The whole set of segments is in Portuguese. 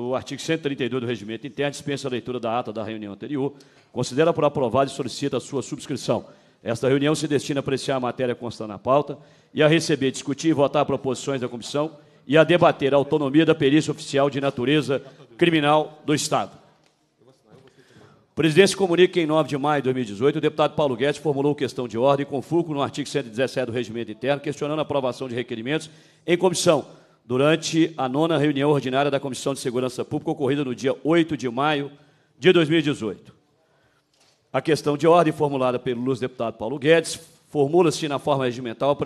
O artigo 132 do Regimento Interno dispensa a leitura da ata da reunião anterior, considera por aprovado e solicita a sua subscrição. Esta reunião se destina a apreciar a matéria constante na pauta e a receber, discutir e votar proposições da comissão e a debater a autonomia da perícia oficial de natureza criminal do Estado. O presidente comunica que, em 9 de maio de 2018, o deputado Paulo Guedes formulou questão de ordem com fulcro no artigo 117 do Regimento Interno, questionando a aprovação de requerimentos em comissão durante a nona reunião ordinária da Comissão de Segurança Pública, ocorrida no dia 8 de maio de 2018. A questão de ordem formulada pelo Luz deputado Paulo Guedes formula-se na forma regimental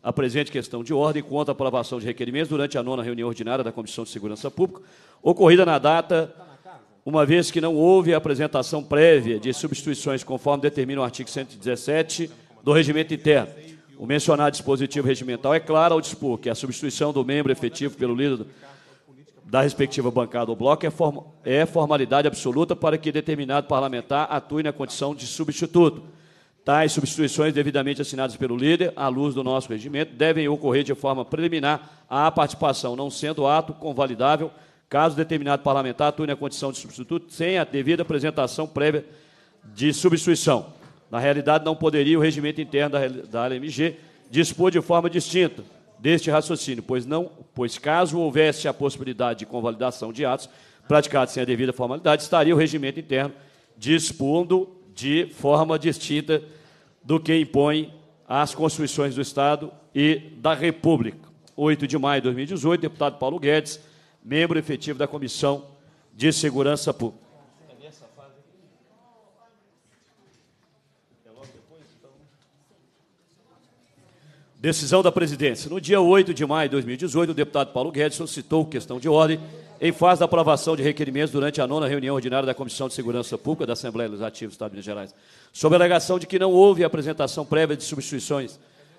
a presente questão de ordem contra a aprovação de requerimentos durante a nona reunião ordinária da Comissão de Segurança Pública, ocorrida na data, uma vez que não houve apresentação prévia de substituições conforme determina o artigo 117 do Regimento Interno o mencionado dispositivo regimental é claro ao dispor que a substituição do membro efetivo pelo líder da respectiva bancada ou bloco é, form é formalidade absoluta para que determinado parlamentar atue na condição de substituto. Tais substituições devidamente assinadas pelo líder, à luz do nosso regimento, devem ocorrer de forma preliminar à participação, não sendo ato convalidável caso determinado parlamentar atue na condição de substituto sem a devida apresentação prévia de substituição. Na realidade, não poderia o regimento interno da, da LMG dispor de forma distinta deste raciocínio, pois, não, pois caso houvesse a possibilidade de convalidação de atos praticados sem a devida formalidade, estaria o regimento interno dispondo de forma distinta do que impõe as Constituições do Estado e da República. 8 de maio de 2018, deputado Paulo Guedes, membro efetivo da Comissão de Segurança Pública. Decisão da presidência. No dia 8 de maio de 2018, o deputado Paulo Guedes solicitou questão de ordem em fase da aprovação de requerimentos durante a nona reunião ordinária da Comissão de Segurança Pública da Assembleia Legislativa do Estado de Minas Gerais, sob a alegação de que não houve apresentação prévia de substituições,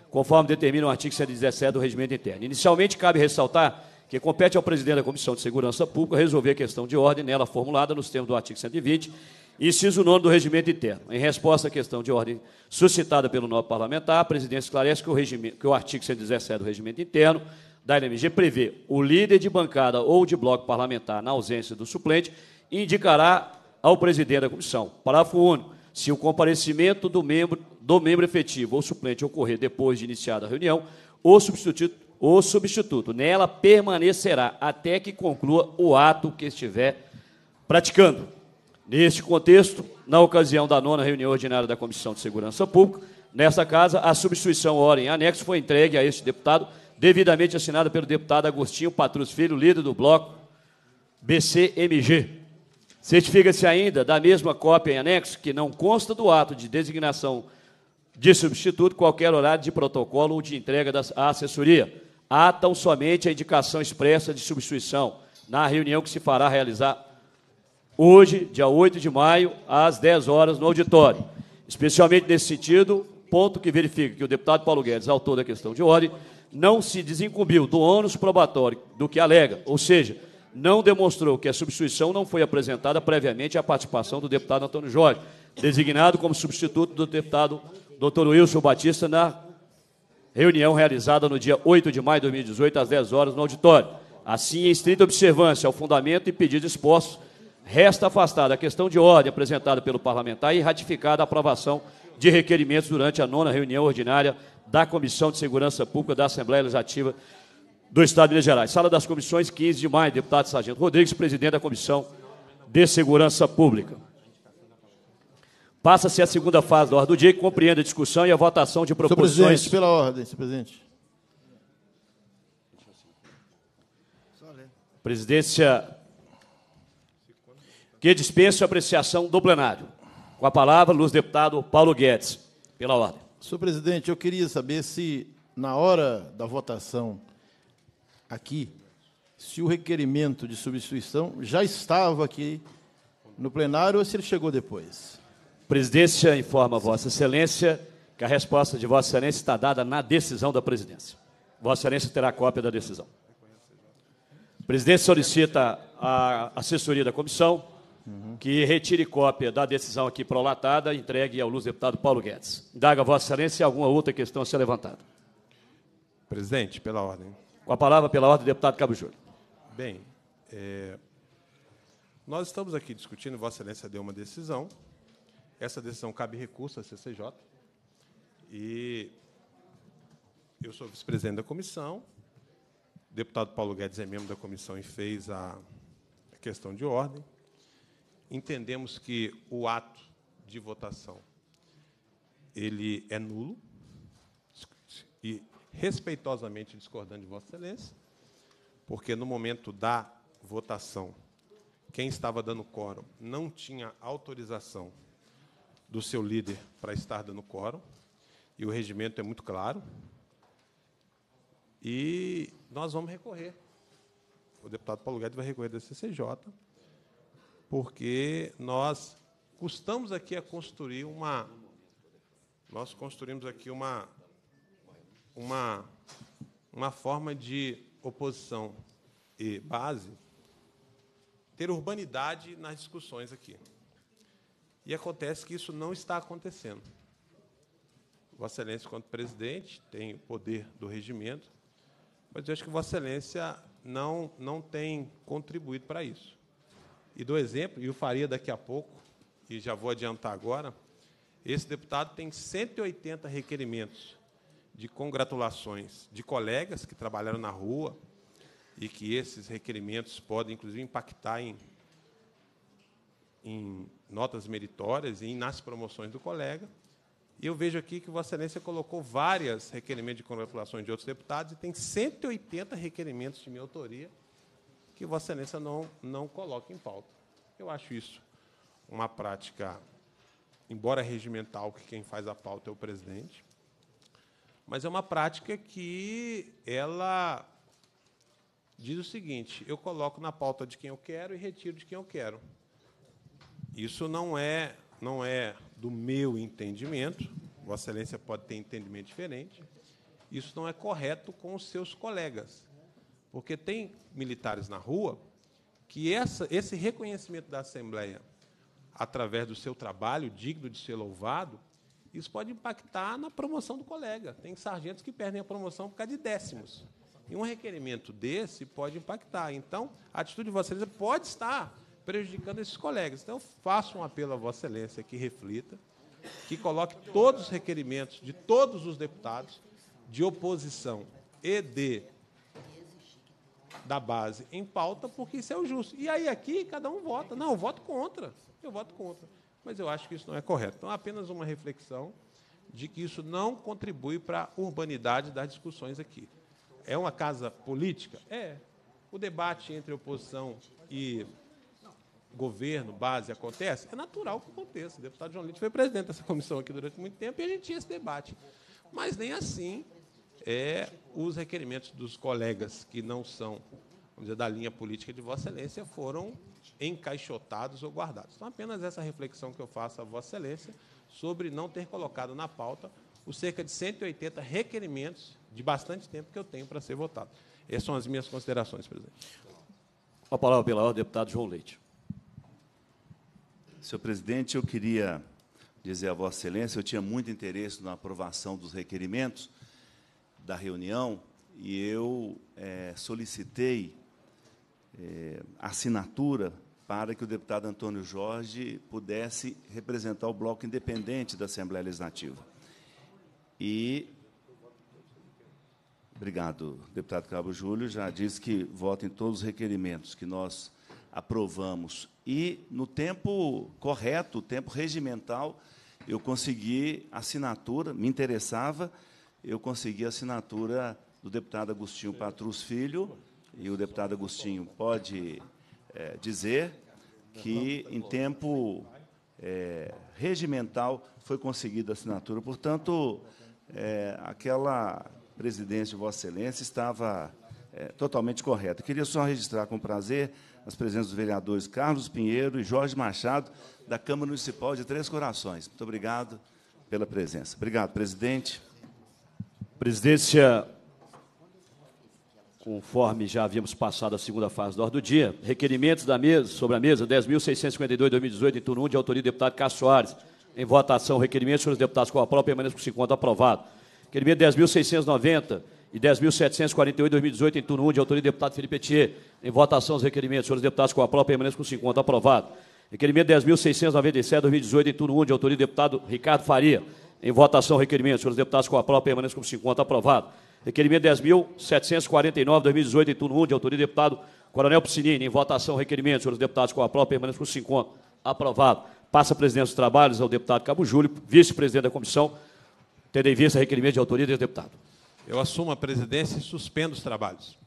conforme determina o artigo 117 do Regimento Interno. Inicialmente, cabe ressaltar que compete ao presidente da Comissão de Segurança Pública resolver a questão de ordem nela formulada nos termos do artigo 120 Inciso 9 do regimento interno. Em resposta à questão de ordem suscitada pelo novo parlamentar, a presidência esclarece que o, regimento, que o artigo 117 do regimento interno da LMG prevê o líder de bancada ou de bloco parlamentar, na ausência do suplente, indicará ao presidente da comissão. Parágrafo único. Se o comparecimento do membro, do membro efetivo ou suplente ocorrer depois de iniciada a reunião, o substituto, o substituto nela permanecerá até que conclua o ato que estiver praticando. Neste contexto, na ocasião da nona reunião ordinária da Comissão de Segurança Pública, nessa casa, a substituição hora em anexo foi entregue a este deputado, devidamente assinada pelo deputado Agostinho Patrus Filho, líder do bloco BCMG. Certifica-se ainda da mesma cópia em anexo que não consta do ato de designação de substituto qualquer horário de protocolo ou de entrega da assessoria. Há tão somente a indicação expressa de substituição na reunião que se fará realizar hoje, dia 8 de maio, às 10 horas, no auditório. Especialmente nesse sentido, ponto que verifica que o deputado Paulo Guedes, autor da questão de ordem, não se desincumbiu do ônus probatório do que alega, ou seja, não demonstrou que a substituição não foi apresentada previamente à participação do deputado Antônio Jorge, designado como substituto do deputado Dr. Wilson Batista na reunião realizada no dia 8 de maio de 2018, às 10 horas, no auditório. Assim, em estrita observância ao fundamento e pedido expostos resta afastada a questão de ordem apresentada pelo parlamentar e ratificada a aprovação de requerimentos durante a nona reunião ordinária da Comissão de Segurança Pública da Assembleia Legislativa do Estado de Minas Gerais. Sala das Comissões, 15 de maio, deputado Sargento Rodrigues, presidente da Comissão de Segurança Pública. Passa-se a segunda fase da ordem do dia, que compreende a discussão e a votação de proposições... Senhor presidente, pela ordem, senhor presidente. Presidência que dispense a apreciação do plenário. Com a palavra, Luz Deputado Paulo Guedes. Pela ordem. Senhor presidente, eu queria saber se, na hora da votação aqui, se o requerimento de substituição já estava aqui no plenário ou se ele chegou depois. Presidência informa Vossa Excelência que a resposta de Vossa Excelência está dada na decisão da presidência. Vossa Excelência terá cópia da decisão. A presidência solicita a assessoria da comissão uhum. que retire cópia da decisão aqui prolatada entregue ao luz deputado Paulo Guedes. Indaga, Vossa Excelência, alguma outra questão a ser levantada. Presidente, pela ordem. Com a palavra, pela ordem, deputado Cabo Júlio. Bem, é... nós estamos aqui discutindo, Vossa Excelência deu uma decisão, essa decisão cabe recurso à CCJ, e eu sou vice-presidente da comissão, o deputado Paulo Guedes é membro da comissão e fez a questão de ordem entendemos que o ato de votação ele é nulo e respeitosamente discordando de Vossa Excelência, porque no momento da votação quem estava dando quórum não tinha autorização do seu líder para estar dando quórum e o regimento é muito claro e nós vamos recorrer. O deputado Paulo Guedes vai recorrer da CCJ porque nós custamos aqui a construir uma. Nós construímos aqui uma, uma, uma forma de oposição e base ter urbanidade nas discussões aqui. E acontece que isso não está acontecendo. Vossa Excelência, quanto presidente, tem o poder do regimento, mas eu acho que Vossa Excelência não, não tem contribuído para isso. E do exemplo, e eu faria daqui a pouco, e já vou adiantar agora, esse deputado tem 180 requerimentos de congratulações de colegas que trabalharam na rua e que esses requerimentos podem, inclusive, impactar em, em notas meritórias e nas promoções do colega. E eu vejo aqui que Vossa Excelência colocou vários requerimentos de congratulações de outros deputados e tem 180 requerimentos de minha autoria que Vossa Excelência não, não coloque em pauta. Eu acho isso uma prática, embora regimental, que quem faz a pauta é o presidente, mas é uma prática que ela diz o seguinte: eu coloco na pauta de quem eu quero e retiro de quem eu quero. Isso não é não é do meu entendimento. Vossa Excelência pode ter entendimento diferente. Isso não é correto com os seus colegas. Porque tem militares na rua que essa, esse reconhecimento da Assembleia, através do seu trabalho, digno de ser louvado, isso pode impactar na promoção do colega. Tem sargentos que perdem a promoção por causa de décimos. E um requerimento desse pode impactar. Então, a atitude de Vossa Excelência pode estar prejudicando esses colegas. Então, eu faço um apelo a Vossa Excelência que reflita, que coloque todos os requerimentos de todos os deputados de oposição e de da base em pauta, porque isso é o justo. E aí aqui cada um vota. Não, eu voto contra. Eu voto contra. Mas eu acho que isso não é correto. Então, é apenas uma reflexão de que isso não contribui para a urbanidade das discussões aqui. É uma casa política? É. O debate entre oposição e governo, base, acontece? É natural que aconteça. O deputado João Lito foi presidente dessa comissão aqui durante muito tempo e a gente tinha esse debate. Mas nem assim é os requerimentos dos colegas que não são dizer, da linha política de Vossa Excelência foram encaixotados ou guardados. Então, apenas essa reflexão que eu faço a Vossa Excelência sobre não ter colocado na pauta os cerca de 180 requerimentos de bastante tempo que eu tenho para ser votado. Essas são as minhas considerações, presidente. A palavra pela ordem, deputado João Leite. Senhor presidente, eu queria dizer a Vossa Excelência, eu tinha muito interesse na aprovação dos requerimentos, da reunião e eu é, solicitei é, assinatura para que o deputado Antônio Jorge pudesse representar o bloco independente da Assembleia Legislativa. E. Obrigado, deputado Cabo Júlio. Já disse que vota em todos os requerimentos que nós aprovamos. E, no tempo correto, tempo regimental, eu consegui assinatura, me interessava, eu consegui a assinatura do deputado Agostinho Patrus Filho, e o deputado Agostinho pode é, dizer que, em tempo é, regimental, foi conseguida a assinatura. Portanto, é, aquela presidência de Vossa Excelência estava é, totalmente correta. Queria só registrar com prazer as presenças dos vereadores Carlos Pinheiro e Jorge Machado, da Câmara Municipal de Três Corações. Muito obrigado pela presença. Obrigado, presidente. Presidência, conforme já havíamos passado a segunda fase da ordem do dia, requerimentos da mesa, sobre a mesa 10.652, 2018, em turno 1, de autoria do deputado Cássio Soares. Em votação, requerimento, senhores deputados, com a própria permanência com 50, aprovado. Requerimento 10.690 e 10.748, 2018, em turno 1, de autoria do deputado Felipe Etier. Em votação, os requerimentos, senhores deputados, com a própria permanência com 50, aprovado. Requerimento 10.697, 2018, em turno 1, de autoria do deputado Ricardo Faria. Em votação, requerimento. Senhores deputados, com a prova, permanece como se encontra. Aprovado. Requerimento 10.749, 2018, em turno 1, de autoria do deputado Coronel Piscinini. Em votação, requerimento. Senhores deputados, com a prova, permanece como se encontra. Aprovado. Passa a presidência dos trabalhos ao deputado Cabo Júlio, vice-presidente da comissão, tendo em vista requerimento de autoria deputado. Eu assumo a presidência e suspendo os trabalhos.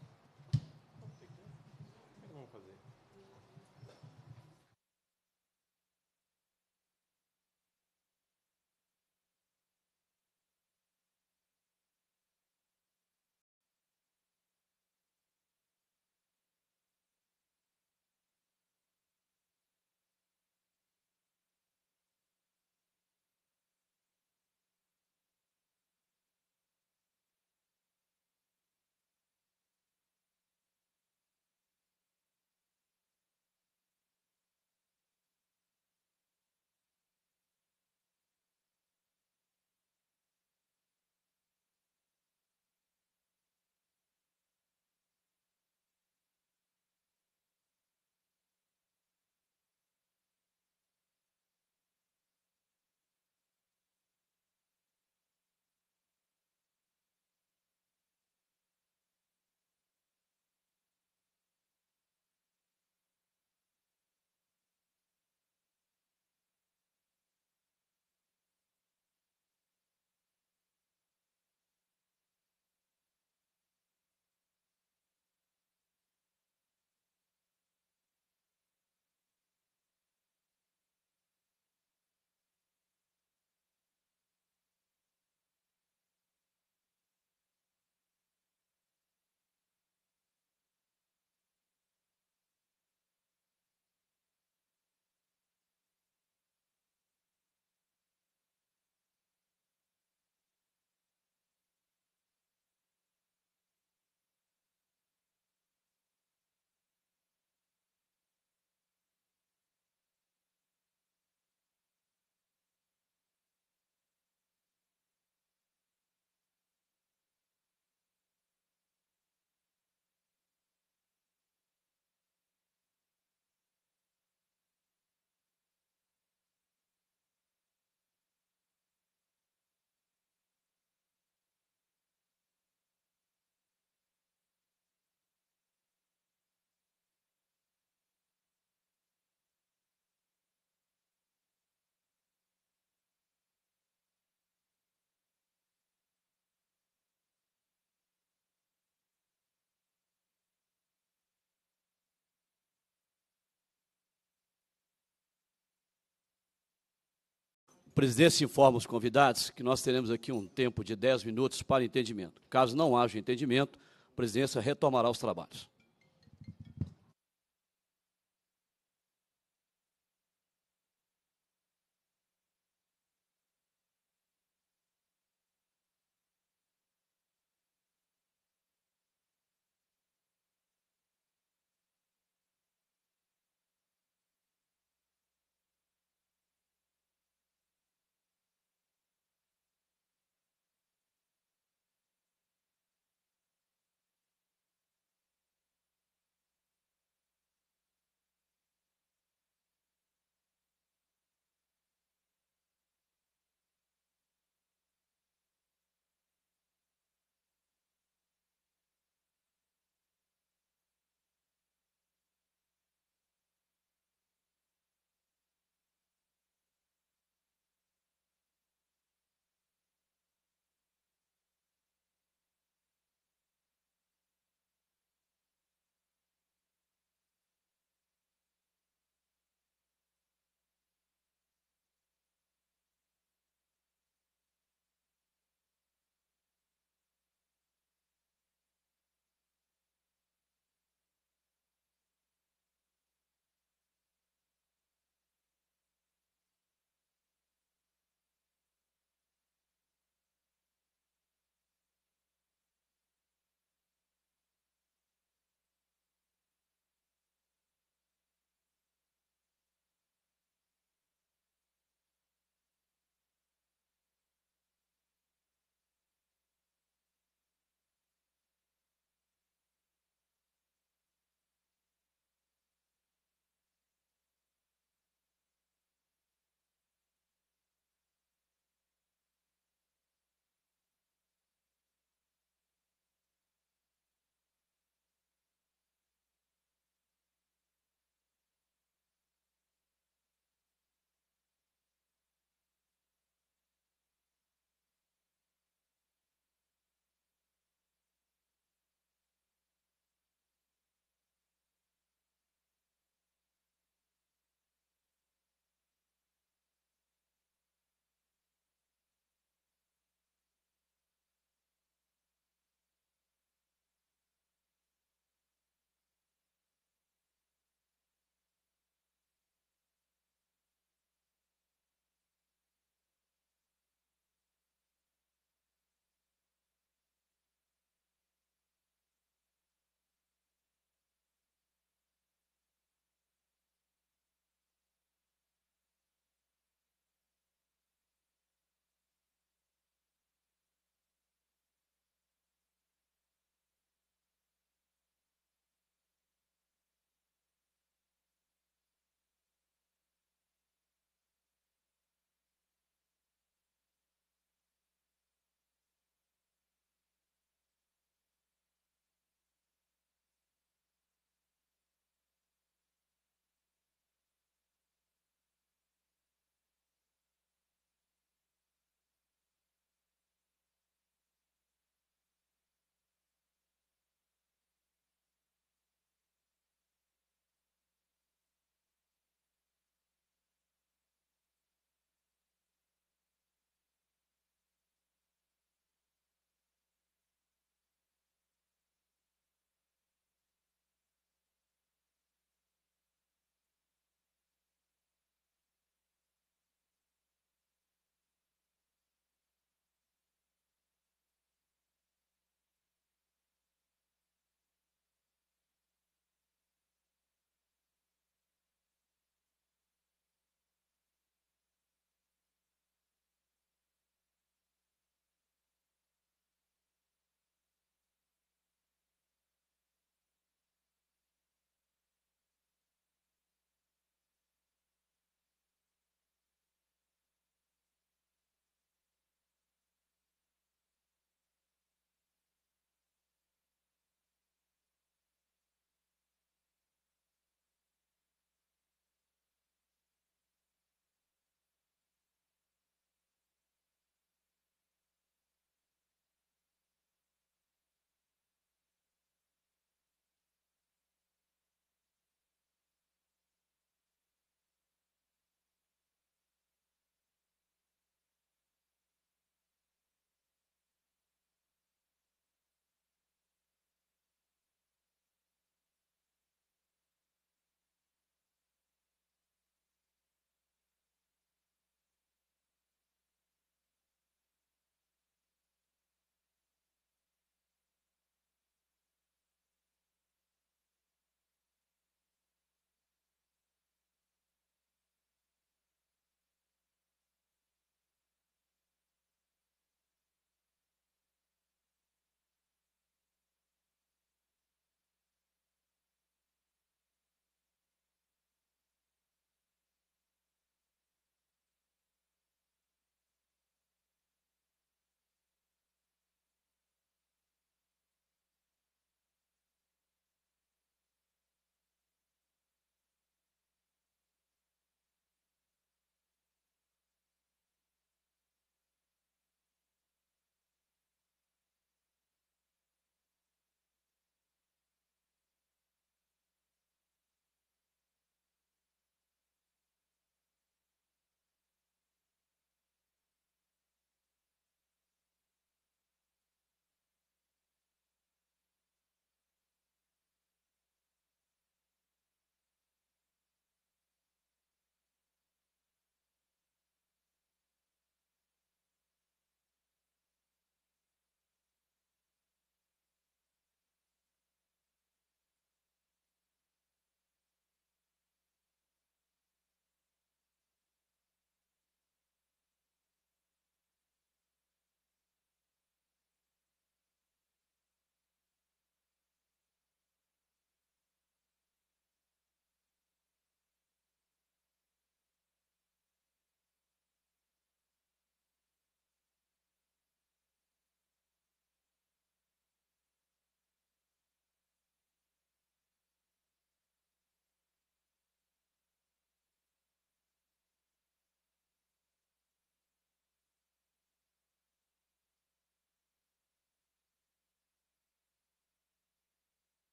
presidência informa os convidados que nós teremos aqui um tempo de 10 minutos para entendimento. Caso não haja entendimento, a presidência retomará os trabalhos.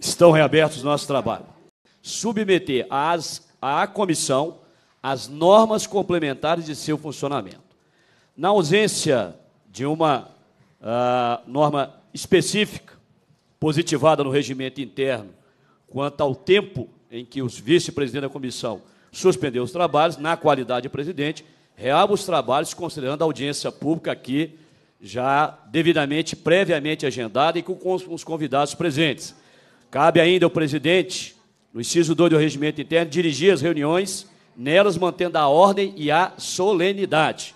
estão reabertos os nossos trabalhos. Submeter às, à comissão as normas complementares de seu funcionamento. Na ausência de uma uh, norma específica, positivada no regimento interno, quanto ao tempo em que os vice-presidente da comissão suspendeu os trabalhos, na qualidade de presidente, reabo os trabalhos considerando a audiência pública aqui já devidamente, previamente agendada e com os convidados presentes. Cabe ainda ao presidente, no inciso 2 do regimento interno, dirigir as reuniões, nelas mantendo a ordem e a solenidade.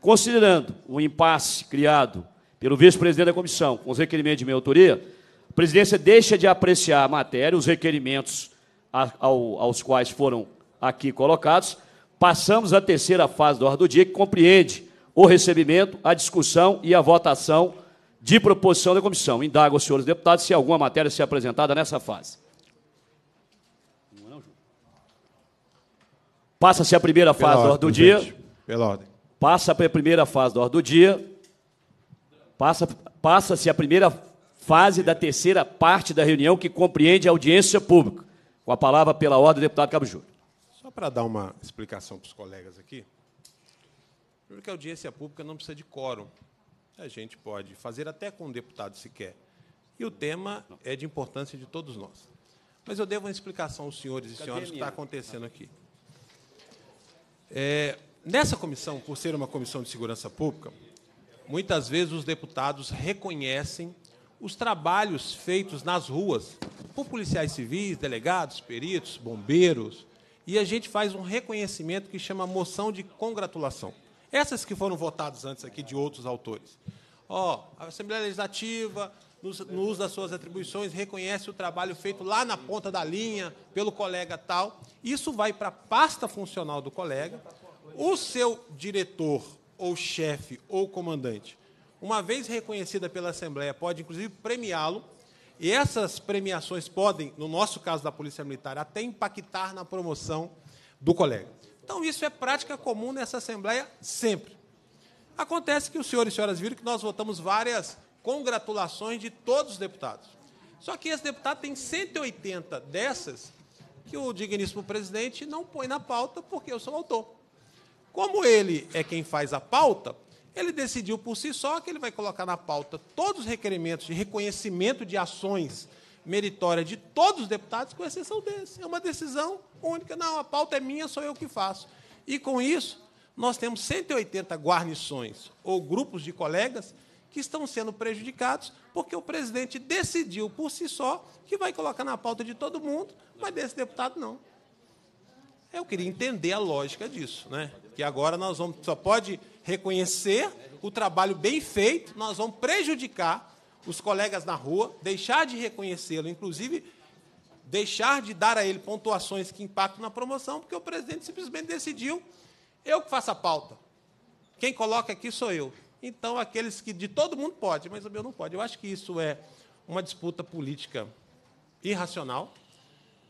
Considerando o impasse criado pelo vice-presidente da comissão com os requerimentos de minha autoria, a presidência deixa de apreciar a matéria, os requerimentos aos quais foram aqui colocados, passamos à terceira fase da ordem do dia, que compreende o recebimento, a discussão e a votação de proposição da comissão. Indago aos senhores deputados se alguma matéria se apresentada nessa fase. Passa-se a primeira fase Pela da ordem do dia. Pela ordem. Passa para a primeira fase da ordem do dia. Passa, passa-se a primeira fase da terceira parte da reunião, que compreende a audiência pública. Com a palavra, pela ordem, do deputado Cabo Júlio. Só para dar uma explicação para os colegas aqui. Primeiro que a audiência pública não precisa de quórum a gente pode fazer até com um deputado se quer. E o tema é de importância de todos nós. Mas eu devo uma explicação aos senhores e senhoras que está acontecendo aqui. É, nessa comissão, por ser uma comissão de segurança pública, muitas vezes os deputados reconhecem os trabalhos feitos nas ruas por policiais civis, delegados, peritos, bombeiros, e a gente faz um reconhecimento que chama moção de congratulação. Essas que foram votadas antes aqui de outros autores. Ó, oh, a Assembleia Legislativa, no uso das suas atribuições, reconhece o trabalho feito lá na ponta da linha pelo colega tal. Isso vai para a pasta funcional do colega. O seu diretor, ou chefe, ou comandante, uma vez reconhecida pela Assembleia, pode inclusive premiá-lo. E essas premiações podem, no nosso caso da Polícia Militar, até impactar na promoção do colega. Então, isso é prática comum nessa Assembleia sempre. Acontece que os senhores e senhoras viram que nós votamos várias congratulações de todos os deputados. Só que esse deputado tem 180 dessas que o digníssimo presidente não põe na pauta porque eu sou autor. Como ele é quem faz a pauta, ele decidiu por si só que ele vai colocar na pauta todos os requerimentos de reconhecimento de ações meritória de todos os deputados, com exceção desse. É uma decisão única. Não, a pauta é minha, sou eu que faço. E com isso, nós temos 180 guarnições ou grupos de colegas que estão sendo prejudicados porque o presidente decidiu por si só que vai colocar na pauta de todo mundo, mas desse deputado não. Eu queria entender a lógica disso, né? Que agora nós vamos só pode reconhecer o trabalho bem feito, nós vamos prejudicar os colegas na rua, deixar de reconhecê-lo, inclusive deixar de dar a ele pontuações que impactam na promoção, porque o presidente simplesmente decidiu eu que faço a pauta. Quem coloca aqui sou eu. Então, aqueles que de todo mundo pode, mas o meu não pode. Eu acho que isso é uma disputa política irracional.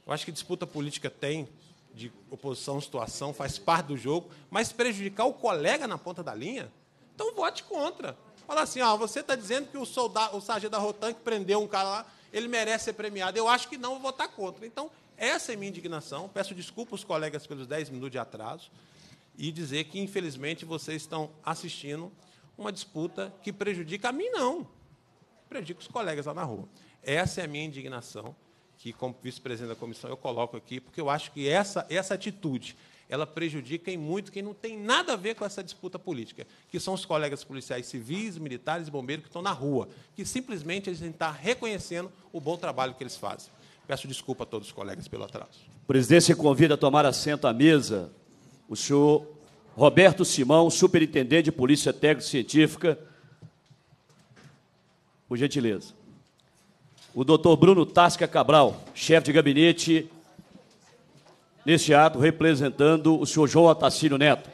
Eu acho que disputa política tem de oposição, situação, faz parte do jogo, mas prejudicar o colega na ponta da linha, então vote contra. Fala assim, ó, você está dizendo que o, soldado, o sargento da Rotan que prendeu um cara lá, ele merece ser premiado. Eu acho que não, vou votar contra. Então, essa é minha indignação. Peço desculpa aos colegas pelos 10 minutos de atraso e dizer que, infelizmente, vocês estão assistindo uma disputa que prejudica a mim, não. Prejudica os colegas lá na rua. Essa é a minha indignação, que, como vice-presidente da comissão, eu coloco aqui, porque eu acho que essa, essa atitude ela prejudica em muito quem não tem nada a ver com essa disputa política, que são os colegas policiais civis, militares e bombeiros que estão na rua, que simplesmente eles estão reconhecendo o bom trabalho que eles fazem. Peço desculpa a todos os colegas pelo atraso. O presidente convida a tomar assento à mesa o senhor Roberto Simão, superintendente de Polícia Técnico-Científica. Por gentileza. O doutor Bruno Tasca Cabral, chefe de gabinete neste ato, representando o senhor João Otacílio Neto.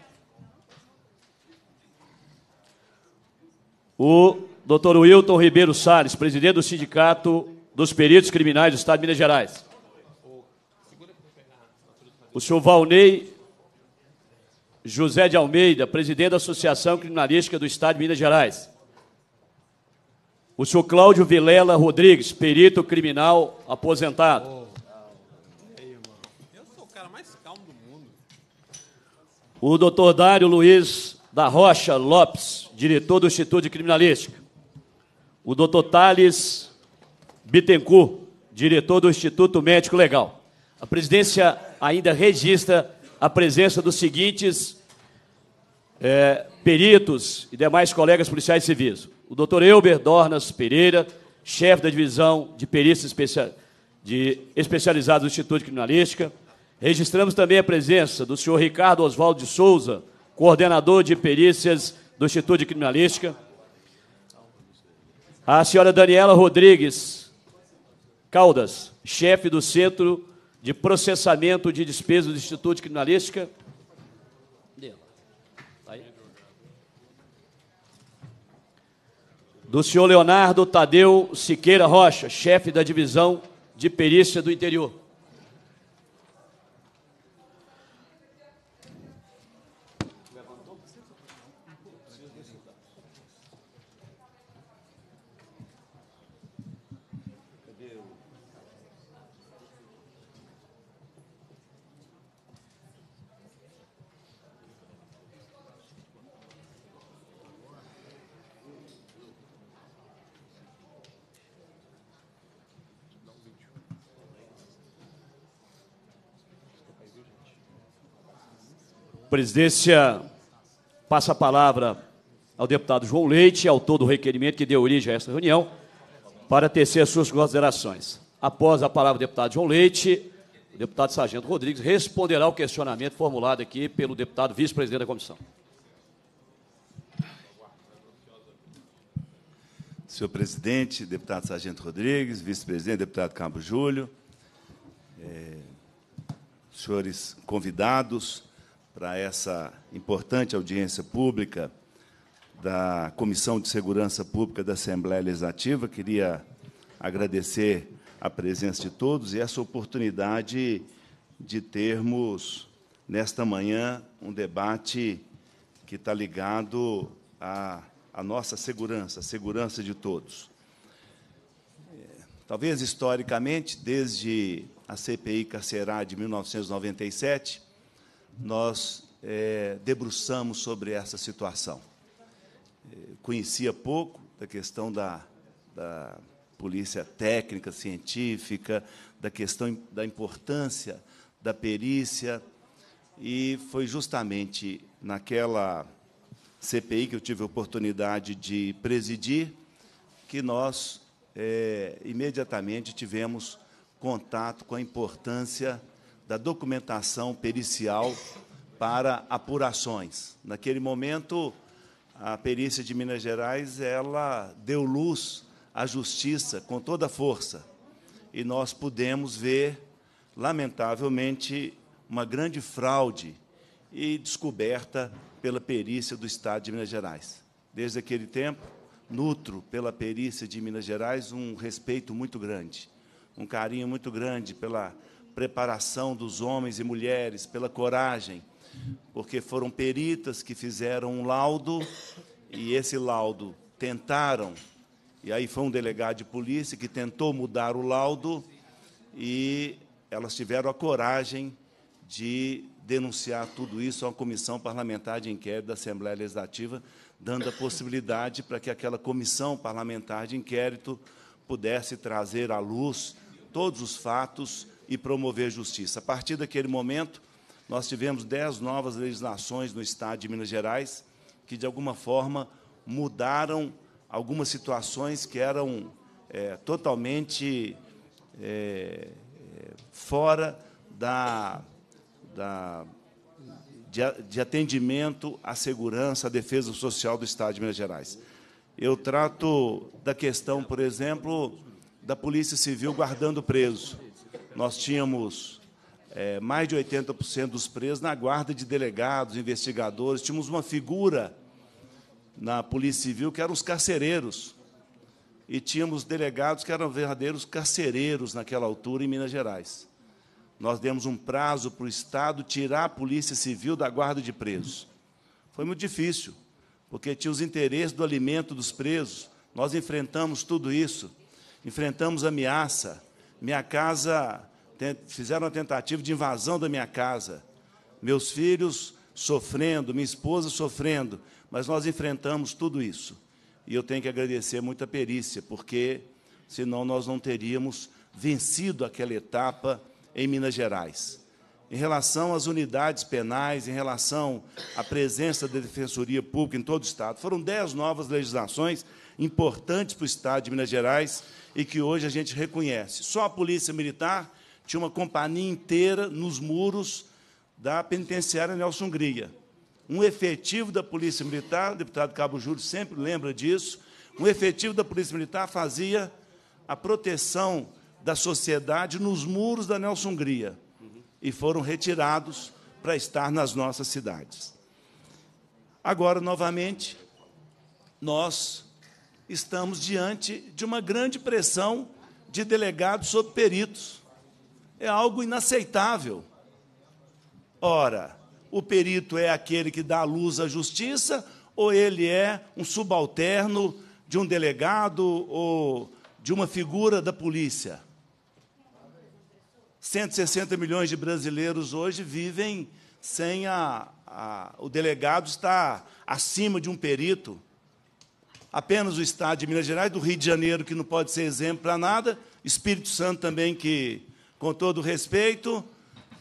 O doutor Wilton Ribeiro Salles, presidente do Sindicato dos Peritos Criminais do Estado de Minas Gerais. O senhor Valnei José de Almeida, presidente da Associação Criminalística do Estado de Minas Gerais. O senhor Cláudio Vilela Rodrigues, perito criminal aposentado. o doutor Dário Luiz da Rocha Lopes, diretor do Instituto de Criminalística, o doutor Thales Bittencourt, diretor do Instituto Médico Legal. A presidência ainda registra a presença dos seguintes é, peritos e demais colegas policiais civis. O doutor Elber Dornas Pereira, chefe da divisão de perícias especia de especializados do Instituto de Criminalística, Registramos também a presença do senhor Ricardo Oswaldo de Souza, coordenador de perícias do Instituto de Criminalística. A senhora Daniela Rodrigues Caldas, chefe do Centro de Processamento de Despesas do Instituto de Criminalística. Do senhor Leonardo Tadeu Siqueira Rocha, chefe da Divisão de Perícia do Interior. presidência passa a palavra ao deputado João Leite, autor do requerimento que deu origem a esta reunião, para tecer as suas considerações. Após a palavra do deputado João Leite, o deputado Sargento Rodrigues responderá ao questionamento formulado aqui pelo deputado vice-presidente da comissão. Senhor presidente, deputado Sargento Rodrigues, vice-presidente, deputado Cabo Júlio, é, senhores convidados, para essa importante audiência pública da Comissão de Segurança Pública da Assembleia Legislativa. Queria agradecer a presença de todos e essa oportunidade de termos, nesta manhã, um debate que está ligado à, à nossa segurança, a segurança de todos. Talvez historicamente, desde a CPI carcerária de 1997, nós é, debruçamos sobre essa situação. É, conhecia pouco da questão da, da polícia técnica, científica, da questão da importância da perícia. E foi justamente naquela CPI que eu tive a oportunidade de presidir que nós é, imediatamente tivemos contato com a importância da documentação pericial para apurações. Naquele momento, a perícia de Minas Gerais ela deu luz à justiça com toda a força e nós pudemos ver, lamentavelmente, uma grande fraude e descoberta pela perícia do Estado de Minas Gerais. Desde aquele tempo, nutro pela perícia de Minas Gerais um respeito muito grande, um carinho muito grande pela preparação dos homens e mulheres, pela coragem, porque foram peritas que fizeram um laudo e esse laudo tentaram. E aí foi um delegado de polícia que tentou mudar o laudo e elas tiveram a coragem de denunciar tudo isso à comissão parlamentar de inquérito da Assembleia Legislativa, dando a possibilidade para que aquela comissão parlamentar de inquérito pudesse trazer à luz todos os fatos e promover justiça. A partir daquele momento, nós tivemos dez novas legislações no Estado de Minas Gerais que, de alguma forma, mudaram algumas situações que eram é, totalmente é, é fora da, da de, de, atendimento à segurança, à defesa social do Estado de Minas Gerais. Eu trato da questão, por exemplo, da Polícia Civil guardando preso nós tínhamos é, mais de 80% dos presos na guarda de delegados, investigadores. Tínhamos uma figura na Polícia Civil que eram os carcereiros. E tínhamos delegados que eram verdadeiros carcereiros naquela altura em Minas Gerais. Nós demos um prazo para o Estado tirar a Polícia Civil da guarda de presos. Foi muito difícil, porque tinha os interesses do alimento dos presos. Nós enfrentamos tudo isso, enfrentamos ameaça, minha casa, fizeram a tentativa de invasão da minha casa. Meus filhos sofrendo, minha esposa sofrendo, mas nós enfrentamos tudo isso. E eu tenho que agradecer muito a perícia, porque senão nós não teríamos vencido aquela etapa em Minas Gerais. Em relação às unidades penais, em relação à presença da Defensoria Pública em todo o Estado, foram dez novas legislações importantes para o Estado de Minas Gerais e que hoje a gente reconhece. Só a Polícia Militar tinha uma companhia inteira nos muros da penitenciária Nelson Gria. Um efetivo da Polícia Militar, o deputado Cabo Júlio sempre lembra disso, um efetivo da Polícia Militar fazia a proteção da sociedade nos muros da Nelson Gria e foram retirados para estar nas nossas cidades. Agora, novamente, nós estamos diante de uma grande pressão de delegados sobre peritos. É algo inaceitável. Ora, o perito é aquele que dá luz à justiça ou ele é um subalterno de um delegado ou de uma figura da polícia? 160 milhões de brasileiros hoje vivem sem a, a, o delegado estar acima de um perito apenas o estado de Minas Gerais, do Rio de Janeiro, que não pode ser exemplo para nada, Espírito Santo também, que, com todo respeito,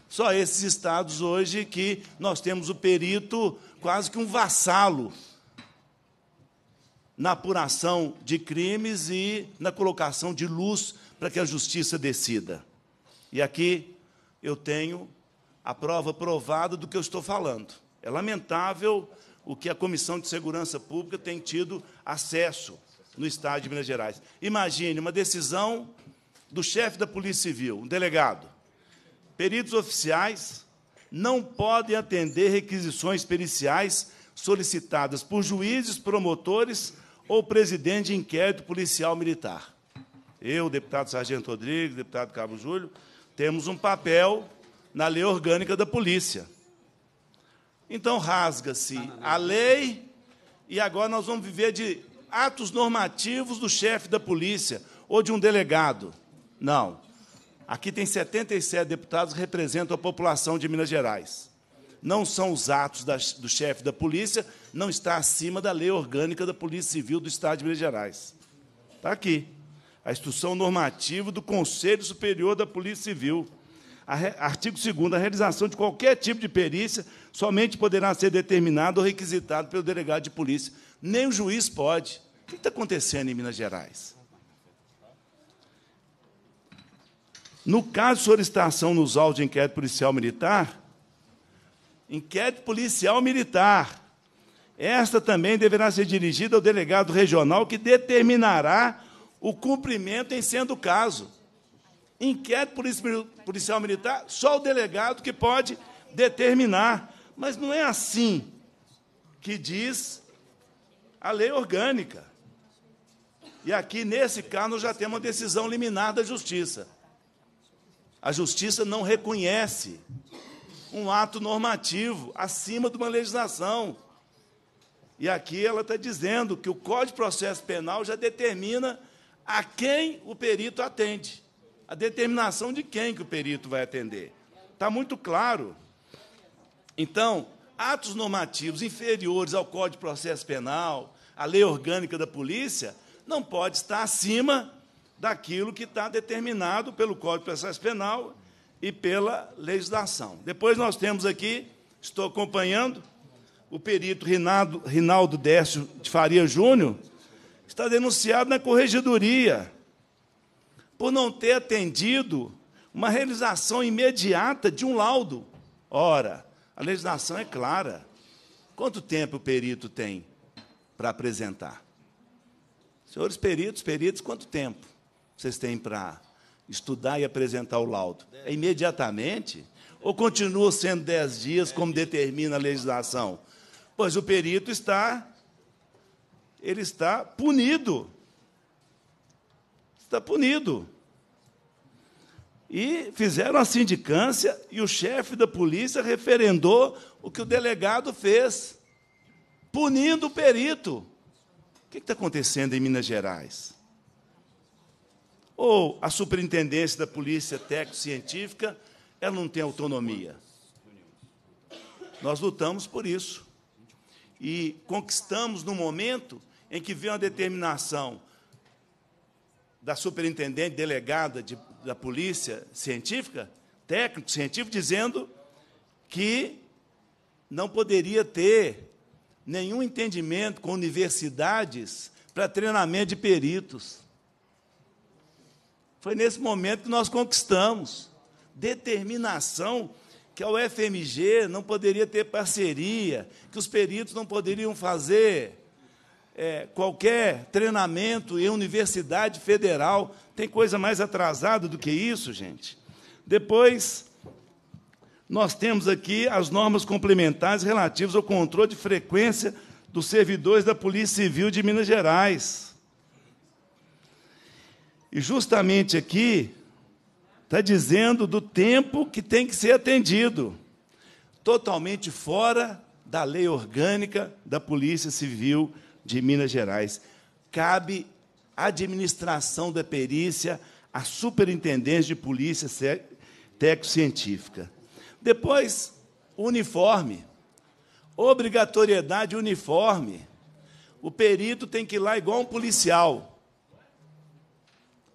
só esses estados hoje que nós temos o perito quase que um vassalo na apuração de crimes e na colocação de luz para que a justiça decida. E aqui eu tenho a prova provada do que eu estou falando. É lamentável o que a Comissão de Segurança Pública tem tido acesso no Estado de Minas Gerais. Imagine uma decisão do chefe da Polícia Civil, um delegado. Peritos oficiais não podem atender requisições periciais solicitadas por juízes, promotores ou presidente de inquérito policial militar. Eu, deputado Sargento Rodrigues, deputado Cabo Júlio, temos um papel na lei orgânica da polícia então rasga-se a lei e agora nós vamos viver de atos normativos do chefe da polícia ou de um delegado. Não. Aqui tem 77 deputados que representam a população de Minas Gerais. Não são os atos da, do chefe da polícia, não está acima da lei orgânica da Polícia Civil do Estado de Minas Gerais. Está aqui. A instrução normativa do Conselho Superior da Polícia Civil. Artigo 2 a realização de qualquer tipo de perícia somente poderá ser determinado ou requisitado pelo delegado de polícia. Nem o juiz pode. O que está acontecendo em Minas Gerais? No caso de solicitação nos autos de inquérito policial militar, inquérito policial militar, esta também deverá ser dirigida ao delegado regional que determinará o cumprimento em sendo o caso. Inquérito policial militar, só o delegado que pode determinar. Mas não é assim que diz a lei orgânica. E aqui, nesse caso, nós já temos uma decisão liminar da justiça. A justiça não reconhece um ato normativo acima de uma legislação. E aqui ela está dizendo que o Código de Processo Penal já determina a quem o perito atende a determinação de quem que o perito vai atender. Está muito claro. Então, atos normativos inferiores ao Código de Processo Penal, à lei orgânica da polícia, não pode estar acima daquilo que está determinado pelo Código de Processo Penal e pela legislação. Depois nós temos aqui, estou acompanhando, o perito Rinaldo, Rinaldo Décio de Faria Júnior, está denunciado na corregedoria por não ter atendido uma realização imediata de um laudo. Ora, a legislação é clara. Quanto tempo o perito tem para apresentar? Senhores peritos, peritos, quanto tempo vocês têm para estudar e apresentar o laudo? É imediatamente? Ou continua sendo dez dias, como determina a legislação? Pois o perito está, ele está punido está punido. E fizeram a sindicância e o chefe da polícia referendou o que o delegado fez, punindo o perito. O que está acontecendo em Minas Gerais? Ou a superintendência da polícia técnico-científica, ela não tem autonomia. Nós lutamos por isso. E conquistamos no momento em que vem uma determinação da superintendente delegada de, da polícia científica, técnico científico, dizendo que não poderia ter nenhum entendimento com universidades para treinamento de peritos. Foi nesse momento que nós conquistamos determinação que a UFMG não poderia ter parceria, que os peritos não poderiam fazer é, qualquer treinamento em universidade federal. Tem coisa mais atrasada do que isso, gente? Depois, nós temos aqui as normas complementares relativas ao controle de frequência dos servidores da Polícia Civil de Minas Gerais. E justamente aqui está dizendo do tempo que tem que ser atendido, totalmente fora da lei orgânica da Polícia Civil de Minas Gerais. Cabe à administração da perícia, à superintendência de polícia técnico-científica. Depois, uniforme. Obrigatoriedade uniforme. O perito tem que ir lá igual um policial.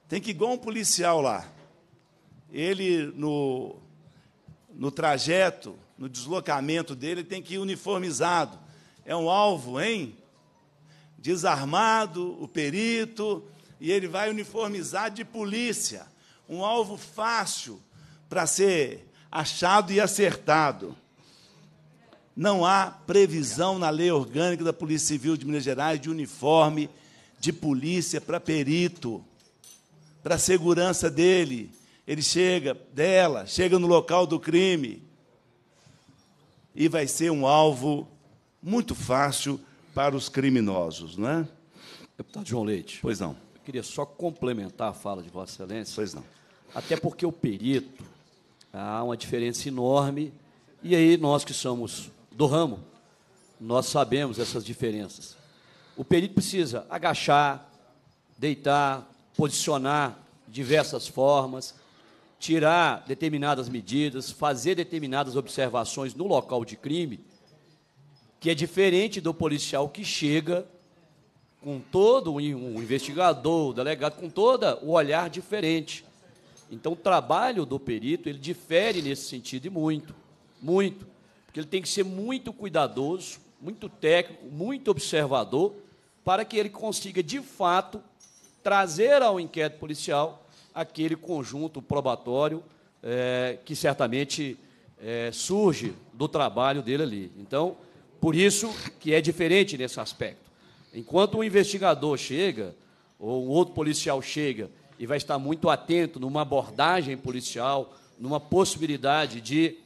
Tem que ir igual um policial lá. Ele, no, no trajeto, no deslocamento dele, tem que ir uniformizado. É um alvo, hein? desarmado, o perito, e ele vai uniformizar de polícia, um alvo fácil para ser achado e acertado. Não há previsão na lei orgânica da Polícia Civil de Minas Gerais de uniforme de polícia para perito, para a segurança dele. Ele chega, dela, chega no local do crime e vai ser um alvo muito fácil para os criminosos, né? Deputado João Leite. Pois não. Eu queria só complementar a fala de Vossa Excelência. Pois não. Até porque o perito há uma diferença enorme e aí nós que somos do ramo, nós sabemos essas diferenças. O perito precisa agachar, deitar, posicionar diversas formas, tirar determinadas medidas, fazer determinadas observações no local de crime que é diferente do policial que chega com todo o investigador, o delegado, com todo o olhar diferente. Então, o trabalho do perito ele difere nesse sentido e muito, muito, porque ele tem que ser muito cuidadoso, muito técnico, muito observador, para que ele consiga de fato trazer ao inquérito policial aquele conjunto probatório é, que certamente é, surge do trabalho dele ali. Então, por isso que é diferente nesse aspecto. Enquanto um investigador chega, ou um outro policial chega, e vai estar muito atento numa abordagem policial, numa possibilidade de,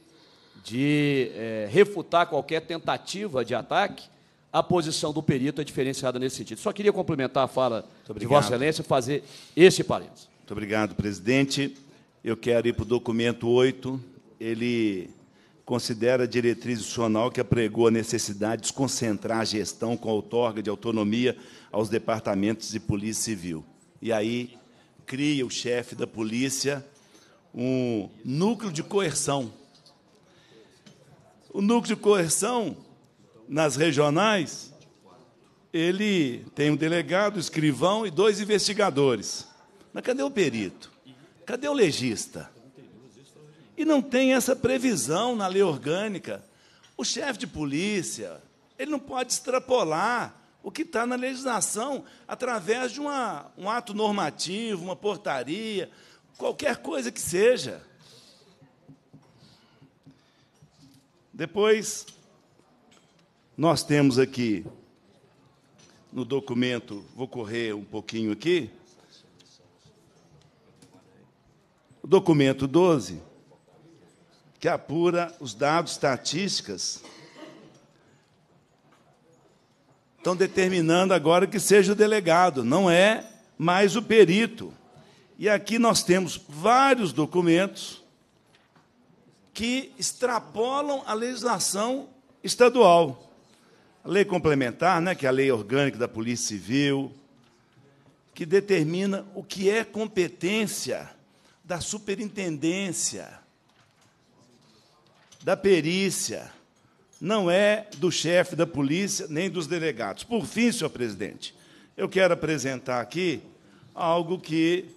de é, refutar qualquer tentativa de ataque, a posição do perito é diferenciada nesse sentido. Só queria complementar a fala de Vossa Excelência e fazer esse parênteses. Muito obrigado, presidente. Eu quero ir para o documento 8. Ele considera a diretriz institucional que apregou a necessidade de desconcentrar a gestão com a outorga de autonomia aos departamentos de polícia civil. E aí cria o chefe da polícia um núcleo de coerção. O núcleo de coerção nas regionais, ele tem um delegado, um escrivão e dois investigadores. Mas cadê o perito? Cadê o legista? e não tem essa previsão na lei orgânica. O chefe de polícia, ele não pode extrapolar o que está na legislação através de uma, um ato normativo, uma portaria, qualquer coisa que seja. Depois, nós temos aqui no documento, vou correr um pouquinho aqui, o documento 12, que apura os dados estatísticas, estão determinando agora que seja o delegado, não é mais o perito. E aqui nós temos vários documentos que extrapolam a legislação estadual. A lei complementar, né, que é a lei orgânica da Polícia Civil, que determina o que é competência da superintendência da perícia, não é do chefe da polícia nem dos delegados. Por fim, senhor presidente, eu quero apresentar aqui algo que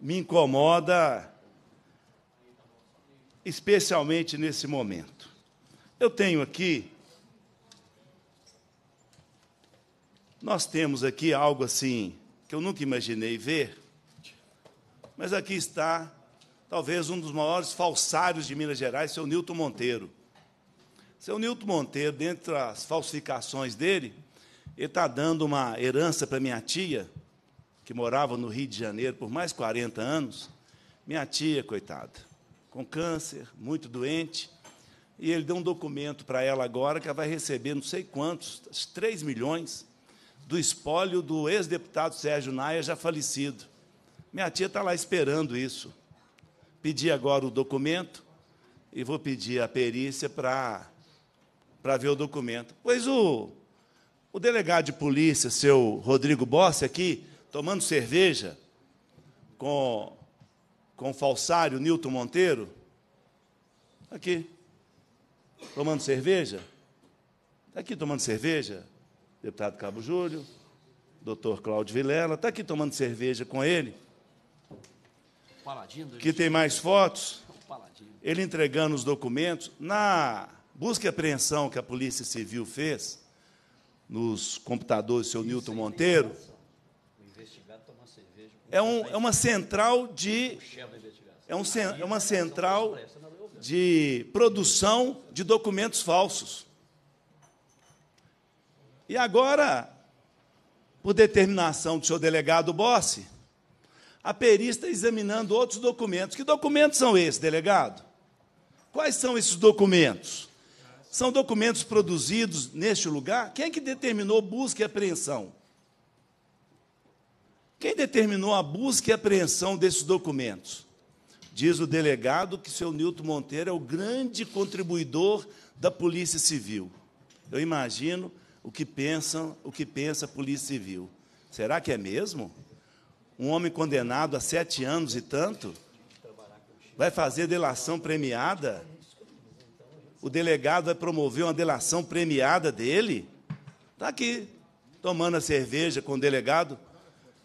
me incomoda especialmente nesse momento. Eu tenho aqui nós temos aqui algo assim que eu nunca imaginei ver, mas aqui está talvez um dos maiores falsários de Minas Gerais, seu Nilton Monteiro. Seu Nilton Monteiro, dentre as falsificações dele, ele está dando uma herança para minha tia, que morava no Rio de Janeiro por mais 40 anos. Minha tia, coitada, com câncer, muito doente. E ele deu um documento para ela agora que ela vai receber não sei quantos, 3 milhões, do espólio do ex-deputado Sérgio Naia, já falecido. Minha tia está lá esperando isso. Pedi agora o documento e vou pedir a perícia para para ver o documento. Pois o, o delegado de polícia, seu Rodrigo Bossi, aqui, tomando cerveja com, com o falsário Nilton Monteiro, aqui, tomando cerveja, está aqui tomando cerveja, deputado Cabo Júlio, doutor Cláudio Vilela, está aqui tomando cerveja com ele, que tem mais fotos, é ele entregando os documentos. Na busca e apreensão que a Polícia Civil fez, nos computadores do seu Nilton Monteiro, é, um, é uma central de. É, um, é uma central de produção de documentos falsos. E agora, por determinação do senhor delegado Bossi, a perista examinando outros documentos. Que documentos são esses, delegado? Quais são esses documentos? São documentos produzidos neste lugar? Quem é que determinou busca e apreensão? Quem determinou a busca e apreensão desses documentos? Diz o delegado que o seu Nilton Monteiro é o grande contribuidor da Polícia Civil. Eu imagino o que pensam, o que pensa a Polícia Civil. Será que é mesmo? um homem condenado a sete anos e tanto, vai fazer delação premiada? O delegado vai promover uma delação premiada dele? Está aqui, tomando a cerveja com o delegado.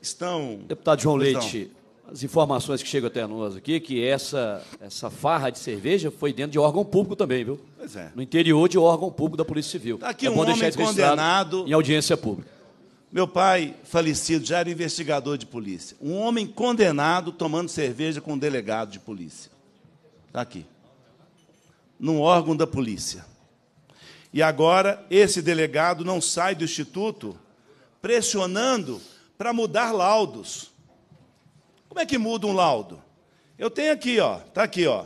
Estão. Deputado João Leite, as informações que chegam até nós aqui, é que essa, essa farra de cerveja foi dentro de órgão público também, viu? Pois é. No interior de órgão público da Polícia Civil. Está aqui é um homem condenado. Em audiência pública meu pai, falecido, já era investigador de polícia. Um homem condenado tomando cerveja com um delegado de polícia. Está aqui. Num órgão da polícia. E agora, esse delegado não sai do instituto pressionando para mudar laudos. Como é que muda um laudo? Eu tenho aqui, ó, tá aqui, ó.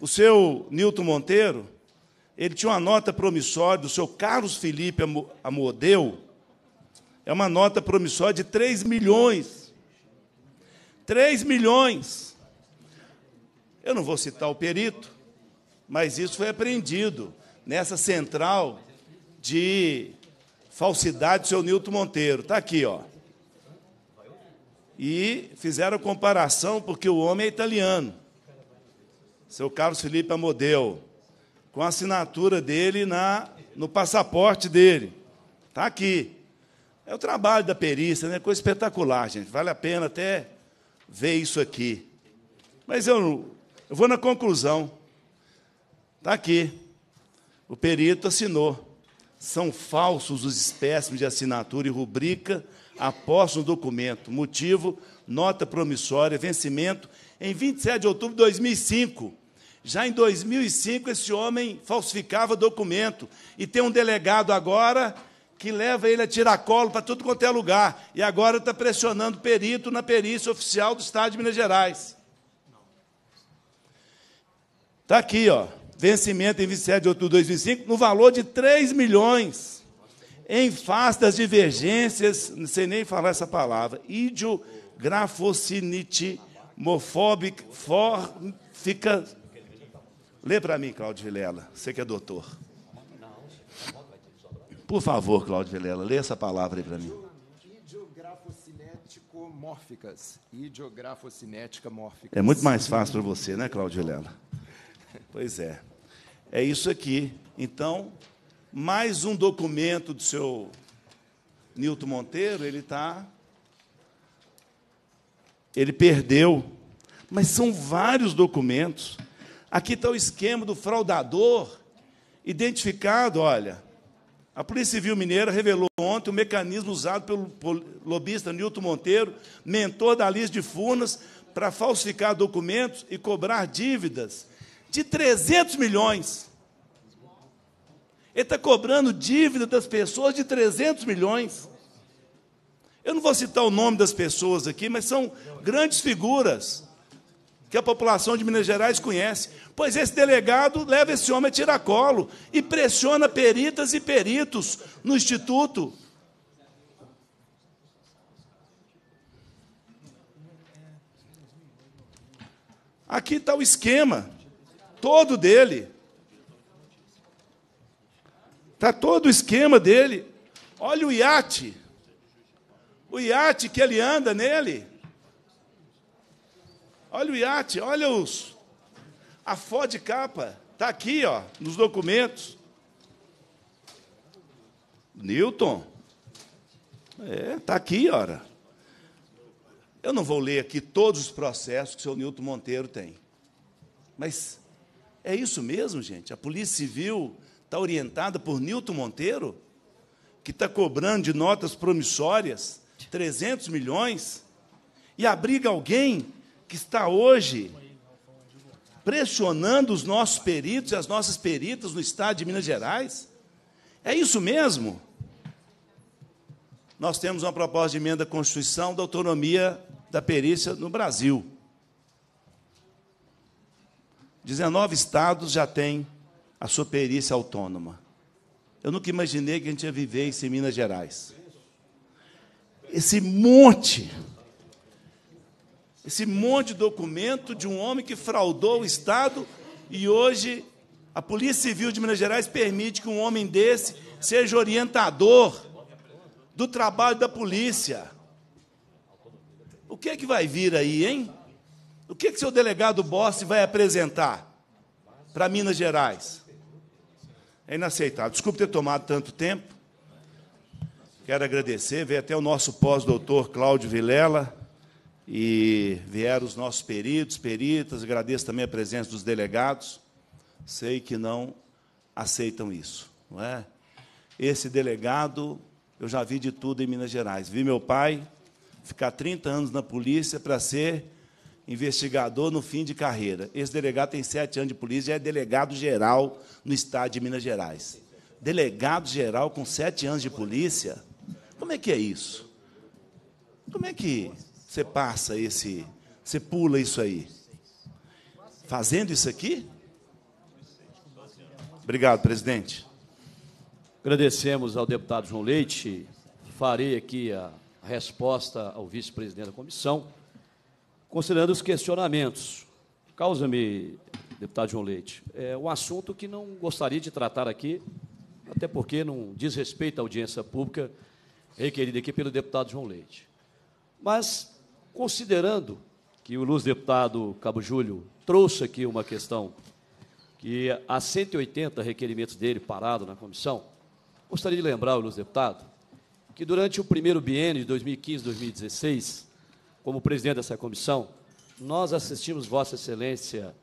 O seu Nilton Monteiro, ele tinha uma nota promissória do seu Carlos Felipe Amodeu, é uma nota promissória de 3 milhões. 3 milhões. Eu não vou citar o perito, mas isso foi apreendido nessa central de falsidade do seu Nilton Monteiro. Está aqui, ó. E fizeram comparação porque o homem é italiano. Seu Carlos Felipe Amodeu, com a assinatura dele na, no passaporte dele. Está aqui. É o trabalho da perícia, né? Coisa espetacular, gente. Vale a pena até ver isso aqui. Mas eu, eu vou na conclusão. Está aqui. O perito assinou. São falsos os espécimes de assinatura e rubrica após no documento. Motivo, nota promissória, vencimento em 27 de outubro de 2005. Já em 2005, esse homem falsificava documento. E tem um delegado agora que leva ele a tirar colo para tudo quanto é lugar. E agora está pressionando perito na perícia oficial do Estado de Minas Gerais. Está aqui, ó. Vencimento em 27 de outubro de 2005, no valor de 3 milhões. Em face das divergências, não sei nem falar essa palavra, idiografocinitimofóbica, for, fica... Lê para mim, Cláudio Vilela, você que é doutor. Por favor, Cláudio Velela, lê essa palavra aí para mim. Ideografocinético-mórficas. Ideografocinética-mórficas. É muito mais fácil para você, né, Cláudio Velela? Pois é. É isso aqui. Então, mais um documento do seu Nilton Monteiro, ele está. Ele perdeu. Mas são vários documentos. Aqui está o esquema do fraudador, identificado, olha, a Polícia Civil Mineira revelou ontem o mecanismo usado pelo lobista Nilton Monteiro, mentor da Alice de Furnas, para falsificar documentos e cobrar dívidas de 300 milhões. Ele está cobrando dívida das pessoas de 300 milhões. Eu não vou citar o nome das pessoas aqui, mas são grandes figuras que a população de Minas Gerais conhece. Pois esse delegado leva esse homem a tiracolo e pressiona peritas e peritos no Instituto. Aqui está o esquema todo dele. Está todo o esquema dele. Olha o iate. O iate que ele anda nele. Olha o iate, olha os. A Ford capa. Está aqui, ó, nos documentos. Newton. É, está aqui, ora. Eu não vou ler aqui todos os processos que o seu Newton Monteiro tem. Mas é isso mesmo, gente? A Polícia Civil está orientada por Newton Monteiro, que está cobrando de notas promissórias 300 milhões, e abriga alguém que está hoje pressionando os nossos peritos e as nossas peritas no estado de Minas Gerais? É isso mesmo? Nós temos uma proposta de emenda à Constituição da autonomia da perícia no Brasil. 19 estados já têm a sua perícia autônoma. Eu nunca imaginei que a gente ia viver isso em Minas Gerais. Esse monte esse monte de documento de um homem que fraudou o Estado e hoje a Polícia Civil de Minas Gerais permite que um homem desse seja orientador do trabalho da polícia. O que é que vai vir aí, hein? O que é que seu delegado Bossi vai apresentar para Minas Gerais? É inaceitável. Desculpe ter tomado tanto tempo. Quero agradecer, ver até o nosso pós-doutor Cláudio Vilela e vieram os nossos peritos, peritas, agradeço também a presença dos delegados. Sei que não aceitam isso, não é? Esse delegado, eu já vi de tudo em Minas Gerais. Vi meu pai ficar 30 anos na polícia para ser investigador no fim de carreira. Esse delegado tem sete anos de polícia, e é delegado geral no estado de Minas Gerais. Delegado geral com sete anos de polícia? Como é que é isso? Como é que você passa esse, você pula isso aí. Fazendo isso aqui? Obrigado, presidente. Agradecemos ao deputado João Leite. Farei aqui a resposta ao vice-presidente da comissão, considerando os questionamentos. Causa-me, deputado João Leite, é um assunto que não gostaria de tratar aqui, até porque não diz respeito à audiência pública requerida aqui pelo deputado João Leite. Mas Considerando que o luz deputado Cabo Júlio trouxe aqui uma questão que há 180 requerimentos dele parado na comissão, gostaria de lembrar o luz deputado que durante o primeiro biênio de 2015-2016, como presidente dessa comissão, nós assistimos Vossa Excelência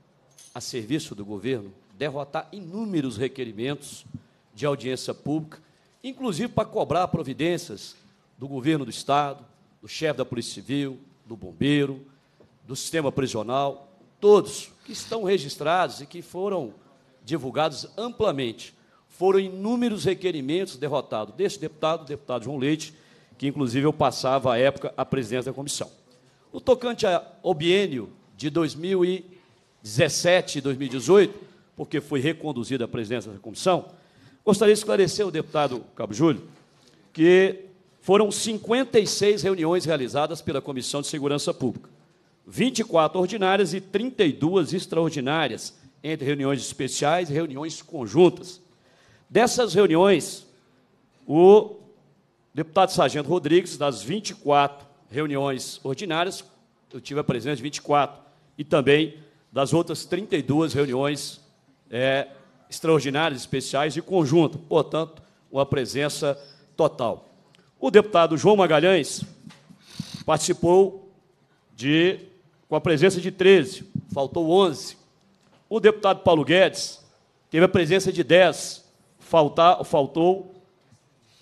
a serviço do governo derrotar inúmeros requerimentos de audiência pública, inclusive para cobrar providências do governo do Estado, do chefe da Polícia Civil, do bombeiro, do sistema prisional, todos que estão registrados e que foram divulgados amplamente. Foram inúmeros requerimentos derrotados deste deputado, deputado João Leite, que inclusive eu passava à época a presidência da comissão. No tocante ao biênio de 2017 e 2018, porque foi reconduzida a presidência da comissão, gostaria de esclarecer o deputado Cabo Júlio que foram 56 reuniões realizadas pela Comissão de Segurança Pública, 24 ordinárias e 32 extraordinárias, entre reuniões especiais e reuniões conjuntas. Dessas reuniões, o deputado Sargento Rodrigues, das 24 reuniões ordinárias, eu tive a presença de 24, e também das outras 32 reuniões é, extraordinárias, especiais e conjuntas. portanto, uma presença total. O deputado João Magalhães participou de com a presença de 13, faltou 11. O deputado Paulo Guedes teve a presença de 10, faltar, faltou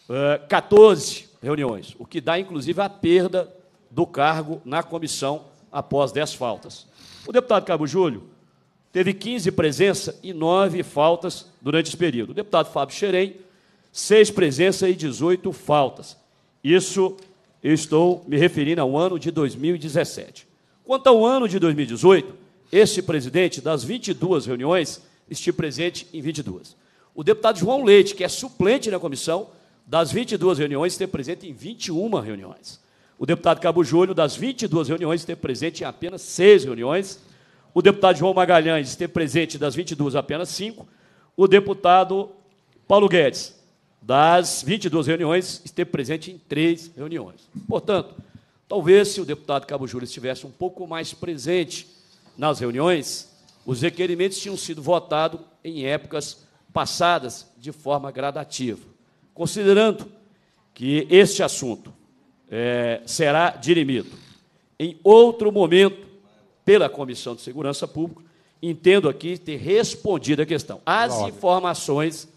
é, eh, 14 reuniões, o que dá inclusive a perda do cargo na comissão após 10 faltas. O deputado Cabo Júlio teve 15 presenças e 9 faltas durante esse período. O deputado Fábio Xerém, 6 presenças e 18 faltas. Isso eu estou me referindo ao ano de 2017. Quanto ao ano de 2018, este presidente, das 22 reuniões, estive presente em 22. O deputado João Leite, que é suplente na comissão, das 22 reuniões, esteve presente em 21 reuniões. O deputado Cabo Júlio, das 22 reuniões, esteve presente em apenas 6 reuniões. O deputado João Magalhães esteve presente das 22 apenas 5. O deputado Paulo Guedes, das 22 reuniões, esteve presente em três reuniões. Portanto, talvez se o deputado Cabo Júlio estivesse um pouco mais presente nas reuniões, os requerimentos tinham sido votados em épocas passadas de forma gradativa. Considerando que este assunto é, será dirimido em outro momento pela Comissão de Segurança Pública, entendo aqui ter respondido a questão. As informações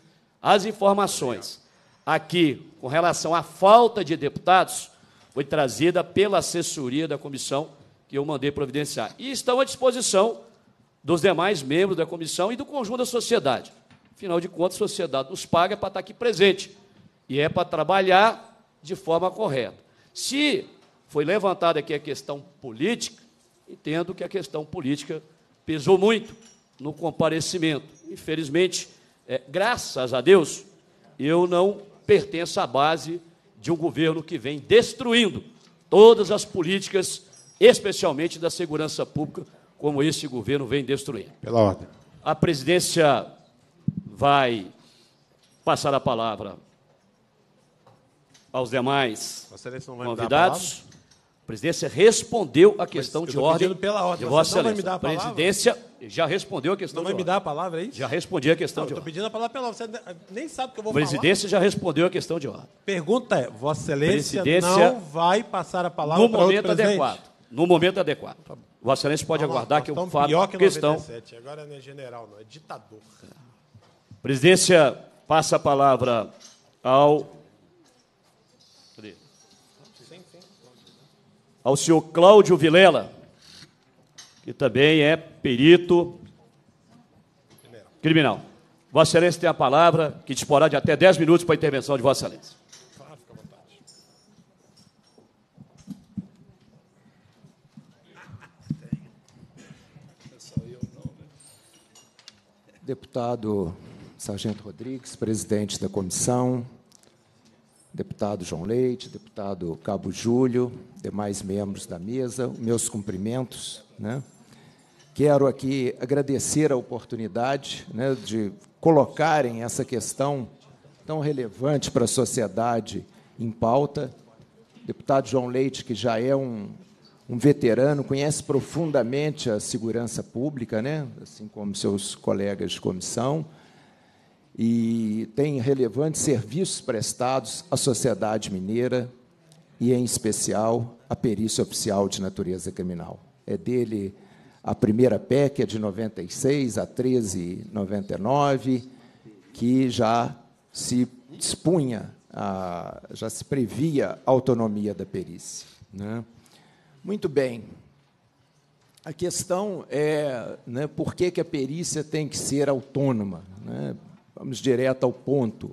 as informações aqui com relação à falta de deputados foi trazida pela assessoria da comissão que eu mandei providenciar. E estão à disposição dos demais membros da comissão e do conjunto da sociedade. Afinal de contas, a sociedade nos paga para estar aqui presente e é para trabalhar de forma correta. Se foi levantada aqui a questão política, entendo que a questão política pesou muito no comparecimento. Infelizmente, é, graças a Deus, eu não pertenço à base de um governo que vem destruindo todas as políticas, especialmente da segurança pública, como esse governo vem destruindo. Pela ordem. A presidência vai passar a palavra aos demais convidados presidência respondeu a questão de ordem. pela ordem. De Vossa não Vai me dar a palavra? presidência já respondeu a questão não de ordem. me dar a palavra, é isso? Já respondi a questão não, de ordem. Estou pedindo a palavra pela ordem. Você nem sabe o que eu vou presidência falar. Presidência já respondeu a questão de ordem. Pergunta é: Vossa Excelência não vai passar a palavra no momento outro presidente? adequado. No momento adequado. Tá Vossa Excelência pode não, aguardar que eu faça a questão. 97. Agora não é general, não, é ditador. Presidência, passa a palavra ao ao senhor Cláudio Vilela, que também é perito criminal. Vossa Excelência tem a palavra, que disporá de até 10 minutos para a intervenção de Vossa Excelência. Deputado Sargento Rodrigues, presidente da comissão, deputado João Leite, deputado Cabo Júlio, demais membros da mesa, meus cumprimentos. Né? Quero aqui agradecer a oportunidade né, de colocarem essa questão tão relevante para a sociedade em pauta. Deputado João Leite, que já é um, um veterano, conhece profundamente a segurança pública, né? assim como seus colegas de comissão e tem relevantes serviços prestados à sociedade mineira e, em especial, à perícia oficial de natureza criminal. É dele a primeira PEC, é de 96 a 1399, que já se dispunha, a, já se previa a autonomia da perícia. Né? Muito bem. A questão é né, por que, que a perícia tem que ser autônoma. Né? vamos direto ao ponto.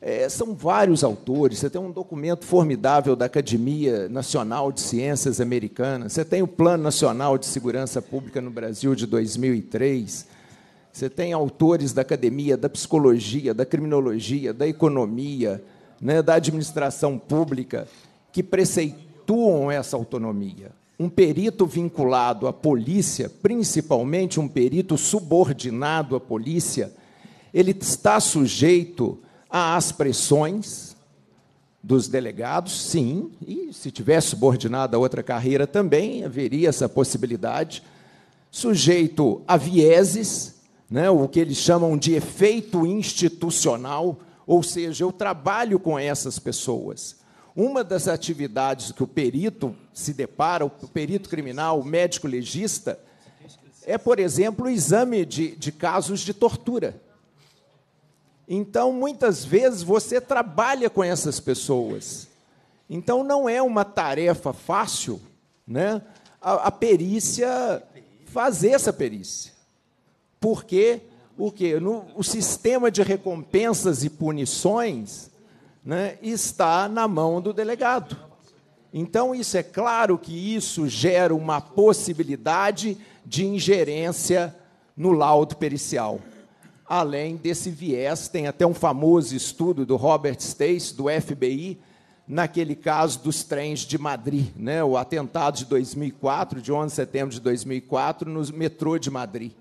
É, são vários autores, você tem um documento formidável da Academia Nacional de Ciências Americana, você tem o Plano Nacional de Segurança Pública no Brasil de 2003, você tem autores da academia, da psicologia, da criminologia, da economia, né, da administração pública, que preceituam essa autonomia. Um perito vinculado à polícia, principalmente um perito subordinado à polícia, ele está sujeito às pressões dos delegados, sim, e se tivesse subordinado a outra carreira também haveria essa possibilidade, sujeito a vieses, né, o que eles chamam de efeito institucional, ou seja, eu trabalho com essas pessoas. Uma das atividades que o perito se depara, o perito criminal, o médico legista, é, por exemplo, o exame de, de casos de tortura. Então, muitas vezes, você trabalha com essas pessoas. Então, não é uma tarefa fácil né, a, a perícia fazer essa perícia. Porque o quê? No, o sistema de recompensas e punições né, está na mão do delegado. Então, isso é claro que isso gera uma possibilidade de ingerência no laudo pericial além desse viés, tem até um famoso estudo do Robert Stace, do FBI, naquele caso dos trens de Madrid, né? o atentado de 2004, de 11 de setembro de 2004, no metrô de Madrid.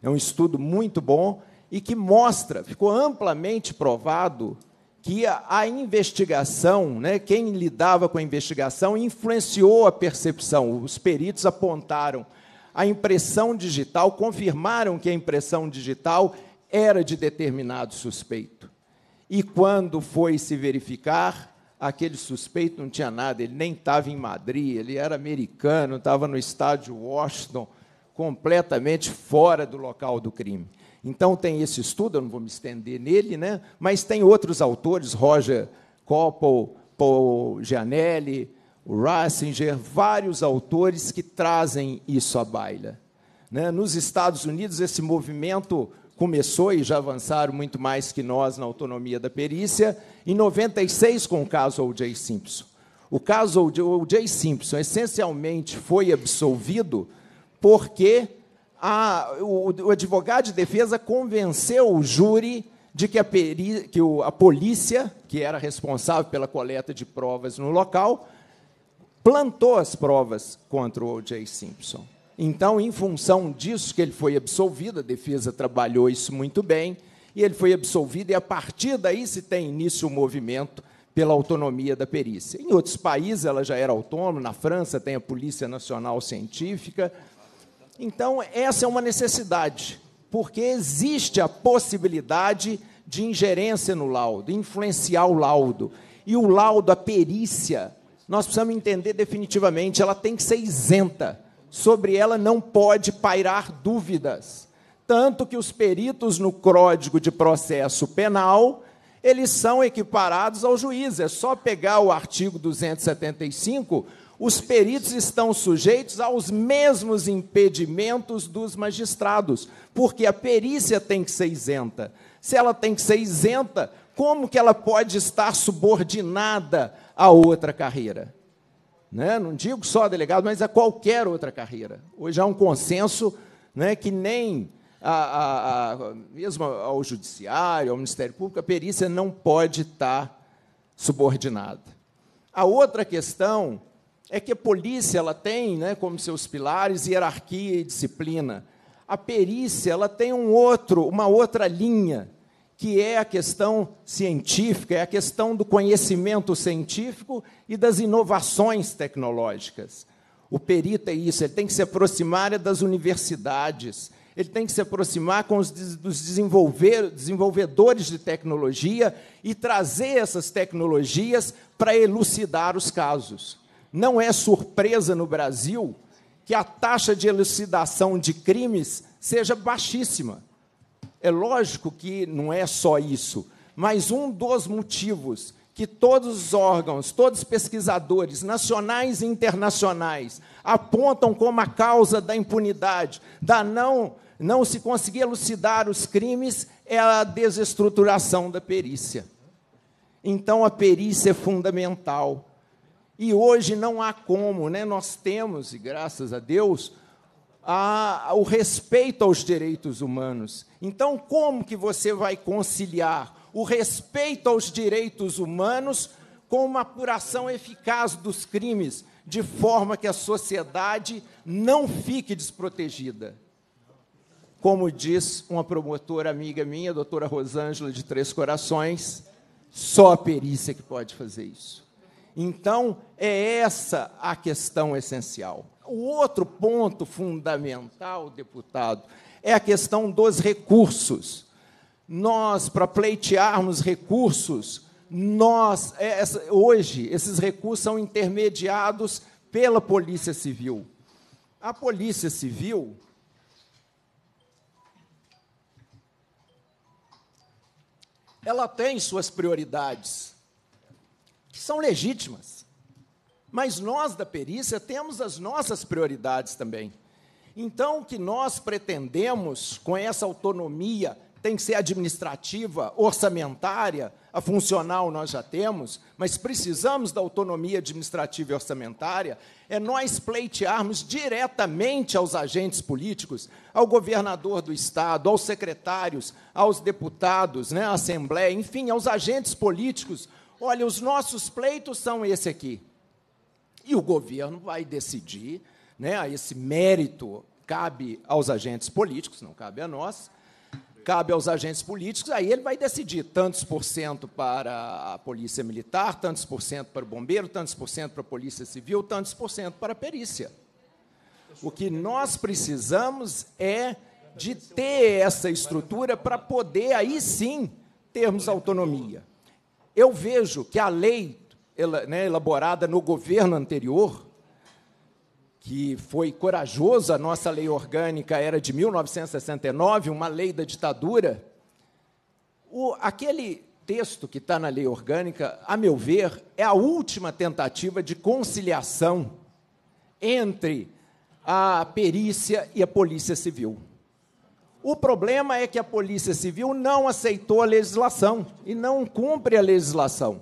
É um estudo muito bom e que mostra, ficou amplamente provado, que a, a investigação, né, quem lidava com a investigação, influenciou a percepção. Os peritos apontaram a impressão digital, confirmaram que a impressão digital era de determinado suspeito. E quando foi se verificar, aquele suspeito não tinha nada, ele nem estava em Madrid, ele era americano, estava no estádio Washington, completamente fora do local do crime. Então tem esse estudo, eu não vou me estender nele, né? mas tem outros autores, Roger Koppel, Paul Gianelli, Ratzinger, vários autores que trazem isso à baila. Né? Nos Estados Unidos, esse movimento começou e já avançaram muito mais que nós na autonomia da perícia, em 96 com o caso O.J. Simpson. O caso O.J. Simpson essencialmente foi absolvido porque a, o, o, advogado de defesa convenceu o júri de que, a, peri, que o, a polícia, que era responsável pela coleta de provas no local, plantou as provas contra o O.J. Simpson. Então, em função disso que ele foi absolvido, a defesa trabalhou isso muito bem, e ele foi absolvido, e a partir daí se tem início o movimento pela autonomia da perícia. Em outros países ela já era autônoma, na França tem a Polícia Nacional Científica. Então, essa é uma necessidade, porque existe a possibilidade de ingerência no laudo, influenciar o laudo. E o laudo, a perícia, nós precisamos entender definitivamente, ela tem que ser isenta sobre ela não pode pairar dúvidas. Tanto que os peritos no Código de Processo Penal, eles são equiparados ao juiz. É só pegar o artigo 275, os peritos estão sujeitos aos mesmos impedimentos dos magistrados, porque a perícia tem que ser isenta. Se ela tem que ser isenta, como que ela pode estar subordinada a outra carreira? né? não digo só delegado, mas a qualquer outra carreira. Hoje há um consenso né, que nem a, a, a, mesmo ao judiciário, ao Ministério Público, a perícia não pode estar subordinada. A outra questão é que a polícia ela tem né, como seus pilares hierarquia e disciplina. A perícia ela tem um outro, uma outra linha que é a questão científica, é a questão do conhecimento científico e das inovações tecnológicas. O perito é isso, ele tem que se aproximar é das universidades, ele tem que se aproximar com os dos desenvolvedores de tecnologia e trazer essas tecnologias para elucidar os casos. Não é surpresa no Brasil que a taxa de elucidação de crimes seja baixíssima. É lógico que não é só isso, mas um dos motivos que todos os órgãos, todos os pesquisadores, nacionais e internacionais, apontam como a causa da impunidade, da não, não se conseguir elucidar os crimes, é a desestruturação da perícia. Então, a perícia é fundamental. E hoje não há como, né? nós temos, e graças a Deus, a, o respeito aos direitos humanos. Então, como que você vai conciliar o respeito aos direitos humanos com uma apuração eficaz dos crimes, de forma que a sociedade não fique desprotegida? Como diz uma promotora amiga minha, a doutora Rosângela de Três Corações, só a perícia que pode fazer isso. Então, é essa a questão essencial. O outro ponto fundamental, deputado, é a questão dos recursos. Nós, para pleitearmos recursos, nós é, essa, hoje esses recursos são intermediados pela Polícia Civil. A Polícia Civil ela tem suas prioridades que são legítimas. Mas nós da perícia temos as nossas prioridades também. Então, o que nós pretendemos com essa autonomia tem que ser administrativa, orçamentária, a funcional nós já temos, mas precisamos da autonomia administrativa e orçamentária, é nós pleitearmos diretamente aos agentes políticos, ao governador do Estado, aos secretários, aos deputados, né, à Assembleia, enfim, aos agentes políticos. Olha, os nossos pleitos são esse aqui. E o governo vai decidir, né, esse mérito cabe aos agentes políticos, não cabe a nós, cabe aos agentes políticos, aí ele vai decidir tantos por cento para a polícia militar, tantos por cento para o bombeiro, tantos por cento para a polícia civil, tantos por cento para a perícia. O que nós precisamos é de ter essa estrutura para poder, aí sim, termos autonomia. Eu vejo que a lei né, elaborada no governo anterior, que foi corajosa, a nossa lei orgânica era de 1969, uma lei da ditadura. O, aquele texto que está na lei orgânica, a meu ver, é a última tentativa de conciliação entre a perícia e a polícia civil. O problema é que a Polícia Civil não aceitou a legislação e não cumpre a legislação.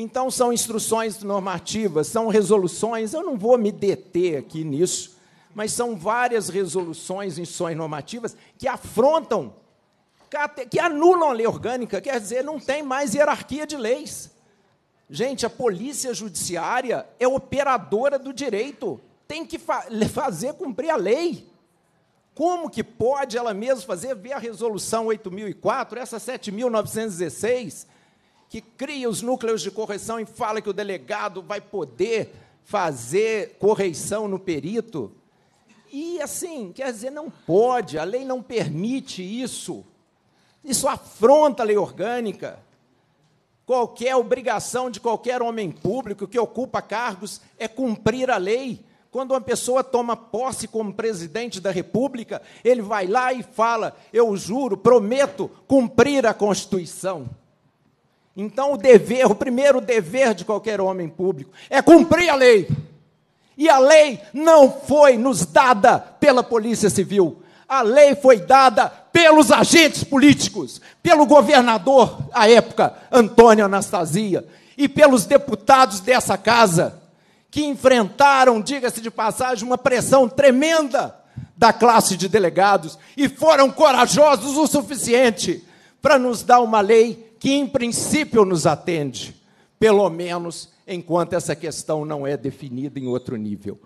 Então, são instruções normativas, são resoluções, eu não vou me deter aqui nisso, mas são várias resoluções, instruções normativas que afrontam, que anulam a lei orgânica, quer dizer, não tem mais hierarquia de leis. Gente, a polícia judiciária é operadora do direito, tem que fa fazer cumprir a lei. Como que pode ela mesma fazer? Ver a resolução 8004, essa 7916 que cria os núcleos de correção e fala que o delegado vai poder fazer correção no perito. E assim, quer dizer, não pode, a lei não permite isso. Isso afronta a lei orgânica. Qualquer obrigação de qualquer homem público que ocupa cargos é cumprir a lei. Quando uma pessoa toma posse como presidente da República, ele vai lá e fala: Eu juro, prometo cumprir a Constituição. Então, o dever, o primeiro dever de qualquer homem público é cumprir a lei. E a lei não foi nos dada pela Polícia Civil. A lei foi dada pelos agentes políticos, pelo governador à época, Antônio Anastasia, e pelos deputados dessa casa, que enfrentaram, diga-se de passagem, uma pressão tremenda da classe de delegados e foram corajosos o suficiente para nos dar uma lei que em princípio nos atende, pelo menos enquanto essa questão não é definida em outro nível.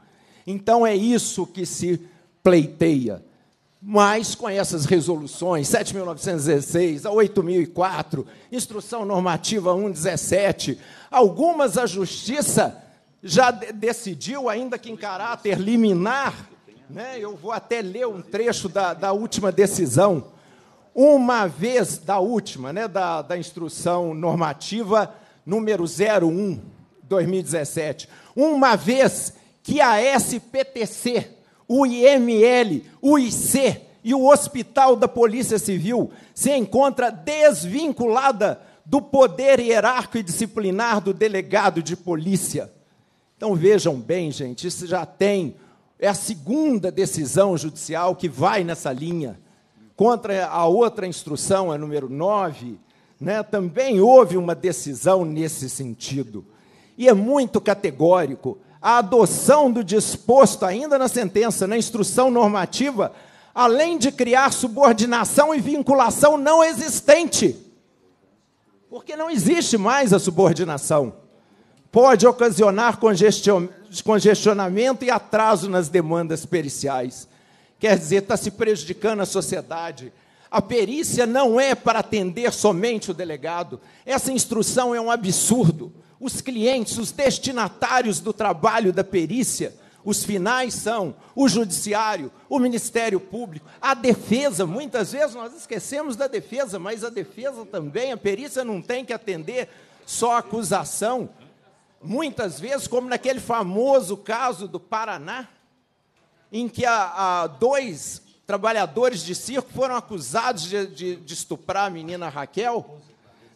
Então é isso que se pleiteia. Mas com essas resoluções, 7.916 a 8.004, Instrução Normativa 1.17, algumas a Justiça já de decidiu, ainda que em caráter liminar, né, eu vou até ler um trecho da, da última decisão, uma vez da última, né, da, da instrução normativa número 01, 2017, uma vez que a SPTC, o IML, o IC e o Hospital da Polícia Civil se encontra desvinculada do poder hierárquico e disciplinar do delegado de polícia. Então vejam bem, gente, isso já tem é a segunda decisão judicial que vai nessa linha. Contra a outra instrução, a é número 9, né, também houve uma decisão nesse sentido. E é muito categórico a adoção do disposto ainda na sentença, na instrução normativa, além de criar subordinação e vinculação não existente. Porque não existe mais a subordinação. Pode ocasionar congestionamento e atraso nas demandas periciais. Quer dizer, está se prejudicando a sociedade. A perícia não é para atender somente o delegado. Essa instrução é um absurdo. Os clientes, os destinatários do trabalho da perícia, os finais são o judiciário, o Ministério Público, a defesa. Muitas vezes nós esquecemos da defesa, mas a defesa também, a perícia não tem que atender só a acusação. Muitas vezes, como naquele famoso caso do Paraná, em que a, a dois trabalhadores de circo foram acusados de, de, de estuprar a menina Raquel.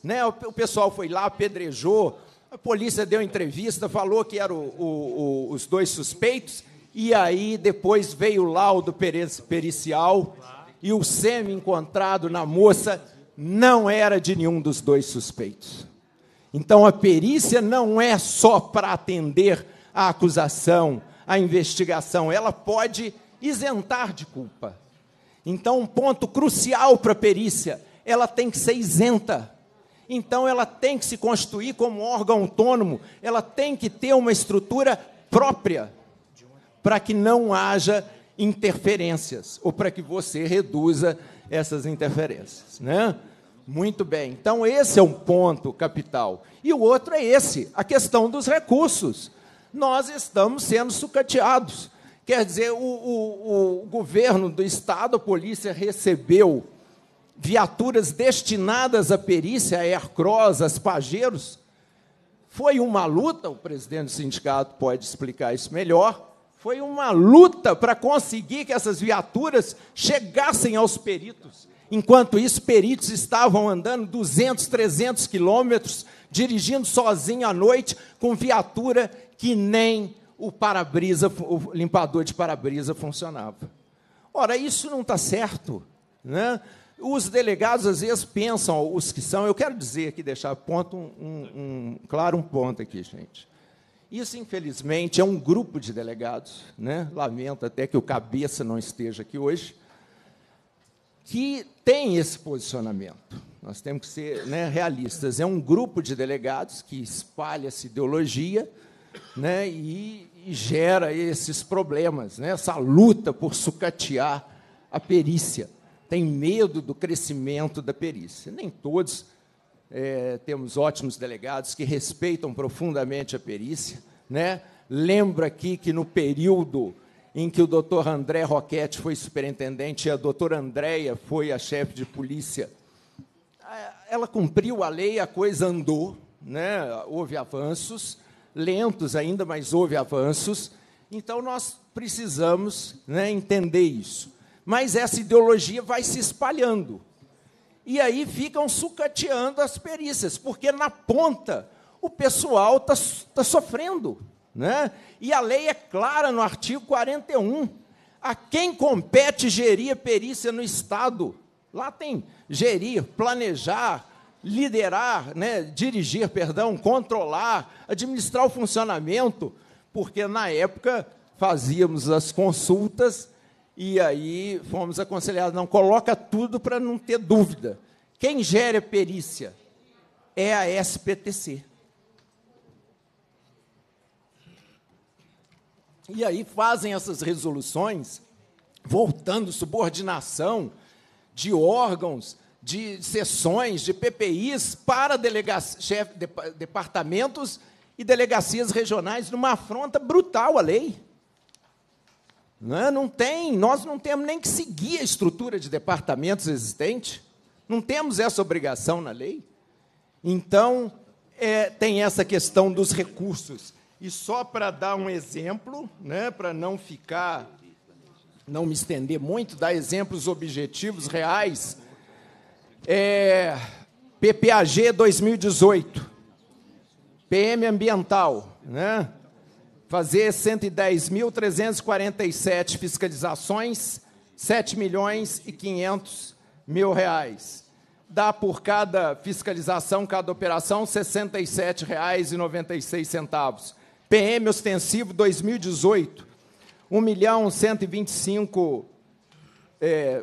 Né? O, o, pessoal foi lá, apedrejou, a polícia deu entrevista, falou que eram o, o, os dois suspeitos, e aí depois veio o laudo pericial e o semi encontrado na moça não era de nenhum dos dois suspeitos. Então a perícia não é só para atender a acusação, a investigação, ela pode isentar de culpa. Então, um ponto crucial para a perícia, ela tem que ser isenta. Então, ela tem que se constituir como órgão autônomo, ela tem que ter uma estrutura própria para que não haja interferências ou para que você reduza essas interferências, né? Muito bem. Então esse é um ponto capital. E o outro é esse, a questão dos recursos nós estamos sendo sucateados. Quer dizer, o, o, o governo do estado, a polícia recebeu viaturas destinadas à perícia, a Aircross, as Pajeiros. Foi uma luta, o presidente do sindicato pode explicar isso melhor, foi uma luta para conseguir que essas viaturas chegassem aos peritos. Enquanto isso, peritos estavam andando 200, 300 quilômetros, dirigindo sozinho à noite, com viatura que nem o para-brisa, o limpador de para-brisa funcionava. Ora, isso não está certo, né? Os delegados às vezes pensam, os que são, eu quero dizer aqui, deixar ponto um, um, claro um ponto aqui, gente. Isso, infelizmente, é um grupo de delegados, né? lamento até que o cabeça não esteja aqui hoje, que tem esse posicionamento. Nós temos que ser né, realistas. É um grupo de delegados que espalha essa ideologia, né, e, gera esses problemas, né, essa luta por sucatear a perícia. Tem medo do crescimento da perícia. Nem todos é, temos ótimos delegados que respeitam profundamente a perícia. Né? Lembra aqui que no período em que o doutor André Roquete foi superintendente e a doutora Andréia foi a chefe de polícia, ela cumpriu a lei, a coisa andou, né? houve avanços, lentos ainda, mas houve avanços. Então nós precisamos né, entender isso. Mas essa ideologia vai se espalhando. E aí ficam sucateando as perícias, porque na ponta o pessoal está tá sofrendo. Né? E a lei é clara no artigo 41. A quem compete gerir a perícia no Estado? Lá tem gerir, planejar, liderar, né, dirigir, perdão, controlar, administrar o funcionamento, porque na época fazíamos as consultas e aí fomos aconselhados, não coloca tudo para não ter dúvida. Quem gera a perícia é a SPTC. E aí fazem essas resoluções, voltando subordinação de órgãos de sessões, de PPIs para chef, de, departamentos e delegacias regionais numa afronta brutal à lei. Não, é? não tem, nós não temos nem que seguir a estrutura de departamentos existente, não temos essa obrigação na lei. Então, é, tem essa questão dos recursos. E só para dar um exemplo, né, para não ficar, não me estender muito, dar exemplos objetivos reais é, PPAG 2018, PM ambiental, né? Fazer 110.347 fiscalizações, 7 milhões e 500 mil reais. Dá por cada fiscalização, cada operação, R$ 67,96. PM ostensivo 2018, 1 milhão 125 é,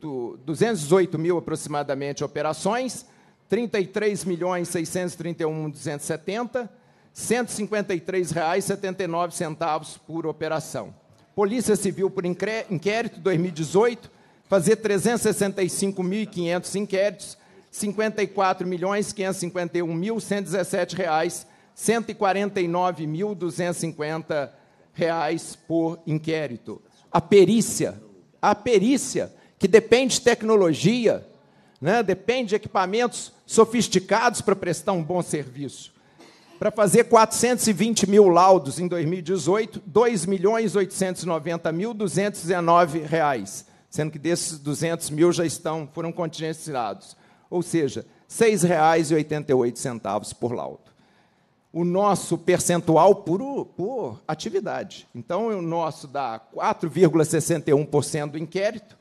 208, mil aproximadamente operações, 33 milhões 631 reais 79 centavos por operação. Polícia Civil por inquérito 2018 fazer 365.500 inquéritos, 54 milhões 551 mil 117 reais 149.250 reais por inquérito. A perícia, a perícia que depende de tecnologia, né? depende de equipamentos sofisticados para prestar um bom serviço. Para fazer 420 mil laudos em 2018, R$ milhões mil reais, sendo que desses 200 mil já estão foram contingenciados, ou seja, R$ 6,88 por laudo. O nosso percentual por, por atividade. Então, o nosso dá 4,61% do inquérito,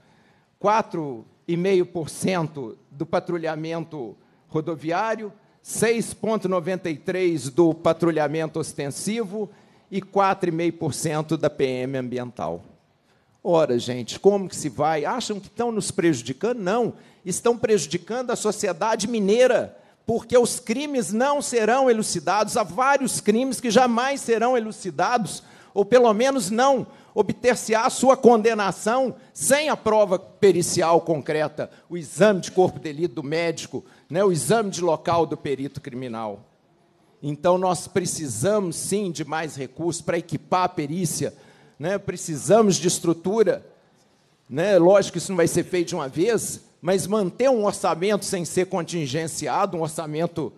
4,5% do patrulhamento rodoviário, 6,93% do patrulhamento ostensivo e 4,5% da PM ambiental. Ora, gente, como que se vai? Acham que estão nos prejudicando? Não, estão prejudicando a sociedade mineira, porque os crimes não serão elucidados. Há vários crimes que jamais serão elucidados, ou pelo menos não obter-se-á a sua condenação sem a prova pericial concreta, o exame de corpo de delito do médico, né, o exame de local do perito criminal. Então, nós precisamos, sim, de mais recursos para equipar a perícia, né, precisamos de estrutura. Né, lógico que isso não vai ser feito de uma vez, mas manter um orçamento sem ser contingenciado, um orçamento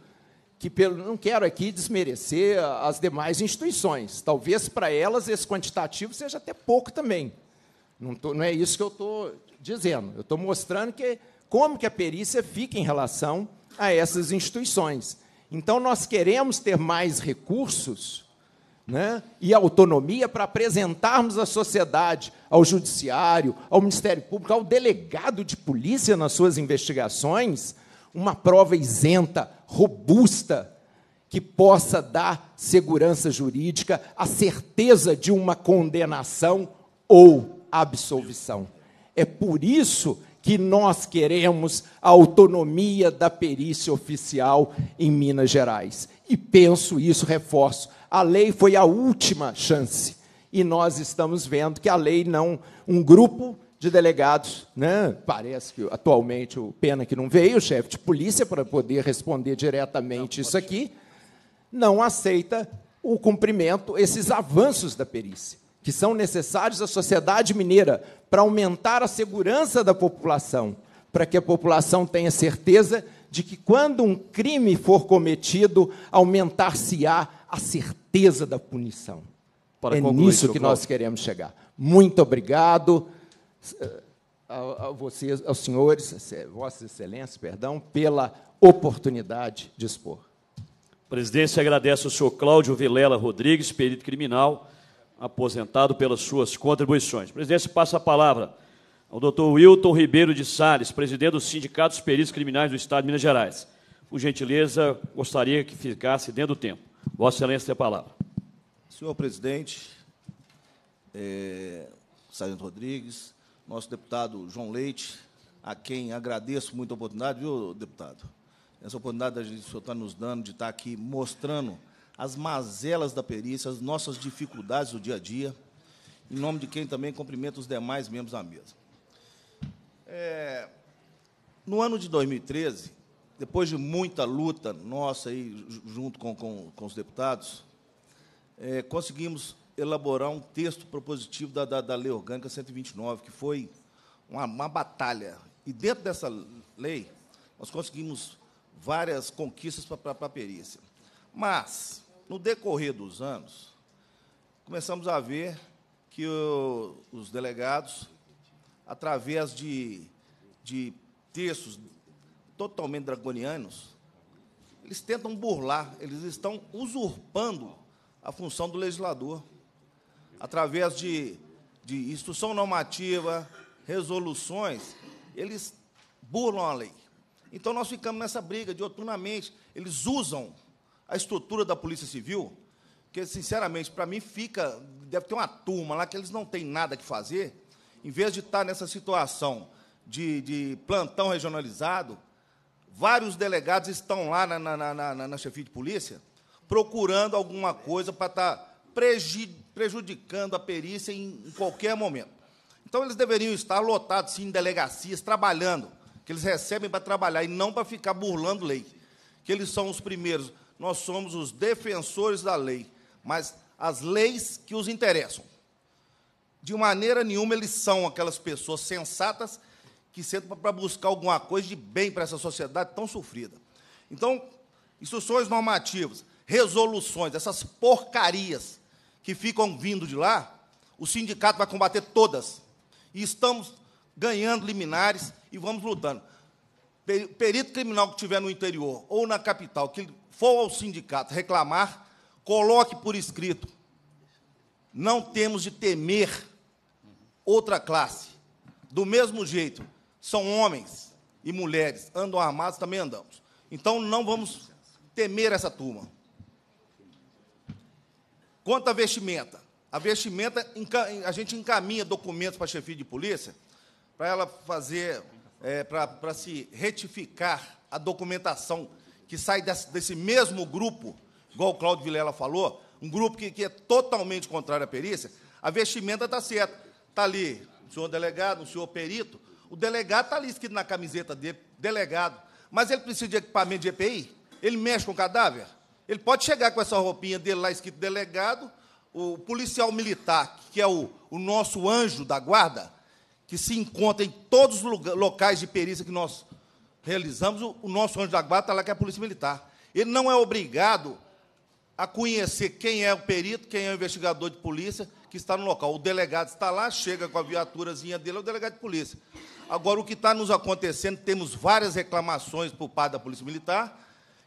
que pelo, não quero aqui desmerecer as demais instituições. Talvez para elas esse quantitativo seja até pouco também. Não, tô, não é isso que eu estou dizendo. Eu estou mostrando que como que a perícia fica em relação a essas instituições. Então nós queremos ter mais recursos né, e autonomia para apresentarmos à sociedade, ao judiciário, ao Ministério Público, ao delegado de polícia nas suas investigações, uma prova isenta, robusta que possa dar segurança jurídica, a certeza de uma condenação ou absolvição. É por isso que nós queremos a autonomia da perícia oficial em Minas Gerais. E penso isso, reforço. A lei foi a última chance. E nós estamos vendo que a lei não. Um grupo de delegados, né? parece que atualmente o Pena que não veio, o chefe de polícia, para poder responder diretamente não, isso aqui, não aceita o cumprimento, esses avanços da perícia, que são necessários à sociedade mineira para aumentar a segurança da população, para que a população tenha certeza de que quando um crime for cometido, aumentar-se-á a certeza da punição. Para é concluir, nisso que nós queremos chegar. Muito obrigado. Eh, a, a vocês, aos senhores, vossas excelências, perdão, pela oportunidade de expor. Presidência agradece ao senhor Cláudio Vilela Rodrigues, perito criminal, aposentado pelas suas contribuições. Presidência passa a palavra ao doutor Wilton Ribeiro de Sales, presidente do Sindicato dos Peritos Criminais do Estado de Minas Gerais. Por gentileza, gostaria que ficasse dentro do tempo. Vossa Excelência tem a palavra. Senhor presidente, é, Sargento Rodrigues, nosso deputado João Leite, a quem agradeço muito a oportunidade, viu, deputado? Essa oportunidade que o senhor está nos dando de estar tá aqui mostrando as mazelas da perícia, as nossas dificuldades do dia a dia. Em nome de quem também cumprimento os demais membros da mesa. É, no ano de 2013, depois de muita luta nossa aí, junto com, com, com os deputados, é, conseguimos elaborar um texto propositivo da, da, da Lei Orgânica 129, que foi uma, uma batalha. E dentro dessa lei, nós conseguimos várias conquistas para a perícia. Mas, no decorrer dos anos, começamos a ver que o, os delegados, através de, de textos totalmente draconianos, eles tentam burlar, eles estão usurpando a função do legislador através de, de instrução normativa, resoluções, eles burlam a lei. Então nós ficamos nessa briga de dioturnamente. Eles usam a estrutura da Polícia Civil, que sinceramente para mim fica, deve ter uma turma lá que eles não têm nada que fazer, em vez de estar nessa situação de, de plantão regionalizado, vários delegados estão lá na, na, na, na, na chefia de polícia procurando alguma coisa para estar tá prejudicando a perícia em, qualquer momento. Então, eles deveriam estar lotados, sim, em delegacias, trabalhando, que eles recebem para trabalhar e não para ficar burlando lei. Que eles são os primeiros, nós somos os defensores da lei, mas as leis que os interessam. De maneira nenhuma eles são aquelas pessoas sensatas que sentam para buscar alguma coisa de bem para essa sociedade tão sofrida. Então, instruções normativas, resoluções, essas porcarias que ficam vindo de lá, o sindicato vai combater todas. E estamos ganhando liminares e vamos lutando. Perito criminal que tiver no interior ou na capital, que for ao sindicato reclamar, coloque por escrito. Não temos de temer outra classe. Do mesmo jeito, são homens e mulheres, andam armados, também andamos. Então, não vamos temer essa turma. Quanto à vestimenta. A vestimenta, a gente encaminha documentos para a chefia de polícia para ela fazer, é, para, para se retificar a documentação que sai desse, desse mesmo grupo, igual o Cláudio Vilela falou, um grupo que, que é totalmente contrário à perícia, a vestimenta está certa. Está ali o senhor delegado, o senhor perito, o delegado está ali escrito na camiseta dele, delegado. Mas ele precisa de equipamento de EPI? Ele mexe com o cadáver? Ele pode chegar com essa roupinha dele lá escrito delegado, o policial militar, que é o, o nosso anjo da guarda, que se encontra em todos os locais de perícia que nós realizamos, o, o nosso anjo da guarda está lá, que é a polícia militar. Ele não é obrigado a conhecer quem é o perito, quem é o investigador de polícia que está no local. O delegado está lá, chega com a viaturazinha dele, é o delegado de polícia. Agora, o que está nos acontecendo, temos várias reclamações por parte da Polícia Militar,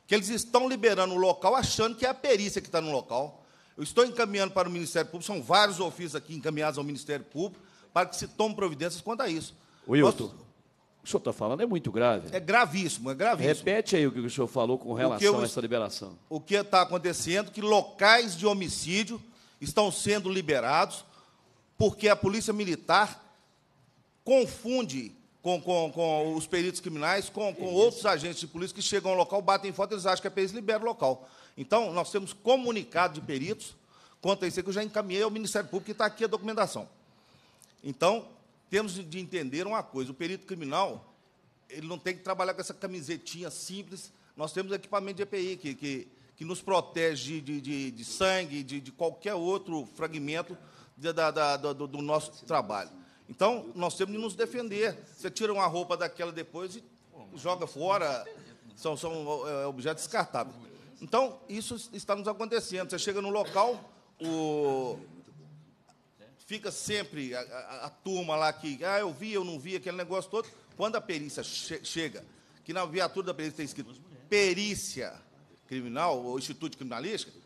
que eles estão liberando o local achando que é a perícia que está no local. Eu estou encaminhando para o Ministério Público, são vários ofícios aqui encaminhados ao Ministério Público, para que se tomem providências quanto a isso. Wilton, Nós... o senhor está falando é muito grave. É gravíssimo, é gravíssimo. Repete aí o que o senhor falou com relação eu... a essa liberação. O que está acontecendo é que locais de homicídio estão sendo liberados porque a Polícia Militar confunde com, com, com os peritos criminais, com, com outros agentes de polícia que chegam ao local, batem foto, eles acham que é a PES libera o local. Então, nós temos comunicado de peritos, quanto a isso que eu já encaminhei ao Ministério Público, que está aqui a documentação. Então, temos de entender uma coisa, o perito criminal, ele não tem que trabalhar com essa camisetinha simples, nós temos equipamento de EPI, que, que, que nos protege de, de, de sangue, de, de, qualquer outro fragmento da, da, da, do, do nosso trabalho. Então, nós temos de nos defender. Você tira uma roupa daquela depois e joga fora. São, são é, é objetos descartáveis. Então, isso está nos acontecendo. Você chega no local, o... fica sempre a, a, a, turma lá que, ah, eu vi, eu não vi, aquele negócio todo. Quando a perícia che chega, que na viatura da perícia tem escrito perícia criminal, ou instituto criminalístico,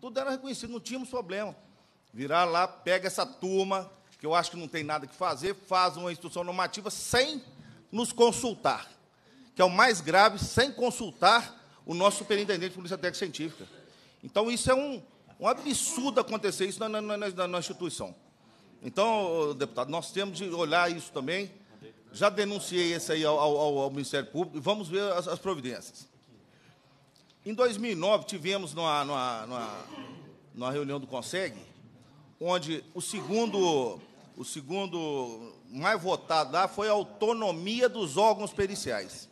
tudo era reconhecido, não tínhamos problema. Virar lá, pega essa turma, que eu acho que não tem nada que fazer, faz uma instrução normativa sem nos consultar, que é o mais grave, sem consultar o nosso superintendente de polícia técnica científica. Então, isso é um, um absurdo acontecer isso na, na, na, na instituição. Então, deputado, nós temos de olhar isso também. Já denunciei isso aí ao, ao, ao Ministério Público e vamos ver as, as providências. Em 2009, tivemos numa, numa, numa, numa reunião do CONSEG, onde o segundo o segundo mais votado lá foi a autonomia dos órgãos periciais.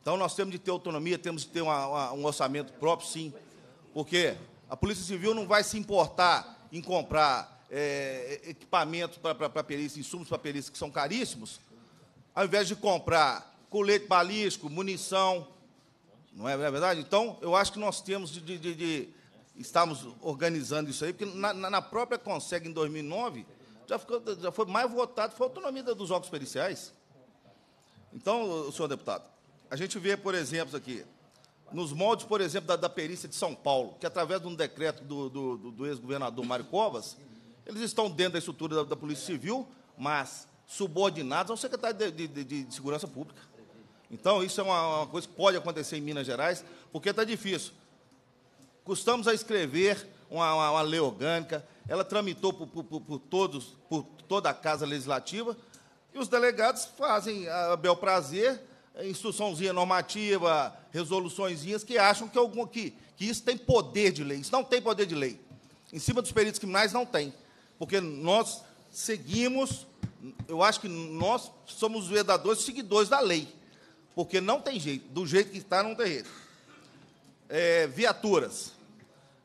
Então, nós temos de ter autonomia, temos de ter uma, uma, um orçamento próprio, sim, porque a Polícia Civil não vai se importar em comprar é, equipamento para perícia, insumos para perícia que são caríssimos, ao invés de comprar colete balístico, munição, é, não é, verdade? Então, eu acho que nós temos de, de, de, de estarmos organizando isso aí, porque na, na própria Consegue, em 2009, já, ficou, já foi mais votado, foi a autonomia dos órgãos periciais. Então, senhor deputado, a gente vê, por exemplo, aqui, nos moldes, por exemplo, da, da perícia de São Paulo, que através de um decreto do, do, do ex-governador Mário Covas, eles estão dentro da estrutura da, da Polícia Civil, mas subordinados ao secretário de, de, de, de Segurança Pública. Então, isso é uma, uma coisa que pode acontecer em Minas Gerais, porque está difícil. Custamos a escrever uma, uma, uma lei orgânica, ela tramitou por, por, por, todos, por toda a Casa Legislativa, e os delegados fazem a ah, bel prazer instruçãozinha normativa, resoluçõezinhas que acham que, algum, que, que isso tem poder de lei. Isso não tem poder de lei. Em cima dos peritos criminais, não tem. Porque nós seguimos, eu acho que nós somos os vedadores seguidores da lei. Porque não tem jeito. Do jeito que está, não tem jeito. É, viaturas.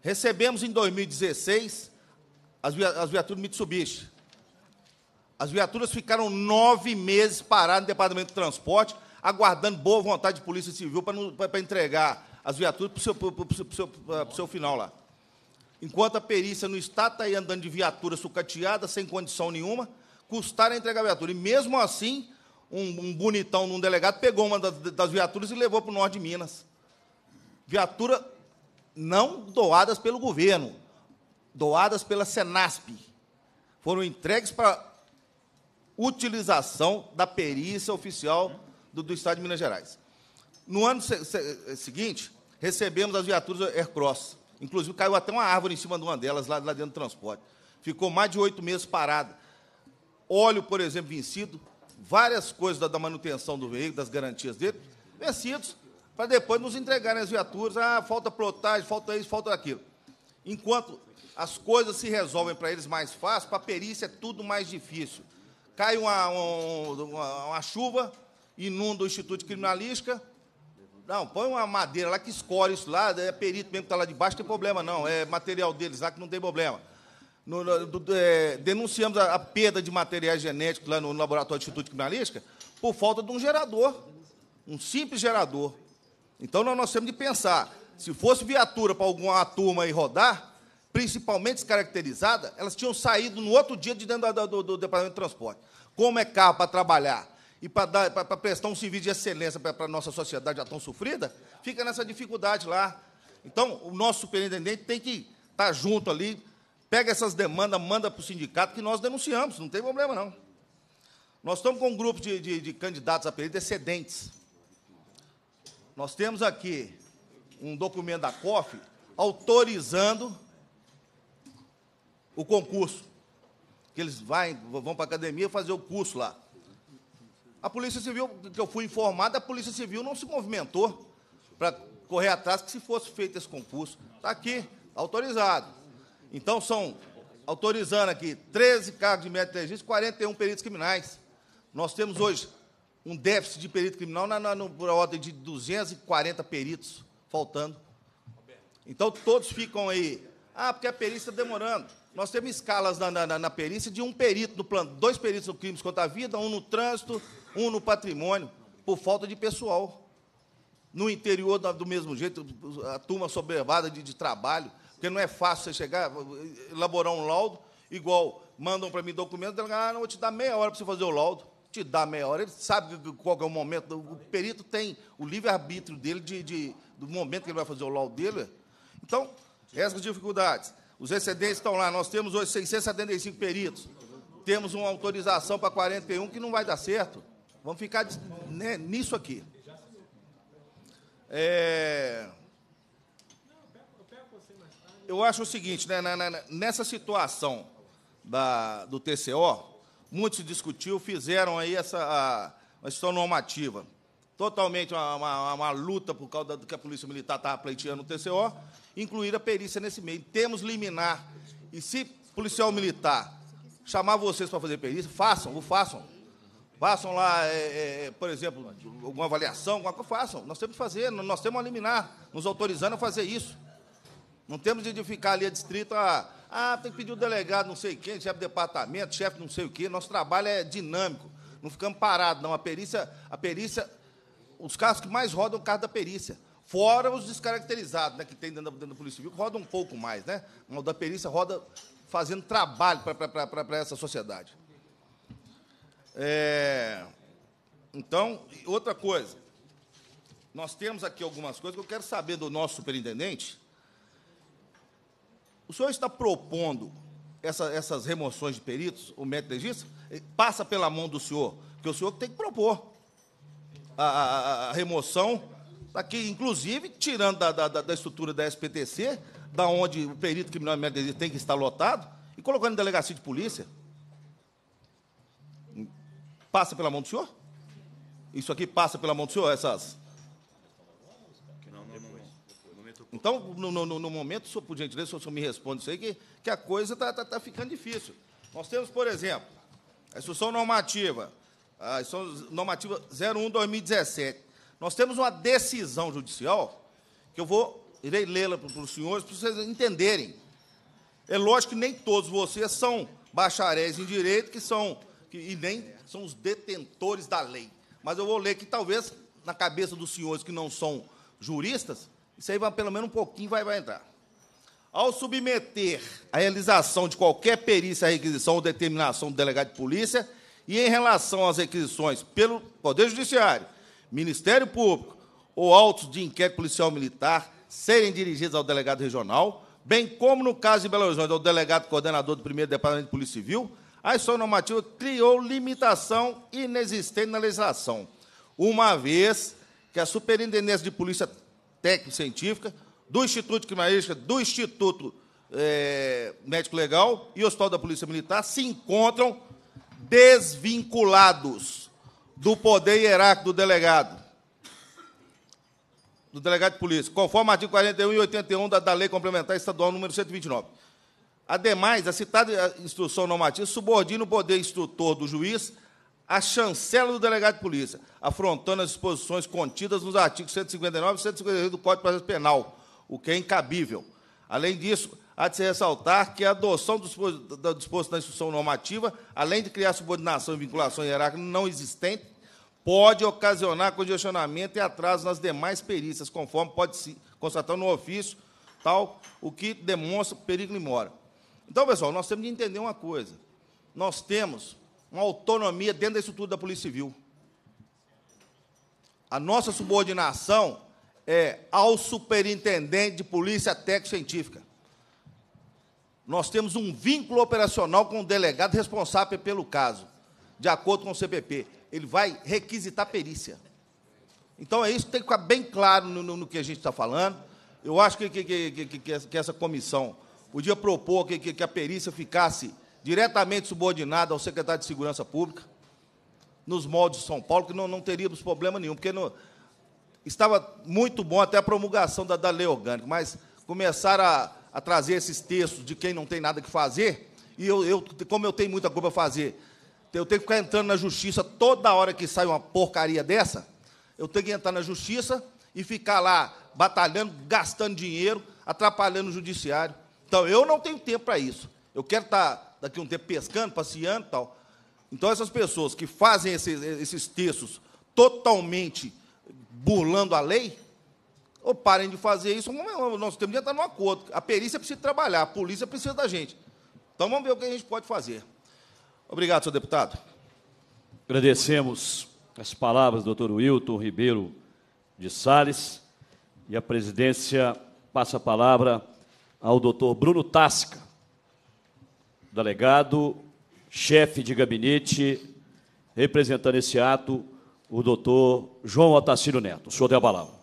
Recebemos em 2016 as, as viaturas Mitsubishi. As viaturas ficaram nove meses paradas no Departamento de Transporte, aguardando boa vontade de Polícia Civil para entregar as viaturas para o seu, pro seu, seu final lá. Enquanto a perícia no Estado está aí andando de viatura sucateada, sem condição nenhuma, custaram a entregar a viatura. E mesmo assim, um, um bonitão num delegado pegou uma das, das viaturas e levou para o norte de Minas. Viatura não doadas pelo governo, doadas pela Senasp, foram entregues para utilização da perícia oficial do, do Estado de Minas Gerais. No ano se, se, seguinte, recebemos as viaturas Aircross. Inclusive, caiu até uma árvore em cima de uma delas, lá, lá dentro do transporte. Ficou mais de oito meses parada. Óleo, por exemplo, vencido, várias coisas da, da manutenção do veículo, das garantias dele, vencidos para depois nos entregarem as viaturas, ah, falta plotagem, falta isso, falta aquilo. Enquanto as coisas se resolvem para eles mais fácil, para a perícia é tudo mais difícil. Cai uma, uma, uma chuva, inunda o Instituto de Criminalística, não, põe uma madeira lá que escolhe isso lá, é perito mesmo que está lá de baixo, não tem problema não, é material deles lá que não tem problema. No, no, do, é, denunciamos a, a, perda de materiais genéticos lá no, no laboratório do Instituto de Criminalística por falta de um gerador, um simples gerador. Então nós temos de pensar, se fosse viatura para alguma turma aí rodar, principalmente descaracterizada, elas tinham saído no outro dia de dentro do, do, do Departamento de Transporte. Como é carro para trabalhar e para, dar, para, para prestar um serviço de excelência para, para a nossa sociedade já tão sofrida, fica nessa dificuldade lá. Então, o nosso superintendente tem que estar tá junto ali, pega essas demandas, manda para o sindicato, que nós denunciamos, não tem problema, não. Nós estamos com um grupo de, de, de candidatos a período excedentes. Nós temos aqui um documento da COF autorizando o concurso. Que eles vai, vão para a academia fazer o curso lá. A Polícia Civil, que eu fui informado, a Polícia Civil não se movimentou para correr atrás que se fosse feito esse concurso. Está aqui, autorizado. Então, são, autorizando aqui, 13 cargos de médio e 41 peritos criminais. Nós temos hoje um déficit de perito criminal na, na, por ordem de 240 peritos faltando. Então, todos ficam aí. Ah, porque a perícia está demorando. Nós temos escalas na, na, na, perícia de um perito no plano, dois peritos no crimes contra a vida, um no trânsito, um no patrimônio, por falta de pessoal. No interior, do mesmo jeito, a turma sobrevada de, de trabalho, porque não é fácil você chegar, elaborar um laudo, igual mandam para mim documentos, ah, não vou te dar meia hora para você fazer o laudo te dá meia hora, ele sabe qual é o momento. O perito tem o livre-arbítrio dele de, de, do momento que ele vai fazer o laudo dele. Então, essas dificuldades. Os excedentes estão lá. Nós temos hoje 675 peritos. Temos uma autorização para 41 que não vai dar certo. Vamos ficar né, nisso aqui. É... Eu acho o seguinte, né, nessa situação da, do TCO, muito se discutiu, fizeram aí essa a, questão normativa. Totalmente uma, uma, uma, luta por causa do que a Polícia Militar estava pleiteando no TCO, incluir a perícia nesse meio. Temos liminar. E se policial militar chamar vocês para fazer perícia, façam, o façam. Façam lá, é, é, é, por exemplo, alguma avaliação, alguma coisa, façam. Nós temos que fazer, nós temos a liminar, nos autorizando a fazer isso. Não temos de ficar ali a distrita ah, tem que pedir o delegado não sei quem, chefe de departamento, chefe não sei o quê. Nosso trabalho é dinâmico, não ficamos parados, não. A perícia, a perícia, os casos que mais rodam é o caso da perícia. Fora os descaracterizados, né, que tem dentro da, dentro da Polícia Civil, que roda um pouco mais, né? O da perícia roda fazendo trabalho para essa sociedade. É, então, outra coisa. Nós temos aqui algumas coisas que eu quero saber do nosso superintendente, o senhor está propondo essa, essas remoções de peritos, o médico legista, passa pela mão do senhor, porque o senhor tem que propor a, a, a remoção, aqui, inclusive tirando da, da, da, estrutura da SPTC, da onde o perito criminal e médico legista tem que estar lotado, e colocando em delegacia de polícia. Passa pela mão do senhor? Isso aqui passa pela mão do senhor, essas Então, no, no, no momento, senhor, por gentileza, o senhor me responde isso aí, que, que a coisa está tá, tá ficando difícil. Nós temos, por exemplo, a instrução normativa, a instrução normativa 01-2017. Nós temos uma decisão judicial, que eu vou, irei lê-la para os senhores, para vocês entenderem. É lógico que nem todos vocês são bacharéis em direito, que são, que, e nem são os detentores da lei. Mas eu vou ler que talvez, na cabeça dos senhores que não são juristas, isso aí, vai, pelo menos um pouquinho, vai, vai entrar. Ao submeter a realização de qualquer perícia à requisição ou determinação do delegado de polícia, e em relação às requisições pelo Poder Judiciário, Ministério Público ou autos de inquérito policial militar serem dirigidos ao delegado regional, bem como no caso de Belo Horizonte, ao delegado coordenador do primeiro Departamento de Polícia Civil, a sua normativa criou limitação inexistente na legislação, uma vez que a Superintendência de Polícia técnico-científica, do Instituto de Criminalística, do Instituto é, Médico Legal e Hospital da Polícia Militar se encontram desvinculados do poder hierárquico do delegado, do delegado de polícia, conforme o artigo 41 e 81 da, da Lei Complementar Estadual número 129. Ademais, a citada instrução normativa subordina o poder instrutor do juiz a chancela do delegado de polícia, afrontando as disposições contidas nos artigos 159 e 158 do Código de Processo Penal, o que é incabível. Além disso, há de se ressaltar que a adoção do disposto, na instrução normativa, além de criar subordinação e vinculação hierárquica não existente, pode ocasionar congestionamento e atraso nas demais perícias, conforme pode-se constatar no ofício, tal, o que demonstra perigo mora. Então, pessoal, nós temos de entender uma coisa. Nós temos uma autonomia dentro da estrutura da Polícia Civil. A nossa subordinação é ao superintendente de polícia técnico-científica. Nós temos um vínculo operacional com o delegado responsável pelo caso, de acordo com o CPP. Ele vai requisitar perícia. Então, é isso que tem que ficar bem claro no, no, no que a gente está falando. Eu acho que, que, que, que essa comissão podia propor que, a perícia ficasse diretamente subordinada ao secretário de Segurança Pública, nos moldes de São Paulo, que não, não teríamos problema nenhum, porque não, estava muito bom até a promulgação da, da lei orgânica, mas começaram a, a, trazer esses textos de quem não tem nada que fazer, e eu, eu como eu tenho muita coisa a fazer, eu tenho que ficar entrando na justiça toda hora que sai uma porcaria dessa, eu tenho que entrar na justiça e ficar lá batalhando, gastando dinheiro, atrapalhando o judiciário. Então, eu não tenho tempo para isso. Eu quero estar tá daqui a um tempo pescando, passeando e tal. Então, essas pessoas que fazem esses, esses textos totalmente burlando a lei, ou parem de fazer isso, nós temos que entrar num acordo. A perícia precisa trabalhar, a polícia precisa da gente. Então, vamos ver o que a gente pode fazer. Obrigado, senhor deputado. Agradecemos as palavras do doutor Wilton Ribeiro de Sales e a presidência passa a palavra ao doutor Bruno Tasca delegado, chefe de gabinete, representando esse ato, o doutor João Otacílio Neto. O senhor tem a palavra.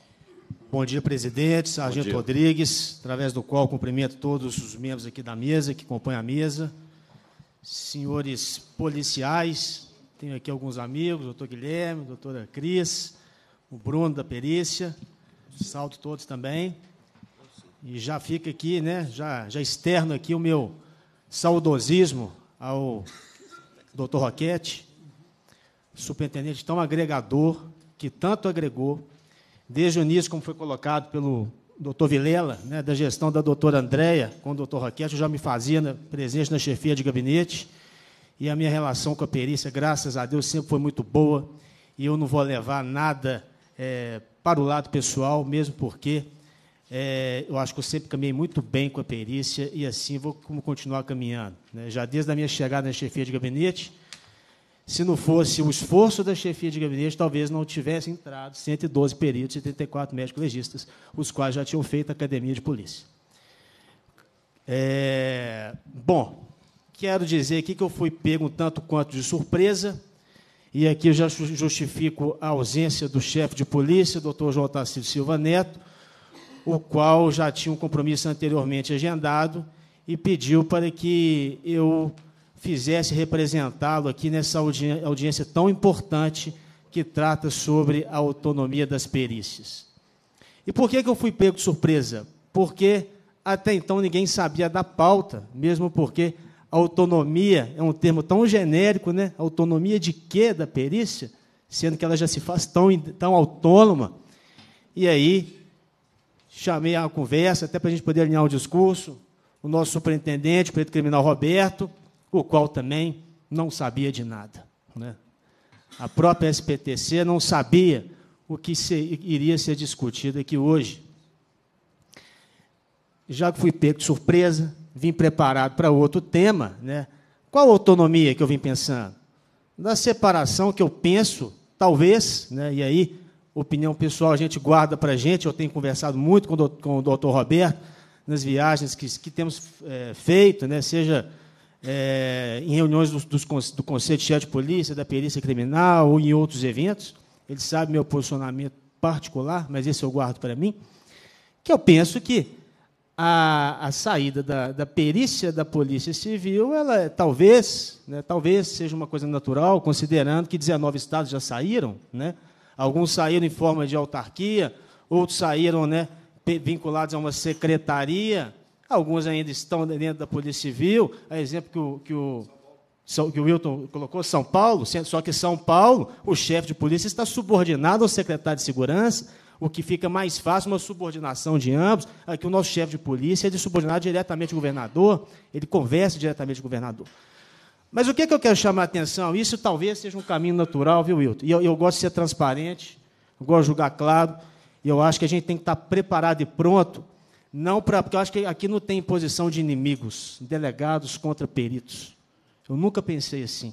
Bom dia, presidente, Sargento dia. Rodrigues, através do qual cumprimento todos os membros aqui da mesa, que compõem a mesa, senhores policiais, tenho aqui alguns amigos, doutor Guilherme, doutora Cris, o Bruno da perícia, salto todos também. E já fica aqui, né, já, já externo aqui o meu saudosismo ao doutor Roquete, superintendente tão agregador, que tanto agregou, desde o início, como foi colocado pelo doutor Vilela, né, da gestão da doutora Andréia com o doutor Roquete, eu já me fazia na, né, presente na chefia de gabinete, e a minha relação com a perícia, graças a Deus, sempre foi muito boa, e eu não vou levar nada é, para o lado pessoal, mesmo porque é, eu acho que eu sempre caminhei muito bem com a perícia e assim vou continuar caminhando. Né? Já desde a minha chegada na chefia de gabinete, se não fosse o esforço da chefia de gabinete, talvez não tivessem entrado 112 peritos e 34 médicos legistas, os quais já tinham feito academia de polícia. É, bom, quero dizer aqui que eu fui pego um tanto quanto de surpresa, e aqui eu já justifico a ausência do chefe de polícia, doutor João Tarcísio Silva Neto, o qual já tinha um compromisso anteriormente agendado e pediu para que eu fizesse representá-lo aqui nessa audiência tão importante que trata sobre a autonomia das perícias. E por que, que eu fui pego de surpresa? Porque até então ninguém sabia da pauta, mesmo porque autonomia é um termo tão genérico, né? Autonomia de quê da perícia? Sendo que ela já se faz tão, tão autônoma. E aí chamei a conversa, até para a gente poder alinhar o discurso, o nosso superintendente, o preto criminal Roberto, o qual também não sabia de nada. Né? A própria SPTC não sabia o que iria ser discutido aqui hoje. Já que fui pego de surpresa, vim preparado para outro tema. Né? Qual autonomia que eu vim pensando? Da separação que eu penso, talvez, né? e aí opinião pessoal a gente guarda para a gente. Eu tenho conversado muito com, com o doutor Roberto nas viagens que, que temos é, feito, né? seja é, em reuniões do, do, do Conselho de Chefe de Polícia, da Perícia Criminal ou em outros eventos. Ele sabe meu posicionamento particular, mas esse eu guardo para mim. Que eu penso que a, a saída da, da, perícia da Polícia Civil, ela é, talvez, né, talvez seja uma coisa natural, considerando que 19 estados já saíram, né? Alguns saíram em forma de autarquia, outros saíram né, vinculados a uma secretaria, alguns ainda estão dentro da Polícia Civil, a é exemplo que o, que o que o Wilton colocou, São Paulo, só que São Paulo, o chefe de polícia está subordinado ao secretário de segurança, o que fica mais fácil uma subordinação de ambos. Aqui é o nosso chefe de polícia é de subordinado diretamente ao governador, ele conversa diretamente com o governador. Mas o que, é que eu quero chamar a atenção? Isso talvez seja um caminho natural, viu, Wilton? E eu, eu gosto de ser transparente, gosto de julgar claro, e eu acho que a gente tem que estar preparado e pronto, não para. Porque eu acho que aqui não tem posição de inimigos, delegados contra peritos. Eu nunca pensei assim.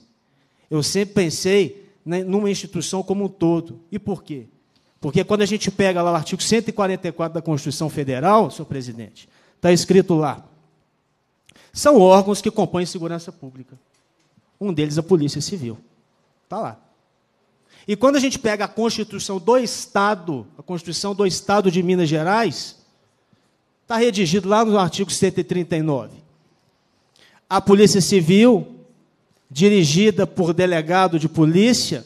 Eu sempre pensei né, numa instituição como um todo. E por quê? Porque quando a gente pega lá o artigo 144 da Constituição Federal, senhor presidente, está escrito lá: são órgãos que compõem segurança pública. Um deles é a Polícia Civil. Está lá. E quando a gente pega a Constituição do Estado, a Constituição do Estado de Minas Gerais, está redigido lá no artigo 139. A Polícia Civil, dirigida por delegado de polícia,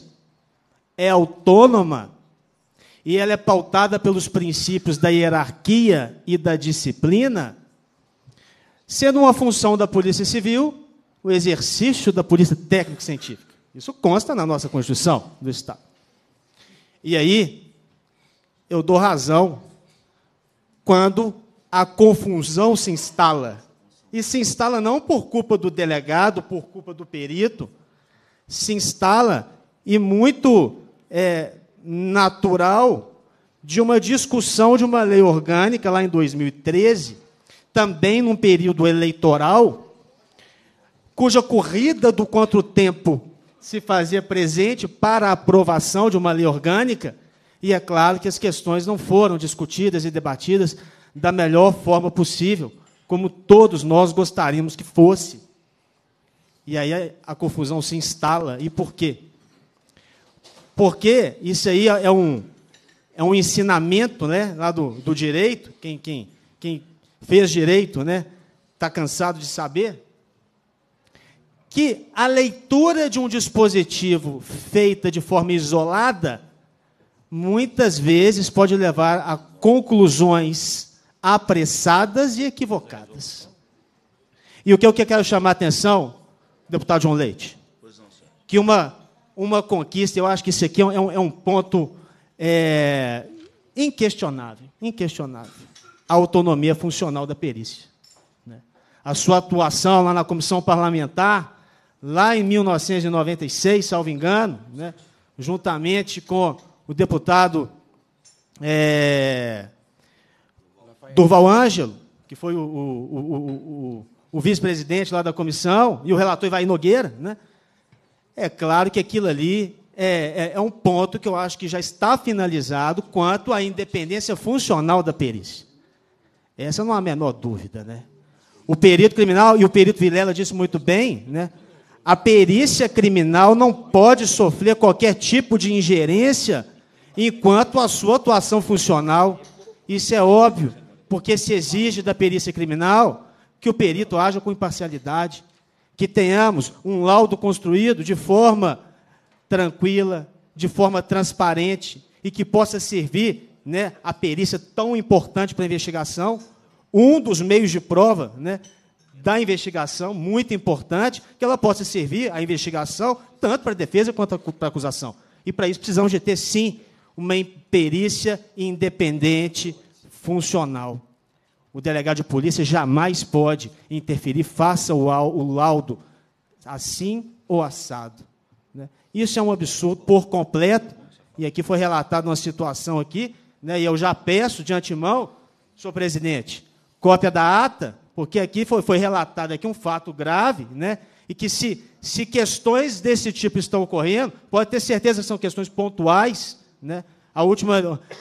é autônoma e ela é pautada pelos princípios da hierarquia e da disciplina, sendo uma função da Polícia Civil o exercício da polícia técnico-científica. Isso consta na nossa Constituição do Estado. E aí, eu dou razão quando a confusão se instala. E se instala não por culpa do delegado, por culpa do perito, se instala e muito é, natural de uma discussão de uma lei orgânica lá em 2013, também num período eleitoral, cuja corrida do controtempo se fazia presente para a aprovação de uma lei orgânica, e é claro que as questões não foram discutidas e debatidas da melhor forma possível, como todos nós gostaríamos que fosse. E aí a confusão se instala. E por quê? Porque isso aí é um, é um ensinamento né, lá do, do direito, quem, quem, quem fez direito está né, tá cansado de saber, que a leitura de um dispositivo feita de forma isolada muitas vezes pode levar a conclusões apressadas e equivocadas. E o que eu quero chamar a atenção, deputado João Leite, que uma, uma conquista, eu acho que isso aqui é um, é um é ponto é, inquestionável, inquestionável, a autonomia funcional da perícia. Né? A sua atuação lá na comissão parlamentar, lá em 1996, salvo engano, né, juntamente com o deputado é, Durval Ângelo, que foi o, o, o, o vice-presidente lá da comissão, e o relator Ivaí Nogueira, né, é claro que aquilo ali é, é, é um ponto que eu acho que já está finalizado quanto à independência funcional da perícia. Essa não há a menor dúvida, né? O perito criminal, e o perito Vilela disse muito bem, né? A perícia criminal não pode sofrer qualquer tipo de ingerência enquanto a sua atuação funcional. Isso é óbvio, porque se exige da perícia criminal que o perito haja com imparcialidade, que tenhamos um laudo construído de forma tranquila, de forma transparente e que possa servir, né, a perícia tão importante para a investigação, um dos meios de prova, né, da investigação, muito importante, que ela possa servir à investigação, tanto para a defesa quanto para a acusação. E para isso precisamos de ter, sim, uma perícia independente funcional. O delegado de polícia jamais pode interferir, faça o laudo assim ou assado. Né? Isso é um absurdo por completo, e aqui foi relatada uma situação aqui, né? e eu já peço de antemão, senhor presidente, cópia da ata porque aqui foi, foi relatado aqui um fato grave, né? E que se, se questões desse tipo estão ocorrendo, pode ter certeza que são questões pontuais, né? A última,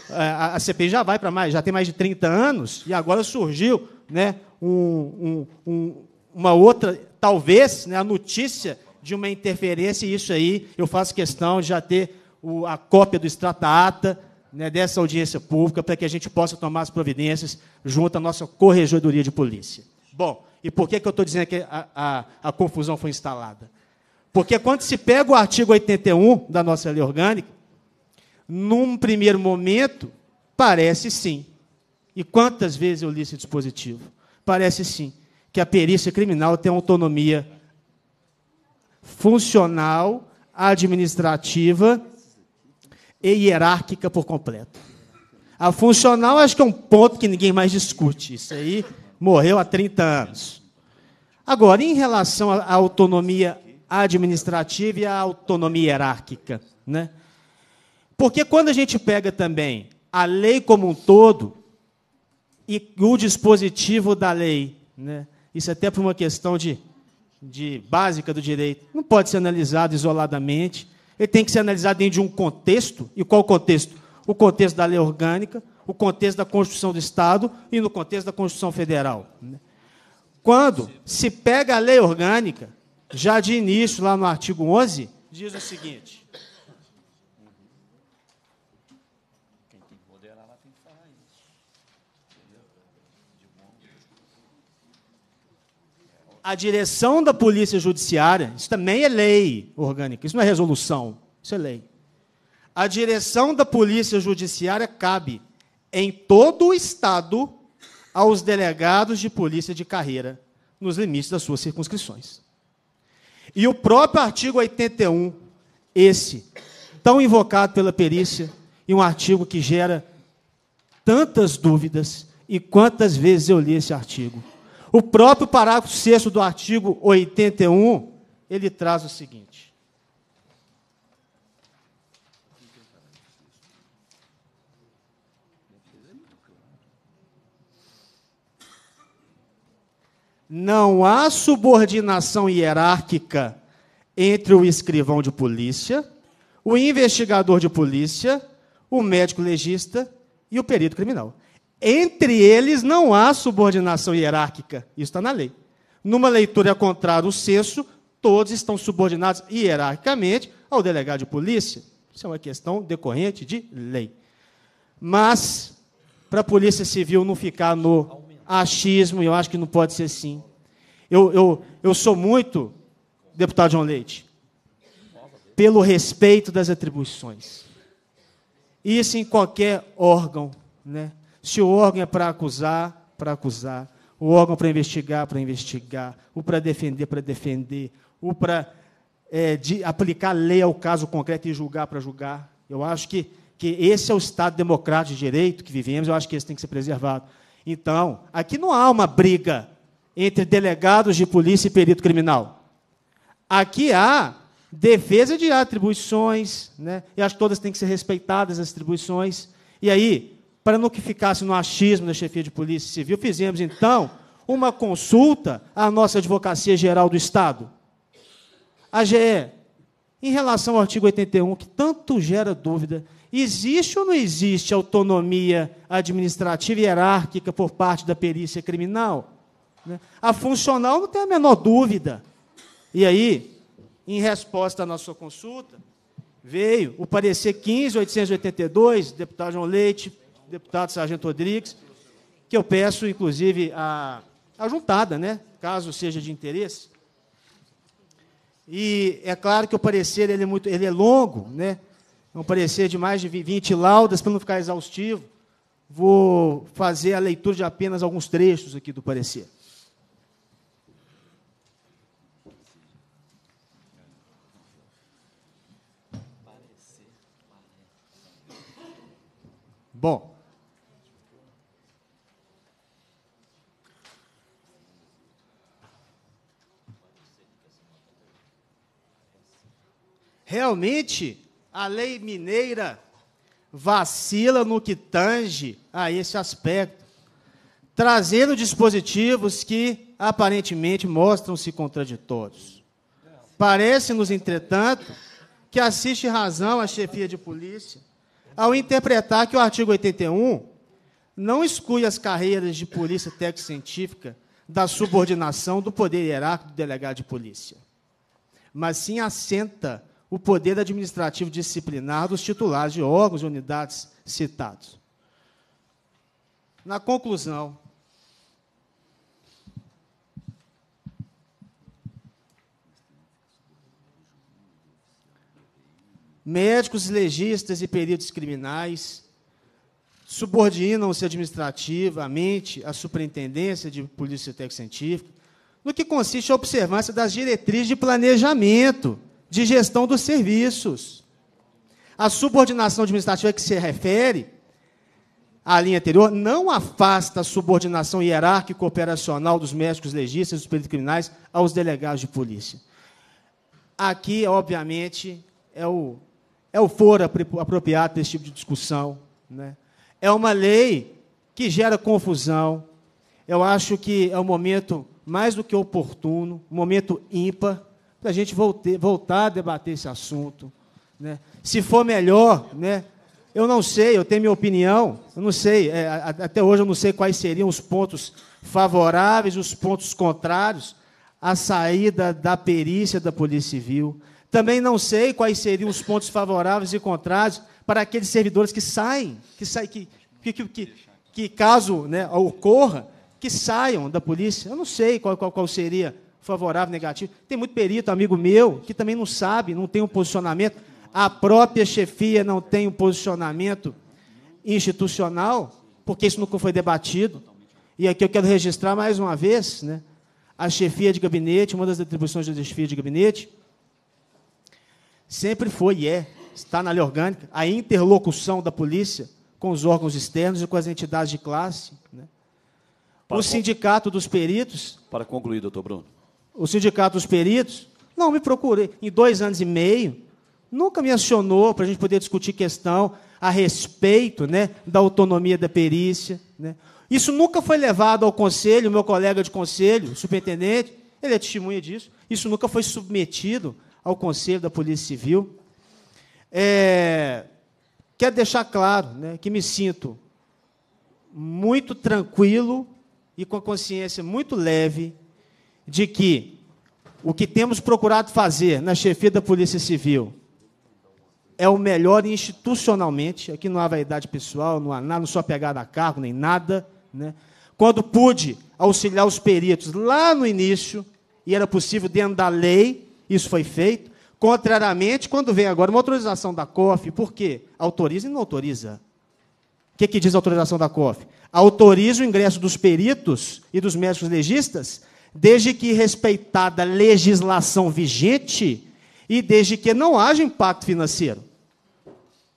é, a, CPI já vai para mais, já tem mais de 30 anos, e agora surgiu, né? Um, um, um, uma outra, talvez, né? A notícia de uma interferência, e isso aí eu faço questão de já ter o, a cópia do extrato ata, né, dessa audiência pública para que a gente possa tomar as providências junto à nossa corregedoria de polícia. Bom, e por que, que eu estou dizendo que a, a, a confusão foi instalada? Porque quando se pega o artigo 81 da nossa lei orgânica, num primeiro momento, parece sim. E quantas vezes eu li esse dispositivo? Parece sim que a perícia criminal tem autonomia funcional, administrativa e hierárquica por completo. A funcional acho que é um ponto que ninguém mais discute. Isso aí morreu há 30 anos. Agora, em relação à autonomia administrativa e à autonomia hierárquica, né? Porque quando a gente pega também a lei como um todo e o dispositivo da lei, né? Isso é até por uma questão de, de básica do direito, não pode ser analisado isoladamente ele tem que ser analisado dentro de um contexto. E qual contexto? O contexto da lei orgânica, o contexto da Constituição do Estado e no contexto da Constituição Federal. Né? Quando se pega a lei orgânica, já de início, lá no artigo 11, diz o seguinte: a direção da polícia judiciária, isso também é lei orgânica, isso não é resolução, isso é lei. A direção da polícia judiciária cabe em todo o estado aos delegados de polícia de carreira, nos limites das suas circunscrições. E o próprio artigo 81, esse, tão invocado pela perícia, e um artigo que gera tantas dúvidas, e quantas vezes eu li esse artigo. O próprio parágrafo 6 do artigo 81, ele traz o seguinte. Não há subordinação hierárquica entre o escrivão de polícia, o investigador de polícia, o médico legista e o perito criminal. Entre eles não há subordinação hierárquica. Isso está na lei. Numa leitura contrária ao censo, todos estão subordinados hierarquicamente ao delegado de polícia. Isso é uma questão decorrente de lei. Mas, para a Polícia Civil não ficar no achismo, eu acho que não pode ser assim. Eu, eu, eu sou muito, deputado João Leite, pelo respeito das atribuições. Isso em qualquer órgão. Né? Se o órgão é para acusar, para acusar. O órgão para investigar, para investigar. O para defender, para defender. O para é, de aplicar lei ao caso concreto e julgar para julgar. Eu acho que, que esse é o Estado democrático de direito que vivemos, eu acho que esse tem que ser preservado. Então, aqui não há uma briga entre delegados de polícia e perito criminal. Aqui há defesa de atribuições, né? eu acho que todas têm que ser respeitadas as atribuições. E aí, para não que ficasse no achismo da chefia de polícia civil, fizemos então uma consulta à nossa Advocacia Geral do Estado, a GE, em relação ao artigo 81, que tanto gera dúvida, existe ou não existe autonomia administrativa e hierárquica por parte da perícia criminal? Né? A funcional não tem a menor dúvida. E aí, em resposta à nossa consulta, veio o parecer 15.882, deputado João Leite, deputado Sargento Rodrigues, que eu peço, inclusive, a, a juntada, né? caso seja de interesse. E é claro que o parecer ele é, muito, ele é longo, né? é um parecer de mais de 20 laudas, para não ficar exaustivo. Vou fazer a leitura de apenas alguns trechos aqui do parecer. Bom, Realmente, a lei mineira vacila no que tange a esse aspecto, trazendo dispositivos que aparentemente mostram-se contraditórios. Parece-nos, entretanto, que assiste razão à chefia de polícia ao interpretar que o artigo 81 não exclui as carreiras de polícia técnico-científica da subordinação do poder hierárquico do delegado de polícia, mas sim assenta o poder administrativo disciplinar dos titulares de órgãos e unidades citados. Na conclusão, médicos, legistas e peritos criminais subordinam-se administrativamente à Superintendência de Polícia Técnica Científica, no que consiste a observância das diretrizes de planejamento de gestão dos serviços. A subordinação administrativa que se refere à linha anterior não afasta a subordinação hierárquica operacional dos médicos legistas e dos peritos criminais aos delegados de polícia. Aqui, obviamente, é o, é o foro apropriado para esse tipo de discussão. Né? É uma lei que gera confusão. Eu acho que é um momento mais do que oportuno, um momento ímpar, para a gente volte, voltar a debater esse assunto. Né? Se for melhor, né? eu não sei, eu tenho minha opinião, eu não sei, é, até hoje eu não sei quais seriam os pontos favoráveis, os pontos contrários à saída da perícia da Polícia Civil. Também não sei quais seriam os pontos favoráveis e contrários para aqueles servidores que saem, que saem, que, que, que, que caso né, ocorra, que saiam da polícia. Eu não sei qual, qual, qual seria favorável, negativo. Tem muito perito, amigo meu, que também não sabe, não tem um posicionamento. A própria chefia não tem um posicionamento institucional, porque isso nunca foi debatido. E aqui eu quero registrar mais uma vez, né? A chefia de gabinete, uma das atribuições da chefia de gabinete, sempre foi e é, está na lei orgânica, a interlocução da polícia com os órgãos externos e com as entidades de classe. Né? o sindicato dos peritos. Para concluir, doutor Bruno o Sindicato dos Peritos não me procurei. em dois anos e meio, nunca me acionou para a gente poder discutir questão a respeito né, da autonomia da perícia. Né. Isso nunca foi levado ao conselho, meu colega de conselho, o superintendente, ele é testemunha disso. Isso nunca foi submetido ao conselho da Polícia Civil. É, quero deixar claro né, que me sinto muito tranquilo e com a consciência muito leve de que o que temos procurado fazer na chefia da Polícia Civil é o melhor institucionalmente. Aqui não há vaidade pessoal, não há nada, não só pegada a cargo, nem nada. Né? Quando pude auxiliar os peritos lá no início, e era possível dentro da lei, isso foi feito. Contrariamente, quando vem agora uma autorização da COF, por quê? Autoriza e não autoriza. O que, que diz a autorização da COF? Autoriza o ingresso dos peritos e dos médicos legistas desde que respeitada a legislação vigente e desde que não haja impacto financeiro.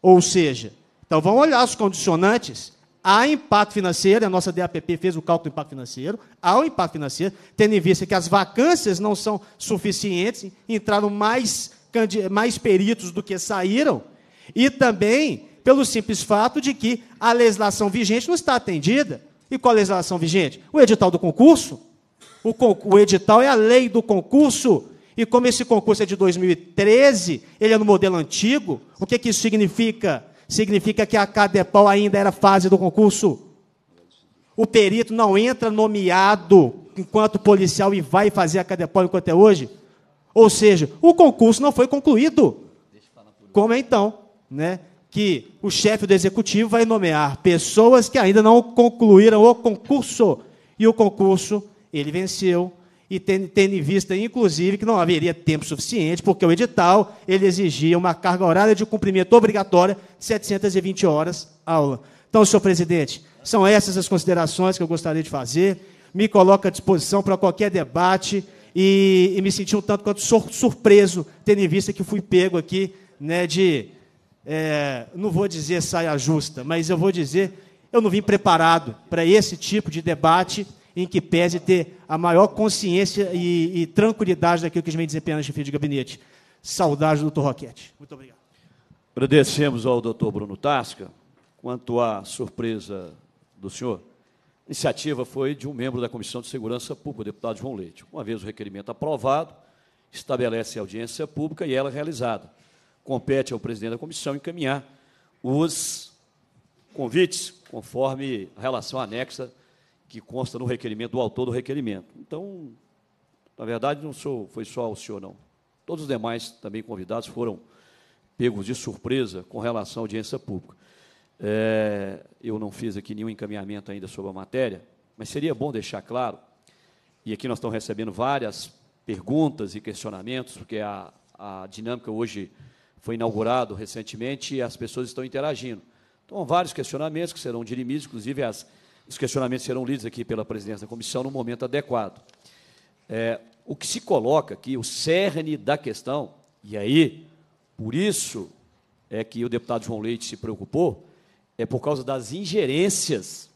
Ou seja, então vamos olhar os condicionantes. Há impacto financeiro, a nossa DAPP fez o cálculo do impacto financeiro, há um impacto financeiro, tendo em vista que as vacâncias não são suficientes, entraram mais, mais peritos do que saíram, e também pelo simples fato de que a legislação vigente não está atendida. E qual a legislação vigente? O edital do concurso, o, o edital é a lei do concurso. E como esse concurso é de 2013, ele é no modelo antigo, o que, que isso significa? Significa que a Cadepal ainda era fase do concurso. O perito não entra nomeado enquanto policial e vai fazer a Cadepol enquanto é hoje. Ou seja, o concurso não foi concluído. Como é então, né? Que o chefe do executivo vai nomear pessoas que ainda não concluíram o concurso e o concurso ele venceu, e tendo, tendo em vista, inclusive, que não haveria tempo suficiente, porque o edital ele exigia uma carga horária de cumprimento obrigatória de 720 horas aula. Então, senhor presidente, são essas as considerações que eu gostaria de fazer. Me coloco à disposição para qualquer debate e, e me senti um tanto quanto surpreso, tendo em vista que fui pego aqui né, de. É, não vou dizer saia justa, mas eu vou dizer, eu não vim preparado para esse tipo de debate em que pese ter a maior consciência e, e tranquilidade daquilo que os meus desempenhos de filho de gabinete. Saudade do doutor Roquete. Muito obrigado. Agradecemos ao doutor Bruno Tasca. Quanto à surpresa do senhor, a iniciativa foi de um membro da Comissão de Segurança Pública, o deputado João Leite. Uma vez o requerimento aprovado, estabelece a audiência pública e ela é realizada. Compete ao presidente da comissão encaminhar os convites, conforme a relação anexa que consta no requerimento, do autor do requerimento. Então, na verdade, não sou, foi só o senhor, não. Todos os demais também convidados foram pegos de surpresa com relação à audiência pública. É, eu não fiz aqui nenhum encaminhamento ainda sobre a matéria, mas seria bom deixar claro, e aqui nós estamos recebendo várias perguntas e questionamentos, porque a, a dinâmica hoje foi inaugurado recentemente e as pessoas estão interagindo. Então, vários questionamentos que serão dirimidos, inclusive as os questionamentos serão lidos aqui pela presidência da comissão no momento adequado. É, o que se coloca aqui, o cerne da questão, e aí, por isso é que o deputado João Leite se preocupou, é por causa das ingerências,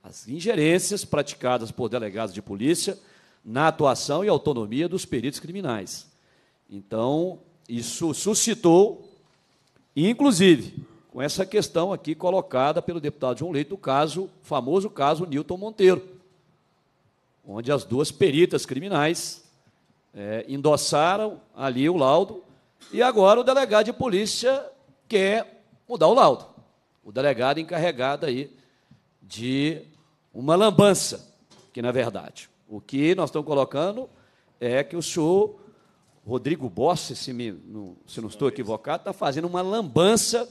as ingerências praticadas por delegados de polícia na atuação e autonomia dos peritos criminais. Então, isso suscitou, inclusive, com essa questão aqui colocada pelo deputado João Leite, do caso, famoso caso Newton Monteiro, onde as duas peritas criminais é, endossaram ali o laudo e agora o delegado de polícia quer mudar o laudo. O delegado encarregado aí de uma lambança, que na verdade, o que nós estamos colocando é que o senhor Rodrigo Bossi, se, me, não, se não estou equivocado, está fazendo uma lambança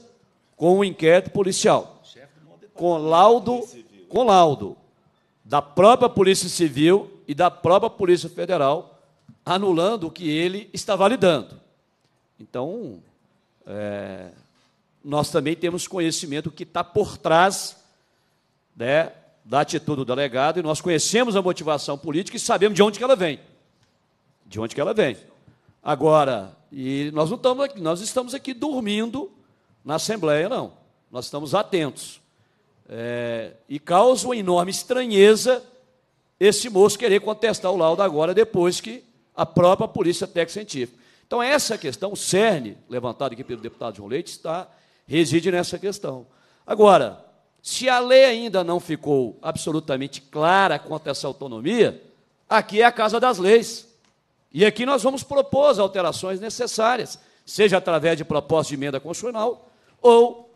com o inquérito policial, com laudo, com laudo da própria Polícia Civil e da própria Polícia Federal, anulando o que ele está validando. Então, é, nós também temos conhecimento que está por trás né, da atitude do delegado e nós conhecemos a motivação política e sabemos de onde que ela vem. De onde que ela vem. Agora, e nós não estamos aqui, nós estamos aqui dormindo na Assembleia, não. Nós estamos atentos. É, e causa uma enorme estranheza esse moço querer contestar o laudo agora, depois que a própria Polícia Técnica Científica. Então, essa questão, o cerne levantado aqui pelo deputado João Leite, está, reside nessa questão. Agora, se a lei ainda não ficou absolutamente clara quanto a essa autonomia, aqui é a Casa das Leis. E aqui nós vamos propor as alterações necessárias, seja através de proposta de emenda constitucional, ou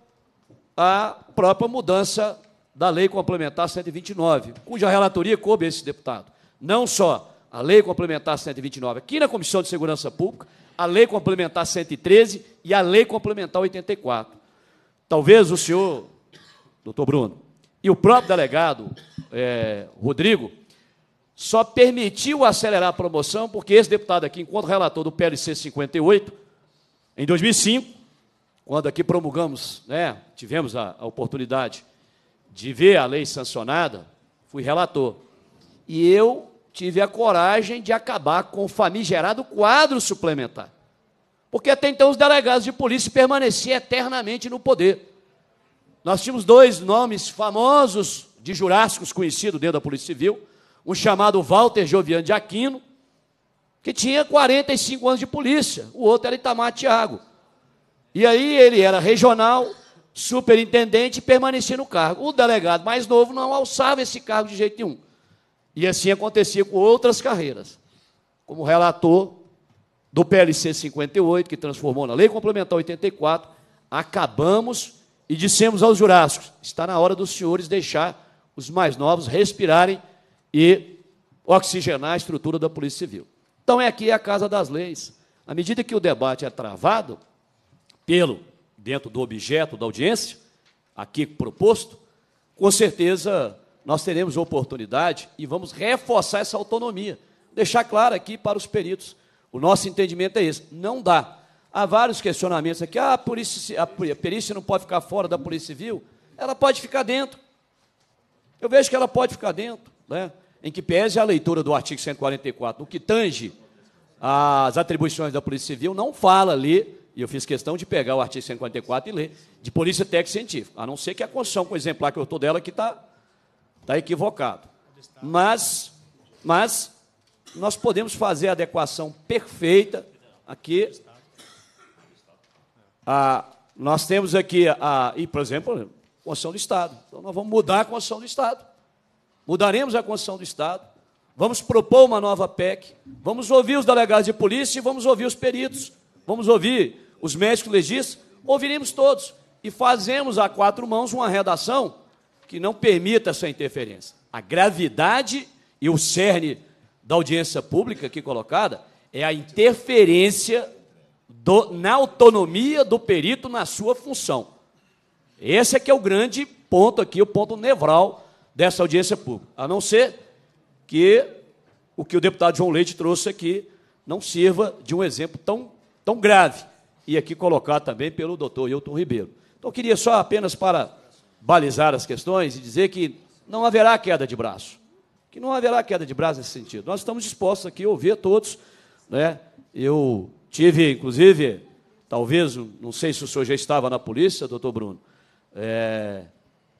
a própria mudança da Lei Complementar 129, cuja relatoria coube a esse deputado. Não só a Lei Complementar 129 aqui na Comissão de Segurança Pública, a Lei Complementar 113 e a Lei Complementar 84. Talvez o senhor, doutor Bruno, e o próprio delegado é, Rodrigo só permitiu acelerar a promoção porque esse deputado aqui, enquanto relator do PLC 58, em 2005, quando aqui promulgamos, né, tivemos a, a oportunidade de ver a lei sancionada, fui relator. E eu tive a coragem de acabar com o famigerado quadro suplementar. Porque até então os delegados de polícia permaneciam eternamente no poder. Nós tínhamos dois nomes famosos de jurássicos conhecidos dentro da Polícia Civil, um chamado Walter Joviano de Aquino, que tinha 45 anos de polícia, o outro era Itamar Tiago. E aí ele era regional, superintendente e permanecia no cargo. O delegado mais novo não alçava esse cargo de jeito nenhum. E assim acontecia com outras carreiras. Como relator do PLC 58, que transformou na Lei Complementar 84, acabamos e dissemos aos jurássicos: está na hora dos senhores deixar os mais novos respirarem e oxigenar a estrutura da Polícia Civil. Então é aqui a Casa das Leis. À medida que o debate é travado, pelo dentro do objeto da audiência, aqui proposto, com certeza nós teremos oportunidade e vamos reforçar essa autonomia. Deixar claro aqui para os peritos. O nosso entendimento é esse. Não dá. Há vários questionamentos aqui. Ah, a, polícia, a perícia não pode ficar fora da Polícia Civil? Ela pode ficar dentro. Eu vejo que ela pode ficar dentro, né? em que pese a leitura do artigo 144, no que tange às atribuições da Polícia Civil, não fala ali e eu fiz questão de pegar o artigo 54 e ler, de polícia técnica científica, a não ser que a Constituição, com o exemplar que eu estou dela, que está tá equivocado. Mas, mas nós podemos fazer a adequação perfeita aqui. A, nós temos aqui, a, e, por exemplo, a Constituição do Estado. Então, nós vamos mudar a Constituição do Estado. Mudaremos a Constituição do Estado. Vamos propor uma nova PEC. Vamos ouvir os delegados de polícia e vamos ouvir os peritos. Vamos ouvir os médicos legistas, ouviremos todos e fazemos a quatro mãos uma redação que não permita essa interferência. A gravidade e o cerne da audiência pública aqui colocada é a interferência do, na autonomia do perito na sua função. Esse é que é o grande ponto aqui, o ponto nevral dessa audiência pública. A não ser que o que o deputado João Leite trouxe aqui não sirva de um exemplo tão, tão grave e aqui colocado também pelo doutor Hilton Ribeiro. Então, queria só apenas para balizar as questões e dizer que não haverá queda de braço, que não haverá queda de braço nesse sentido. Nós estamos dispostos aqui a ouvir todos. Né? Eu tive, inclusive, talvez, não sei se o senhor já estava na polícia, doutor Bruno, é,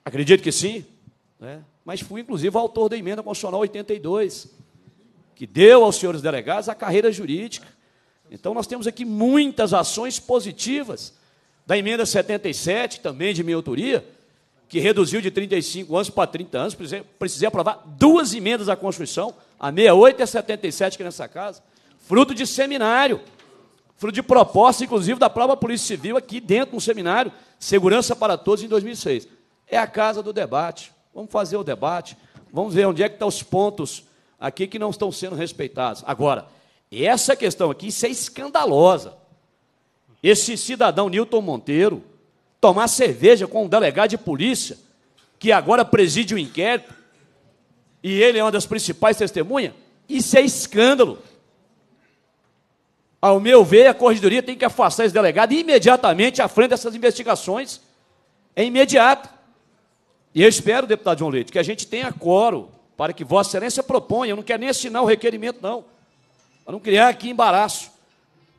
acredito que sim, né? mas fui, inclusive, autor da emenda constitucional 82, que deu aos senhores delegados a carreira jurídica então nós temos aqui muitas ações positivas da emenda 77, também de minha autoria, que reduziu de 35 anos para 30 anos. Precisei, aprovar duas emendas à Constituição, a 68 e a 77 aqui nessa casa, fruto de seminário, fruto de proposta, inclusive, da própria Polícia Civil aqui dentro do seminário Segurança para Todos em 2006. É a casa do debate. Vamos fazer o debate, vamos ver onde é que estão os pontos aqui que não estão sendo respeitados. Agora, e essa questão aqui, isso é escandalosa. Esse cidadão Newton Monteiro tomar cerveja com um delegado de polícia que agora preside o um inquérito e ele é uma das principais testemunhas, isso é escândalo. Ao meu ver, a corregedoria tem que afastar esse delegado imediatamente à frente dessas investigações. É imediato. E eu espero, deputado João Leite, que a gente tenha coro para que Vossa Excelência proponha. Eu não quero nem assinar o requerimento, não para não criar aqui embaraço,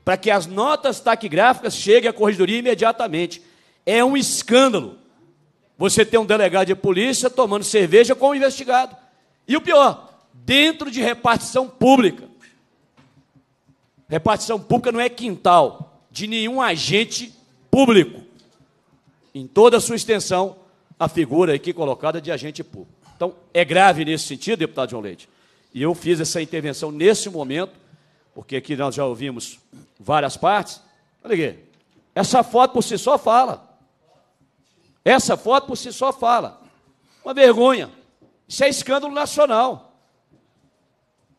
para que as notas taquigráficas cheguem à corregedoria imediatamente. É um escândalo você ter um delegado de polícia tomando cerveja com o um investigado. E o pior, dentro de repartição pública. Repartição pública não é quintal de nenhum agente público. Em toda a sua extensão, a figura aqui colocada é de agente público. Então, é grave nesse sentido, deputado João Leite. E eu fiz essa intervenção nesse momento porque aqui nós já ouvimos várias partes. Olha aqui. Essa foto por si só fala. Essa foto por si só fala. Uma vergonha. Isso é escândalo nacional.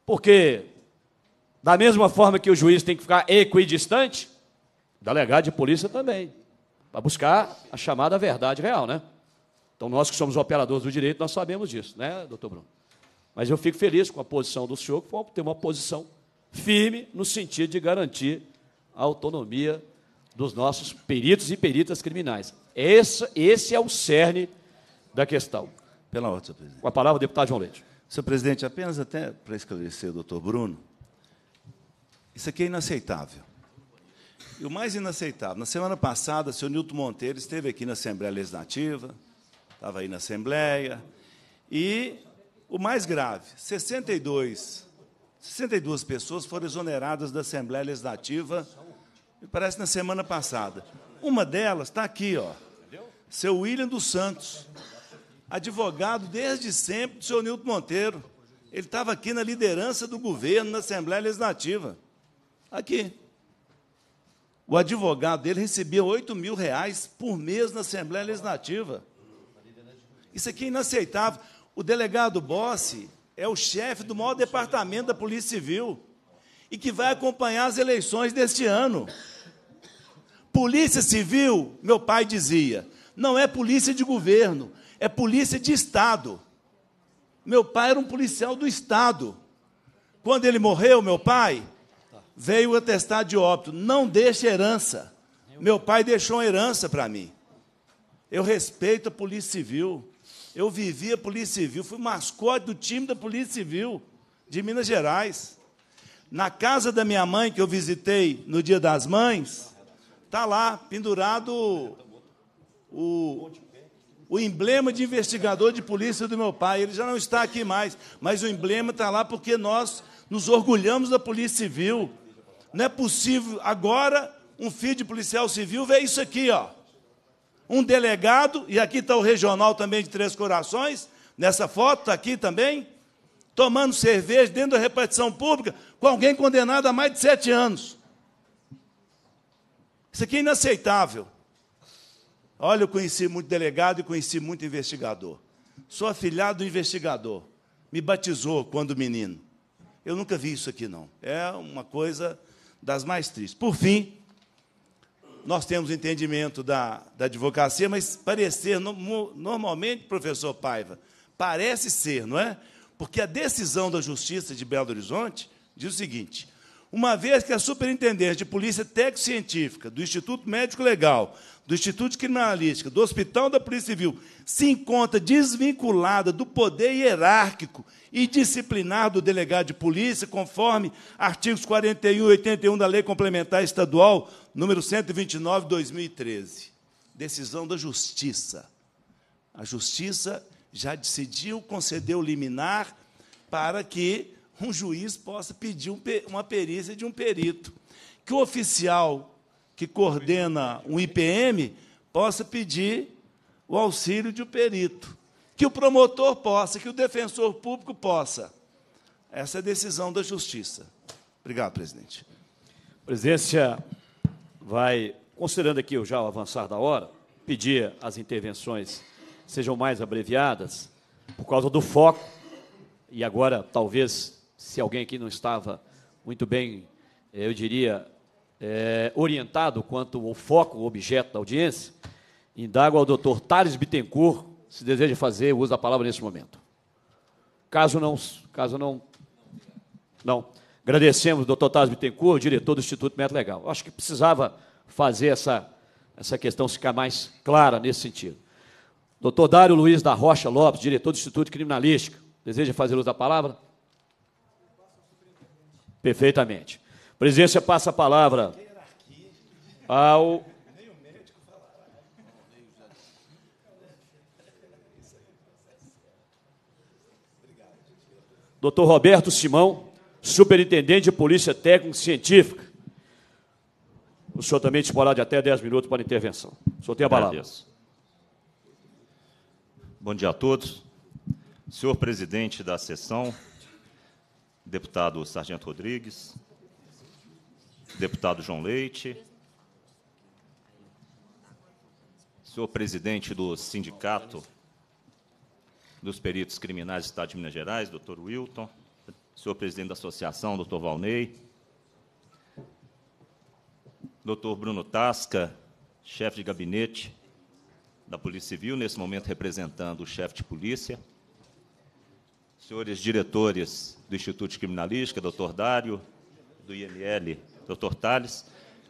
Porque, da mesma forma que o juiz tem que ficar equidistante, delegado de polícia também. Para buscar a chamada verdade real, né? Então, nós que somos operadores do direito, nós sabemos disso, né, doutor Bruno? Mas eu fico feliz com a posição do senhor, que foi ter uma posição firme no sentido de garantir a autonomia dos nossos peritos e peritas criminais. Esse, esse é o cerne da questão. Pela ordem, senhor presidente. Com a palavra, o deputado João Leite. Senhor presidente, apenas até para esclarecer o doutor Bruno, isso aqui é inaceitável. E o mais inaceitável, na semana passada, o senhor Nilton Monteiro esteve aqui na Assembleia Legislativa, estava aí na Assembleia, e o mais grave, 62 62 pessoas foram exoneradas da Assembleia Legislativa, me parece na semana passada. Uma delas está aqui, ó, seu William dos Santos, advogado desde sempre do senhor Nilton Monteiro. Ele estava aqui na liderança do governo na Assembleia Legislativa. Aqui. O advogado dele recebia 8 mil reais por mês na Assembleia Legislativa. Isso aqui é inaceitável. O delegado Bossi é o chefe do maior departamento da Polícia Civil e que vai acompanhar as eleições deste ano. Polícia Civil, meu pai dizia, não é polícia de governo, é polícia de Estado. Meu pai era um policial do Estado. Quando ele morreu, meu pai, veio o atestado de óbito. Não deixe herança. Meu pai deixou uma herança para mim. Eu respeito a Polícia Civil. Eu vivi a Polícia Civil, fui mascote do time da Polícia Civil de Minas Gerais. Na casa da minha mãe, que eu visitei no Dia das Mães, está lá pendurado o, o emblema de investigador de polícia do meu pai. Ele já não está aqui mais, mas o emblema está lá porque nós nos orgulhamos da Polícia Civil. Não é possível agora um filho de policial civil ver isso aqui, ó um delegado, e aqui está o regional também de Três Corações, nessa foto está aqui também, tomando cerveja dentro da repartição pública com alguém condenado a mais de sete anos. Isso aqui é inaceitável. Olha, eu conheci muito delegado e conheci muito investigador. Sou afilhado do investigador. Me batizou quando menino. Eu nunca vi isso aqui, não. É uma coisa das mais tristes. Por fim, nós temos entendimento da, da advocacia, mas parecer, no, normalmente, professor Paiva, parece ser, não é? Porque a decisão da Justiça de Belo Horizonte diz o seguinte: uma vez que a Superintendência de Polícia Técnico-Científica, do Instituto Médico Legal, do Instituto de Criminalística, do Hospital da Polícia Civil, se encontra desvinculada do poder hierárquico e disciplinar do delegado de polícia, conforme artigos 41 e 81 da Lei Complementar Estadual número 129, 2013. Decisão da Justiça. A Justiça já decidiu, concedeu liminar para que um juiz possa pedir uma perícia de um perito. Que o oficial que coordena um IPM possa pedir o auxílio de um perito. Que o promotor possa, que o defensor público possa. Essa é a decisão da Justiça. Obrigado, presidente. Presidência, vai, considerando aqui já o avançar da hora, pedir as intervenções sejam mais abreviadas, por causa do foco. E agora, talvez, se alguém aqui não estava muito bem, eh, eu diria, é, orientado quanto ao foco, o objeto da audiência, indago ao doutor Thales Bittencourt se deseja fazer uso da palavra nesse momento. Caso não. Caso não. Não. Agradecemos o doutor Taz Bittencourt, diretor do Instituto Método Legal. acho que precisava fazer essa, essa questão ficar mais clara nesse sentido. Doutor Dário Luiz da Rocha Lopes, diretor do Instituto de Criminalística. Deseja fazer uso da palavra? Perfeitamente. presidência passa a palavra ao. Doutor Roberto Simão, superintendente de polícia técnico-científica. O senhor também disporá de até 10 minutos para a intervenção. O senhor tem a palavra. Bom dia a todos. Senhor presidente da sessão, deputado Sargento Rodrigues, deputado João Leite, senhor presidente do sindicato dos peritos criminais do Estado de Minas Gerais, doutor Wilton, senhor presidente da associação, doutor Valnei, doutor Bruno Tasca, chefe de gabinete da Polícia Civil, nesse momento representando o chefe de polícia, senhores diretores do Instituto de Criminalística, doutor Dário, do IML, doutor Tales,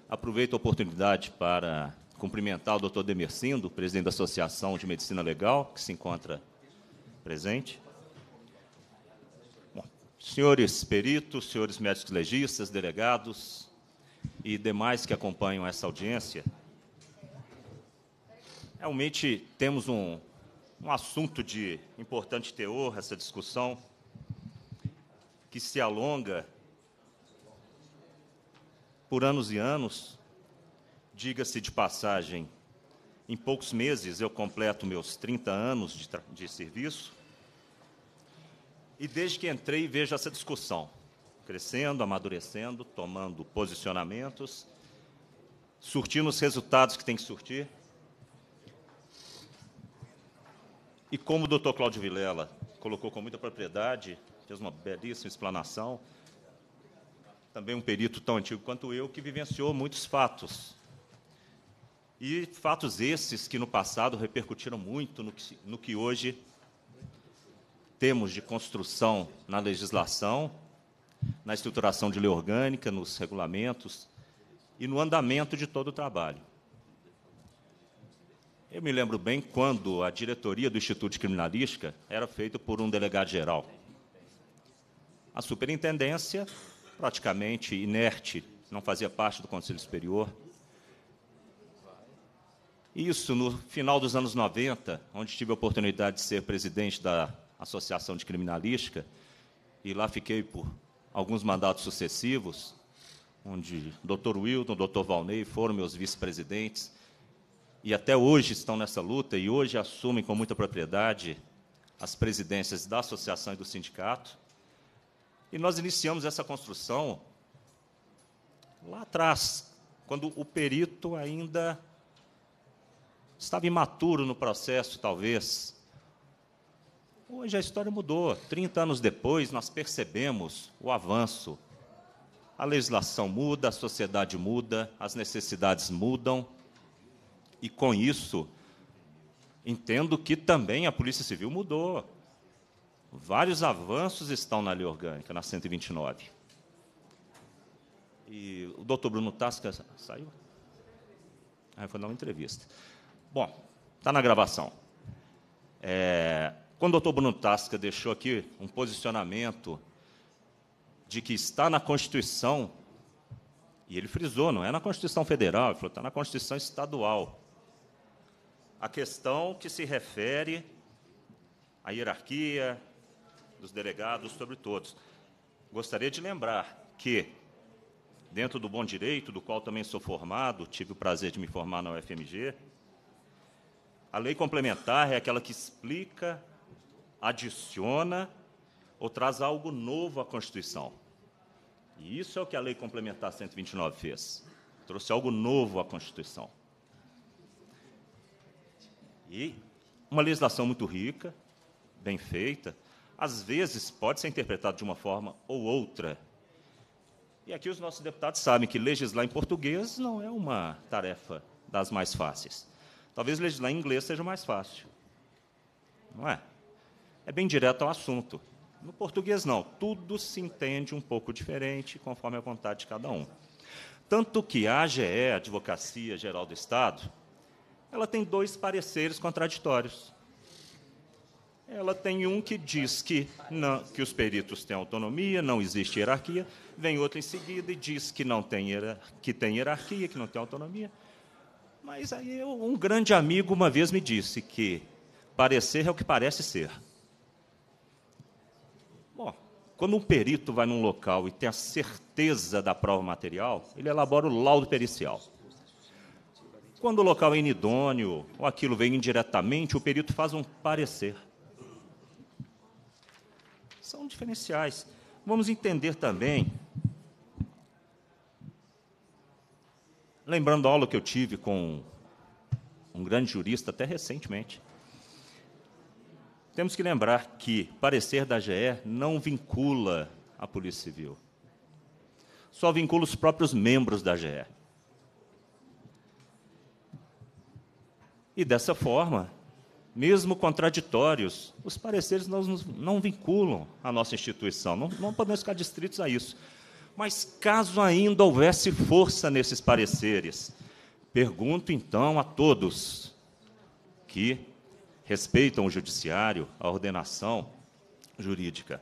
aproveito a oportunidade para cumprimentar o doutor Demercindo, presidente da Associação de Medicina Legal, que se encontra presente, senhores peritos, senhores médicos legistas, delegados e demais que acompanham essa audiência, realmente temos um, um assunto de importante teor, essa discussão, que se alonga por anos e anos. Diga-se de passagem, em poucos meses eu completo meus 30 anos de, de serviço e desde que entrei, vejo essa discussão crescendo, amadurecendo, tomando posicionamentos, surtindo os resultados que tem que surtir. E como o doutor Cláudio Vilela colocou com muita propriedade, fez uma belíssima explanação, também um perito tão antigo quanto eu, que vivenciou muitos fatos. E fatos esses que no passado repercutiram muito no que, no que hoje temos de construção na legislação, na estruturação de lei orgânica, nos regulamentos e no andamento de todo o trabalho. Eu me lembro bem quando a diretoria do Instituto de Criminalística era feita por um delegado geral. A superintendência, praticamente inerte, não fazia parte do Conselho Superior. Isso no final dos anos 90, onde tive a oportunidade de ser presidente da Associação de Criminalística, e lá fiquei por alguns mandatos sucessivos, onde o Dr. Wilton, o Dr. Valnei foram meus vice-presidentes, e até hoje estão nessa luta e hoje assumem com muita propriedade as presidências da associação e do sindicato. E nós iniciamos essa construção lá atrás, quando o perito ainda estava imaturo no processo, talvez, Hoje a história mudou. 30 anos depois, nós percebemos o avanço. A legislação muda, a sociedade muda, as necessidades mudam. E com isso, entendo que também a Polícia Civil mudou. Vários avanços estão na lei orgânica, na 129. E o doutor Bruno Tasca saiu? Aí ah, foi dar uma entrevista. Bom, está na gravação. É, quando o doutor Bruno Tasca deixou aqui um posicionamento de que está na Constituição, e ele frisou, não é na Constituição Federal, ele falou, está na Constituição Estadual, a questão que se refere à hierarquia dos delegados sobre todos. Gostaria de lembrar que, dentro do bom direito, do qual também sou formado, tive o prazer de me formar na UFMG, a lei complementar é aquela que explica adiciona ou traz algo novo à Constituição. E isso é o que a Lei Complementar 129 fez. Trouxe algo novo à Constituição. E uma legislação muito rica, bem feita, às vezes pode ser interpretada de uma forma ou outra. E aqui os nossos deputados sabem que legislar em português não é uma tarefa das mais fáceis. Talvez legislar em inglês seja mais fácil. Não é? é bem direto ao assunto. No português, não. Tudo se entende um pouco diferente, conforme a vontade de cada um. Tanto que a AGE, a Advocacia Geral do Estado, ela tem dois pareceres contraditórios. Ela tem um que diz que, não, que os peritos têm autonomia, não existe hierarquia, vem outro em seguida e diz que não tem que tem hierarquia, que não tem autonomia. Mas aí um grande amigo uma vez me disse que parecer é o que parece ser. Quando um perito vai num local e tem a certeza da prova material, ele elabora o laudo pericial. Quando o local é inidôneo ou aquilo vem indiretamente, o perito faz um parecer. São diferenciais. Vamos entender também, lembrando a aula que eu tive com um grande jurista até recentemente, temos que lembrar que parecer da GE não vincula a Polícia Civil. Só vincula os próprios membros da GE. E dessa forma, mesmo contraditórios, os pareceres não, não vinculam a nossa instituição. Não, não podemos ficar distritos a isso. Mas caso ainda houvesse força nesses pareceres, pergunto então a todos que respeitam o judiciário, a ordenação jurídica.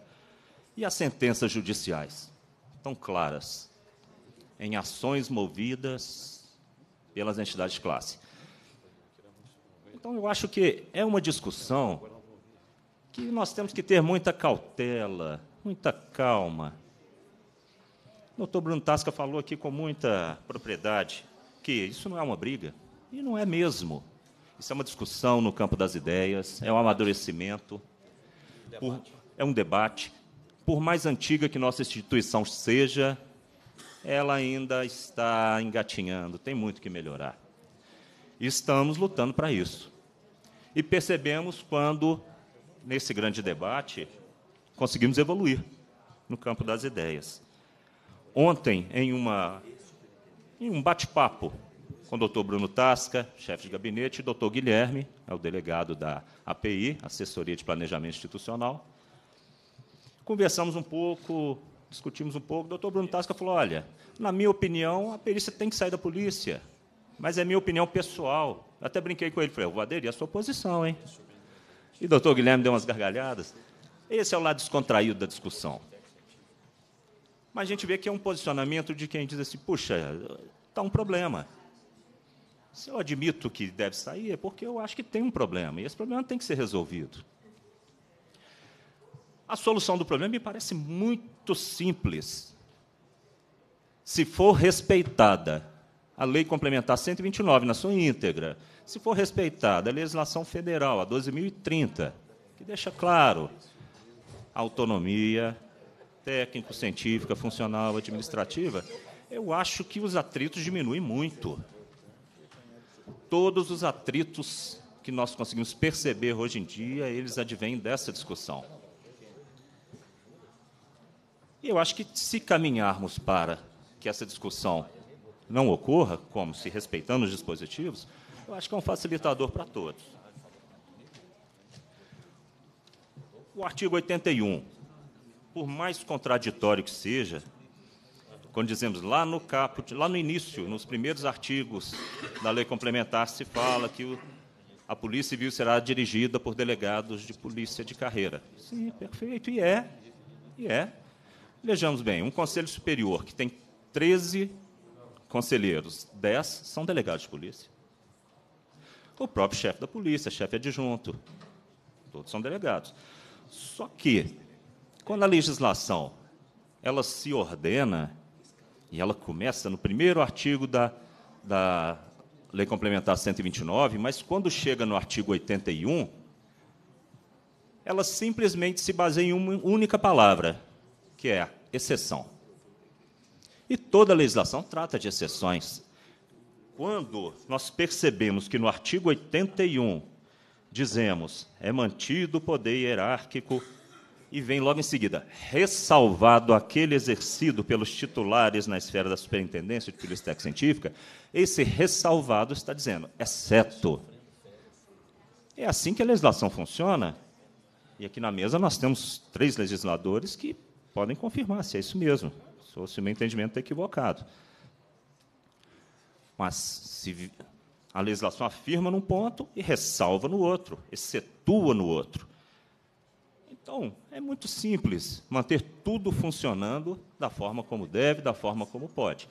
E as sentenças judiciais? Tão claras. Em ações movidas pelas entidades de classe. Então, eu acho que é uma discussão que nós temos que ter muita cautela, muita calma. O doutor Bruno Tasca falou aqui com muita propriedade que isso não é uma briga, e não é mesmo. Isso é uma discussão no campo das ideias, é um amadurecimento, por, é um debate. Por mais antiga que nossa instituição seja, ela ainda está engatinhando, tem muito que melhorar. E estamos lutando para isso. E percebemos quando, nesse grande debate, conseguimos evoluir no campo das ideias. Ontem, em, uma, em um bate-papo com o doutor Bruno Tasca, chefe de gabinete, e doutor Guilherme, é o delegado da API, Assessoria de Planejamento Institucional. Conversamos um pouco, discutimos um pouco. O doutor Bruno Tasca falou: olha, na minha opinião, a perícia tem que sair da polícia, mas é minha opinião pessoal. Eu até brinquei com ele, falei: eu vou aderir à sua posição, hein? E o doutor Guilherme deu umas gargalhadas. Esse é o lado descontraído da discussão. Mas a gente vê que é um posicionamento de quem diz assim: puxa, está um problema. Se eu admito que deve sair, é porque eu acho que tem um problema, e esse problema tem que ser resolvido. A solução do problema me parece muito simples. Se for respeitada a Lei Complementar 129 na sua íntegra, se for respeitada a legislação federal, a 12.030, que deixa claro autonomia técnico-científica, funcional, administrativa, eu acho que os atritos diminuem muito todos os atritos que nós conseguimos perceber hoje em dia, eles advêm dessa discussão. E eu acho que se caminharmos para que essa discussão não ocorra, como se respeitando os dispositivos, eu acho que é um facilitador para todos. O artigo 81, por mais contraditório que seja, quando dizemos lá no caput, lá no início, nos primeiros artigos da lei complementar, se fala que o, a Polícia Civil será dirigida por delegados de polícia de carreira. Sim, perfeito, e é. E é. Vejamos bem, um conselho superior que tem 13 conselheiros, 10 são delegados de polícia. O próprio chefe da polícia, chefe adjunto, todos são delegados. Só que, quando a legislação ela se ordena, e ela começa no primeiro artigo da, da Lei Complementar 129, mas quando chega no artigo 81, ela simplesmente se baseia em uma única palavra, que é exceção. E toda a legislação trata de exceções. Quando nós percebemos que no artigo 81 dizemos é mantido o poder hierárquico e vem logo em seguida, ressalvado aquele exercido pelos titulares na esfera da Superintendência de Polícia Técnica Científica, esse ressalvado está dizendo, exceto. É, é assim que a legislação funciona. E aqui na mesa nós temos três legisladores que podem confirmar se é isso mesmo, ou se o meu entendimento está equivocado. Mas se a legislação afirma num ponto e ressalva no outro, excetua no outro. Então, é muito simples manter tudo funcionando da forma como deve, da forma como pode.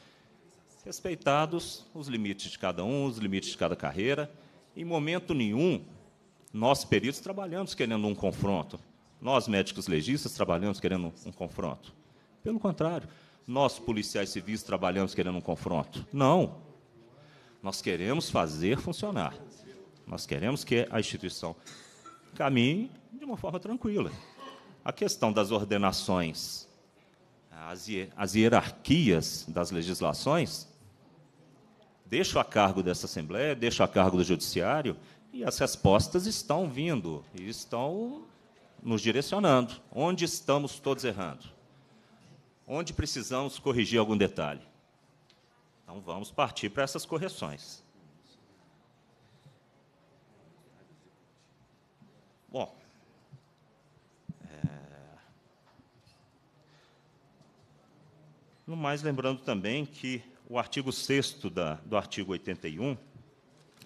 Respeitados os limites de cada um, os limites de cada carreira. Em momento nenhum, nós peritos trabalhamos querendo um confronto. Nós, médicos legistas, trabalhamos querendo um confronto. Pelo contrário, nós, policiais civis, trabalhamos querendo um confronto. Não. Nós queremos fazer funcionar. Nós queremos que a instituição caminhe de uma forma tranquila. A questão das ordenações, as, as hierarquias das legislações, deixo a cargo dessa Assembleia, deixo a cargo do Judiciário, e as respostas estão vindo e estão nos direcionando. Onde estamos todos errando? Onde precisamos corrigir algum detalhe? Então vamos partir para essas correções. Bom, No mais, lembrando também que o artigo 6 do artigo 81,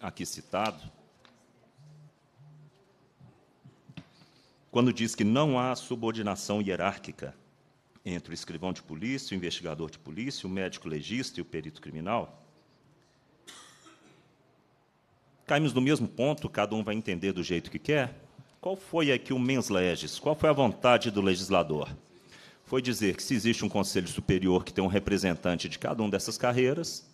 aqui citado, quando diz que não há subordinação hierárquica entre o escrivão de polícia, o investigador de polícia, o médico legista e o perito criminal, caímos no mesmo ponto, cada um vai entender do jeito que quer. Qual foi aqui o mens legis? Qual foi a vontade do legislador? foi dizer que se existe um conselho superior que tem um representante de cada uma dessas carreiras,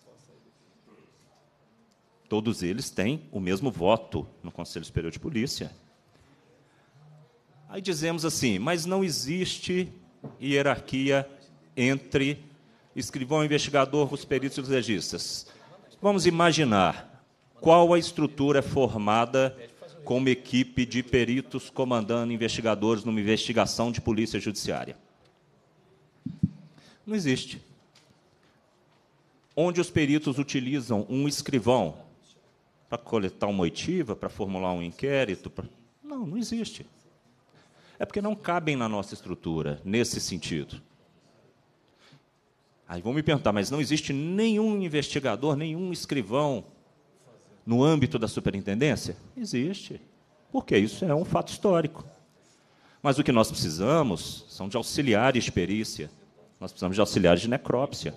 todos eles têm o mesmo voto no Conselho Superior de Polícia. Aí dizemos assim, mas não existe hierarquia entre escrivão investigador, os peritos e os legistas. Vamos imaginar qual a estrutura formada como equipe de peritos comandando investigadores numa investigação de polícia judiciária. Não existe. Onde os peritos utilizam um escrivão para coletar uma oitiva, para formular um inquérito? Pra... Não, não existe. É porque não cabem na nossa estrutura, nesse sentido. Aí vão me perguntar, mas não existe nenhum investigador, nenhum escrivão no âmbito da superintendência? Existe. Porque isso é um fato histórico. Mas o que nós precisamos são de auxiliares de perícia, nós precisamos de auxiliares de necrópsia.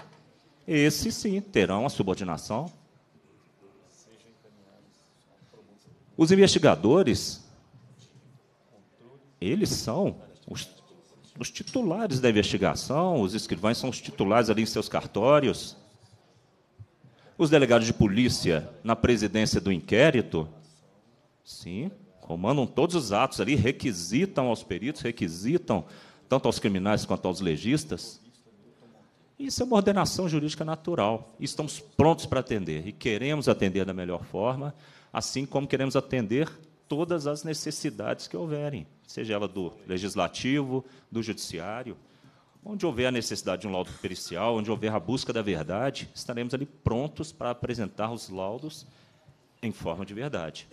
Esses, sim, terão a subordinação. Os investigadores, eles são os, os titulares da investigação, os escrivães são os titulares ali em seus cartórios. Os delegados de polícia na presidência do inquérito, sim, comandam todos os atos ali, requisitam aos peritos, requisitam tanto aos criminais quanto aos legistas. Isso é uma ordenação jurídica natural. Estamos prontos para atender e queremos atender da melhor forma, assim como queremos atender todas as necessidades que houverem, seja ela do legislativo, do judiciário, onde houver a necessidade de um laudo pericial, onde houver a busca da verdade, estaremos ali prontos para apresentar os laudos em forma de verdade.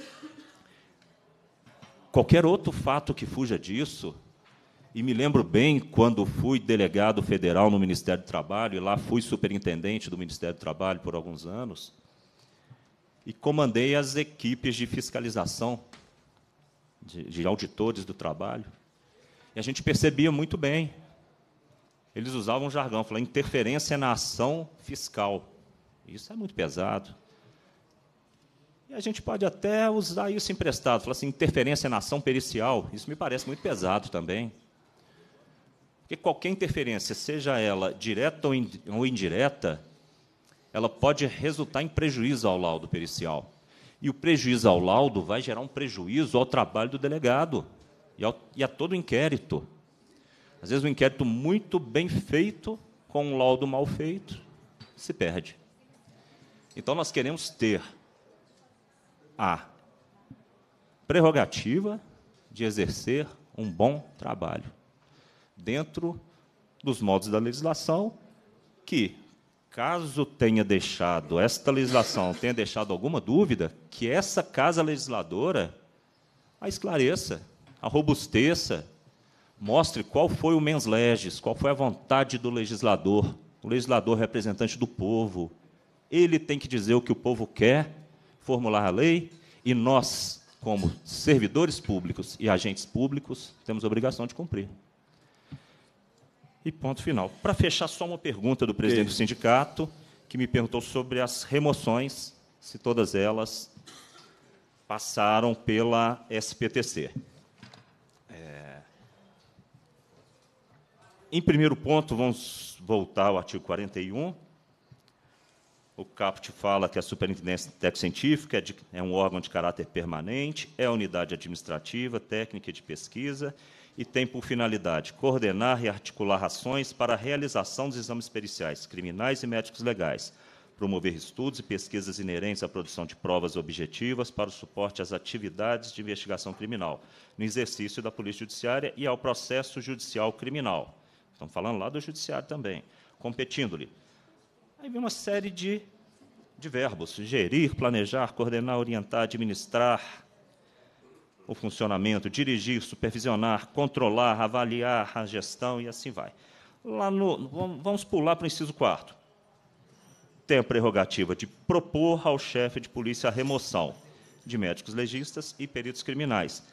Qualquer outro fato que fuja disso e me lembro bem quando fui delegado federal no Ministério do Trabalho, e lá fui superintendente do Ministério do Trabalho por alguns anos, e comandei as equipes de fiscalização, de, de auditores do trabalho. E a gente percebia muito bem. Eles usavam um jargão, falavam interferência na ação fiscal. Isso é muito pesado. E a gente pode até usar isso emprestado, falar assim, interferência na ação pericial. Isso me parece muito pesado também. Porque qualquer interferência, seja ela direta ou indireta, ela pode resultar em prejuízo ao laudo pericial. E o prejuízo ao laudo vai gerar um prejuízo ao trabalho do delegado e, ao, e a todo o inquérito. Às vezes, um inquérito muito bem feito, com um laudo mal feito, se perde. Então, nós queremos ter a prerrogativa de exercer um bom trabalho dentro dos modos da legislação, que, caso tenha deixado, esta legislação tenha deixado alguma dúvida, que essa casa legisladora a esclareça, a robusteça, mostre qual foi o mens legis, qual foi a vontade do legislador, o legislador representante do povo. Ele tem que dizer o que o povo quer, formular a lei, e nós, como servidores públicos e agentes públicos, temos a obrigação de cumprir e ponto final. Para fechar, só uma pergunta do presidente do sindicato, que me perguntou sobre as remoções, se todas elas passaram pela SPTC. É... Em primeiro ponto, vamos voltar ao artigo 41. O CAPT fala que a Superintendência Técnica científica é, é um órgão de caráter permanente, é a unidade administrativa, técnica e de pesquisa, e tem por finalidade coordenar e articular ações para a realização dos exames periciais criminais e médicos legais, promover estudos e pesquisas inerentes à produção de provas objetivas para o suporte às atividades de investigação criminal, no exercício da Polícia Judiciária e ao processo judicial criminal. Estamos falando lá do Judiciário também, competindo-lhe. Aí vem uma série de, de verbos: gerir, planejar, coordenar, orientar, administrar, o funcionamento, dirigir, supervisionar, controlar, avaliar a gestão e assim vai. Lá no, vamos pular para o inciso 4. Tem a prerrogativa de propor ao chefe de polícia a remoção de médicos legistas e peritos criminais,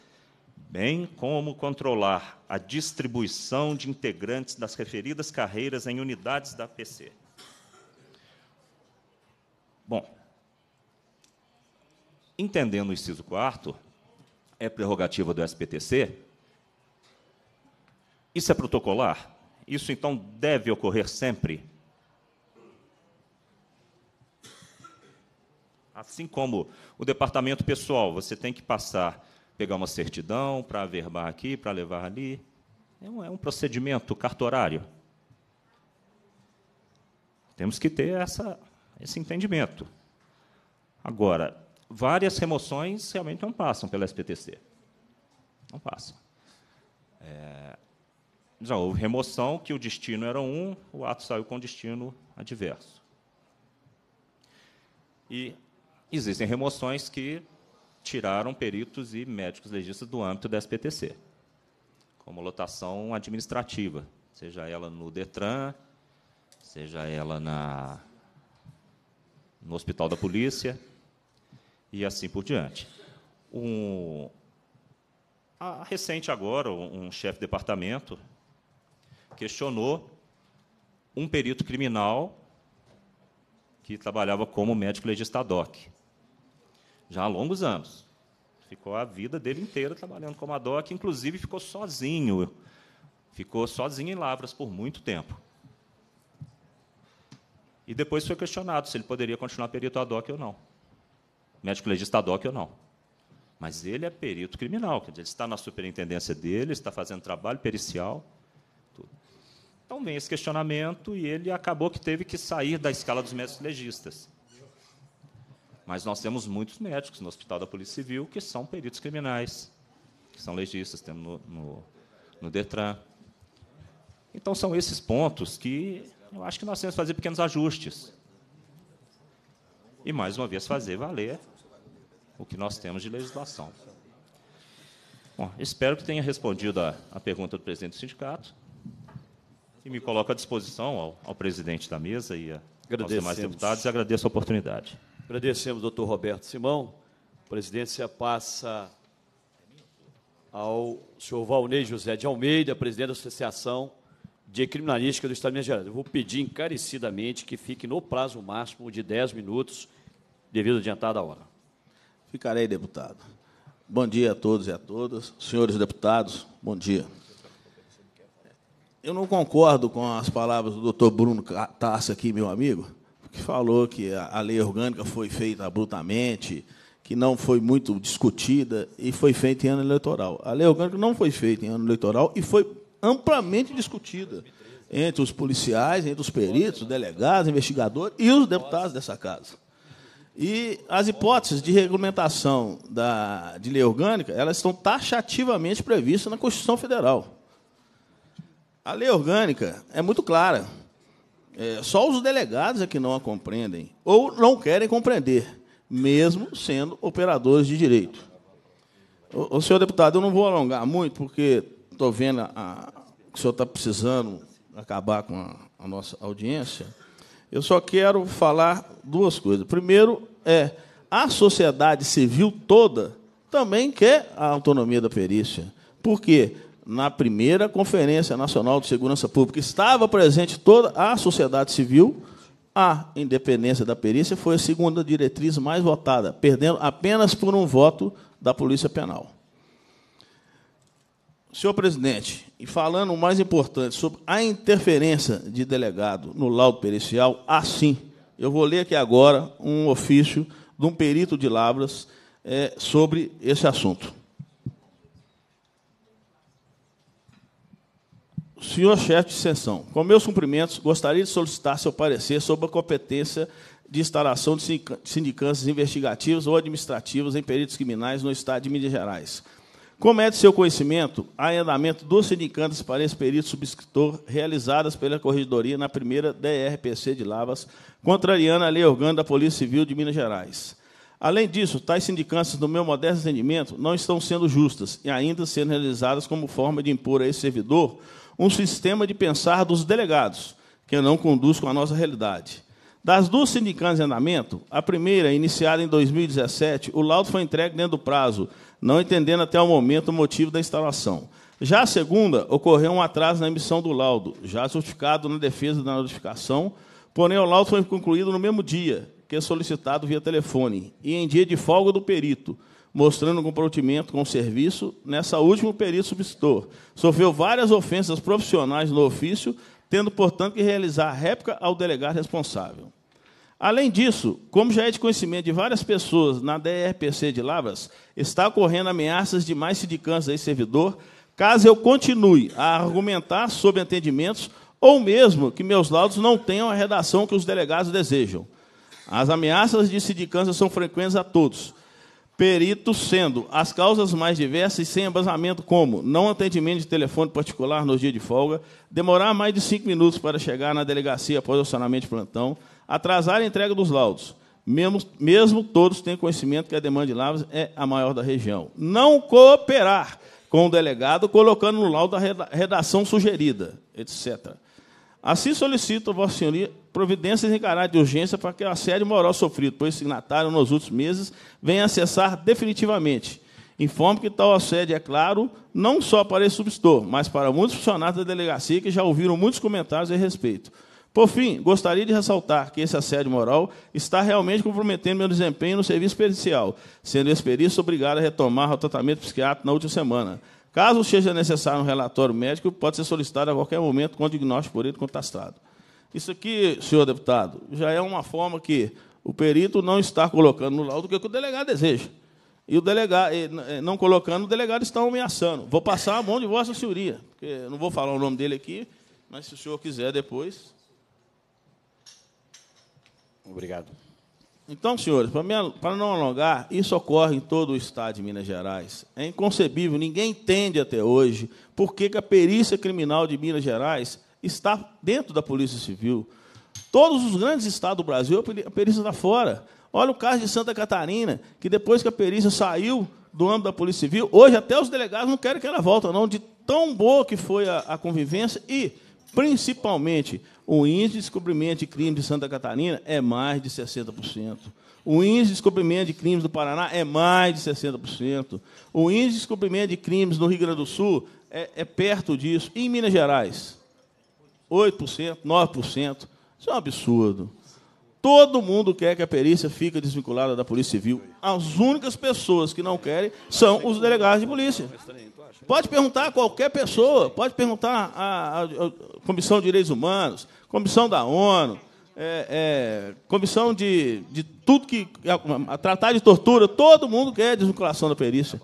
bem como controlar a distribuição de integrantes das referidas carreiras em unidades da PC. Bom, entendendo o inciso 4, é prerrogativa do SPTC, isso é protocolar? Isso então deve ocorrer sempre? Assim como o departamento pessoal, você tem que passar, pegar uma certidão para averbar aqui, para levar ali. É um, é um, procedimento cartorário. Temos que ter essa, esse entendimento. Agora, várias remoções realmente não passam pela SPTC. Não passam. É, já houve remoção que o destino era um, o ato saiu com destino adverso. E existem remoções que tiraram peritos e médicos legistas do âmbito da SPTC, como lotação administrativa, seja ela no Detran, seja ela na, no Hospital da Polícia e assim por diante. Um, a, recente agora, um chefe de departamento questionou um perito criminal que trabalhava como médico legista doc já há longos anos. Ficou a vida dele inteira trabalhando como adoc, inclusive ficou sozinho. Ficou sozinho em Lavras por muito tempo. E depois foi questionado se ele poderia continuar perito adoc ou não médico legista hoc ou não. Mas ele é perito criminal, quer dizer, ele está na superintendência dele, está fazendo trabalho pericial. Tudo. Então vem esse questionamento e ele acabou que teve que sair da escala dos médicos legistas. Mas nós temos muitos médicos no Hospital da Polícia Civil que são peritos criminais, que são legistas, temos no, no, no DETRAN. Então são esses pontos que eu acho que nós temos que fazer pequenos ajustes. E mais uma vez fazer valer o que nós temos de legislação. Bom, espero que tenha respondido a, a pergunta do presidente do sindicato e me coloco à disposição ao, ao presidente da mesa e a, aos demais deputados e agradeço a oportunidade. Agradecemos, doutor Roberto Simão. A presidência passa ao senhor Valnei José de Almeida, presidente da Associação de Criminalística do Estado de Minas Gerais. Eu vou pedir encarecidamente que fique no prazo máximo de 10 minutos, devido adiantada a hora. Ficarei, deputado. Bom dia a todos e a todas. Senhores deputados, bom dia. Eu não concordo com as palavras do doutor Bruno Tassi aqui, meu amigo, que falou que a lei orgânica foi feita abruptamente, que não foi muito discutida e foi feita em ano eleitoral. A lei orgânica não foi feita em ano eleitoral e foi amplamente discutida entre os policiais, entre os peritos, delegados, investigadores e os deputados dessa casa. E as hipóteses de regulamentação da, de lei orgânica, elas estão taxativamente previstas na Constituição Federal. A lei orgânica é muito clara. É, só os delegados é que não a compreendem ou não querem compreender, mesmo sendo operadores de direito. O, o senhor deputado, eu não vou alongar muito, porque estou vendo a, que o senhor está precisando acabar com a, a nossa audiência. Eu só quero falar duas coisas. Primeiro é a sociedade civil toda também quer a autonomia da perícia. Por quê? Na primeira Conferência Nacional de Segurança Pública estava presente toda a sociedade civil, a independência da perícia foi a segunda diretriz mais votada, perdendo apenas por um voto da Polícia Penal. Senhor presidente, e falando o mais importante sobre a interferência de delegado no laudo pericial, assim, eu vou ler aqui agora um ofício de um perito de Lavras é, sobre esse assunto. Senhor chefe de sessão, com meus cumprimentos, gostaria de solicitar seu parecer sobre a competência de instalação de sindicâncias investigativas ou administrativas em peritos criminais no Estado de Minas Gerais como é de seu conhecimento, há andamento dos sindicatos para esse perito subscritor realizadas pela Corregedoria na primeira DRPC de Lavas, contrariando a lei orgânica da Polícia Civil de Minas Gerais. Além disso, tais sindicâncias, no meu modesto entendimento, não estão sendo justas e ainda sendo realizadas como forma de impor a esse servidor um sistema de pensar dos delegados, que não conduz com a nossa realidade. Das duas sindicâncias em andamento, a primeira, iniciada em 2017, o laudo foi entregue dentro do prazo não entendendo até o momento o motivo da instalação. Já a segunda, ocorreu um atraso na emissão do laudo, já justificado na defesa da notificação, porém o laudo foi concluído no mesmo dia que é solicitado via telefone e em dia de folga do perito, mostrando comprometimento com o serviço. Nessa última, o perito substitutor sofreu várias ofensas profissionais no ofício, tendo, portanto, que realizar réplica ao delegado responsável. Além disso, como já é de conhecimento de várias pessoas na DRPC de Lavras, está ocorrendo ameaças de mais sindicância e servidor, caso eu continue a argumentar sobre atendimentos ou mesmo que meus laudos não tenham a redação que os delegados desejam. As ameaças de sindicância são frequentes a todos, peritos sendo as causas mais diversas e sem embasamento, como não atendimento de telefone particular nos dias de folga, demorar mais de cinco minutos para chegar na delegacia após o acionamento de plantão, Atrasar a entrega dos laudos. Mesmo, mesmo todos têm conhecimento que a demanda de lavras é a maior da região. Não cooperar com o delegado, colocando no laudo a redação sugerida, etc. Assim solicito, Vossa Senhoria, providências em caráter de urgência para que o assédio moral sofrido por esse signatário nos últimos meses venha acessar definitivamente. Informo que tal assédio é claro, não só para esse substituto, mas para muitos funcionários da delegacia que já ouviram muitos comentários a respeito. Por fim, gostaria de ressaltar que esse assédio moral está realmente comprometendo meu desempenho no serviço pericial, sendo esse perito obrigado a retomar o tratamento psiquiátrico na última semana. Caso seja necessário um relatório médico, pode ser solicitado a qualquer momento com o diagnóstico por ele contestado. Isso aqui, senhor deputado, já é uma forma que o perito não está colocando no laudo o que é o delegado deseja. E o delegado, não colocando, o delegado está ameaçando. Vou passar a mão de vossa senhoria, porque não vou falar o nome dele aqui, mas se o senhor quiser depois, Obrigado. Então, senhores, para não alongar, isso ocorre em todo o estado de Minas Gerais. É inconcebível, ninguém entende até hoje por que a perícia criminal de Minas Gerais está dentro da Polícia Civil. Todos os grandes estados do Brasil, a perícia está fora. Olha o caso de Santa Catarina, que depois que a perícia saiu do âmbito da Polícia Civil, hoje até os delegados não querem que ela volte, não, de tão boa que foi a, a convivência e, principalmente, o índice de descobrimento de crimes de Santa Catarina é mais de 60%. O índice de descobrimento de crimes do Paraná é mais de 60%. O índice de descobrimento de crimes no Rio Grande do Sul é, é perto disso. E em Minas Gerais? 8%, 9%. Isso é um absurdo. Todo mundo quer que a perícia fique desvinculada da Polícia Civil. As únicas pessoas que não querem são os delegados de polícia. Pode perguntar a qualquer pessoa, pode perguntar à, Comissão de Direitos Humanos, Comissão da ONU, é, é, Comissão de, de tudo que. A, a tratar de tortura, todo mundo quer desvinculação da perícia.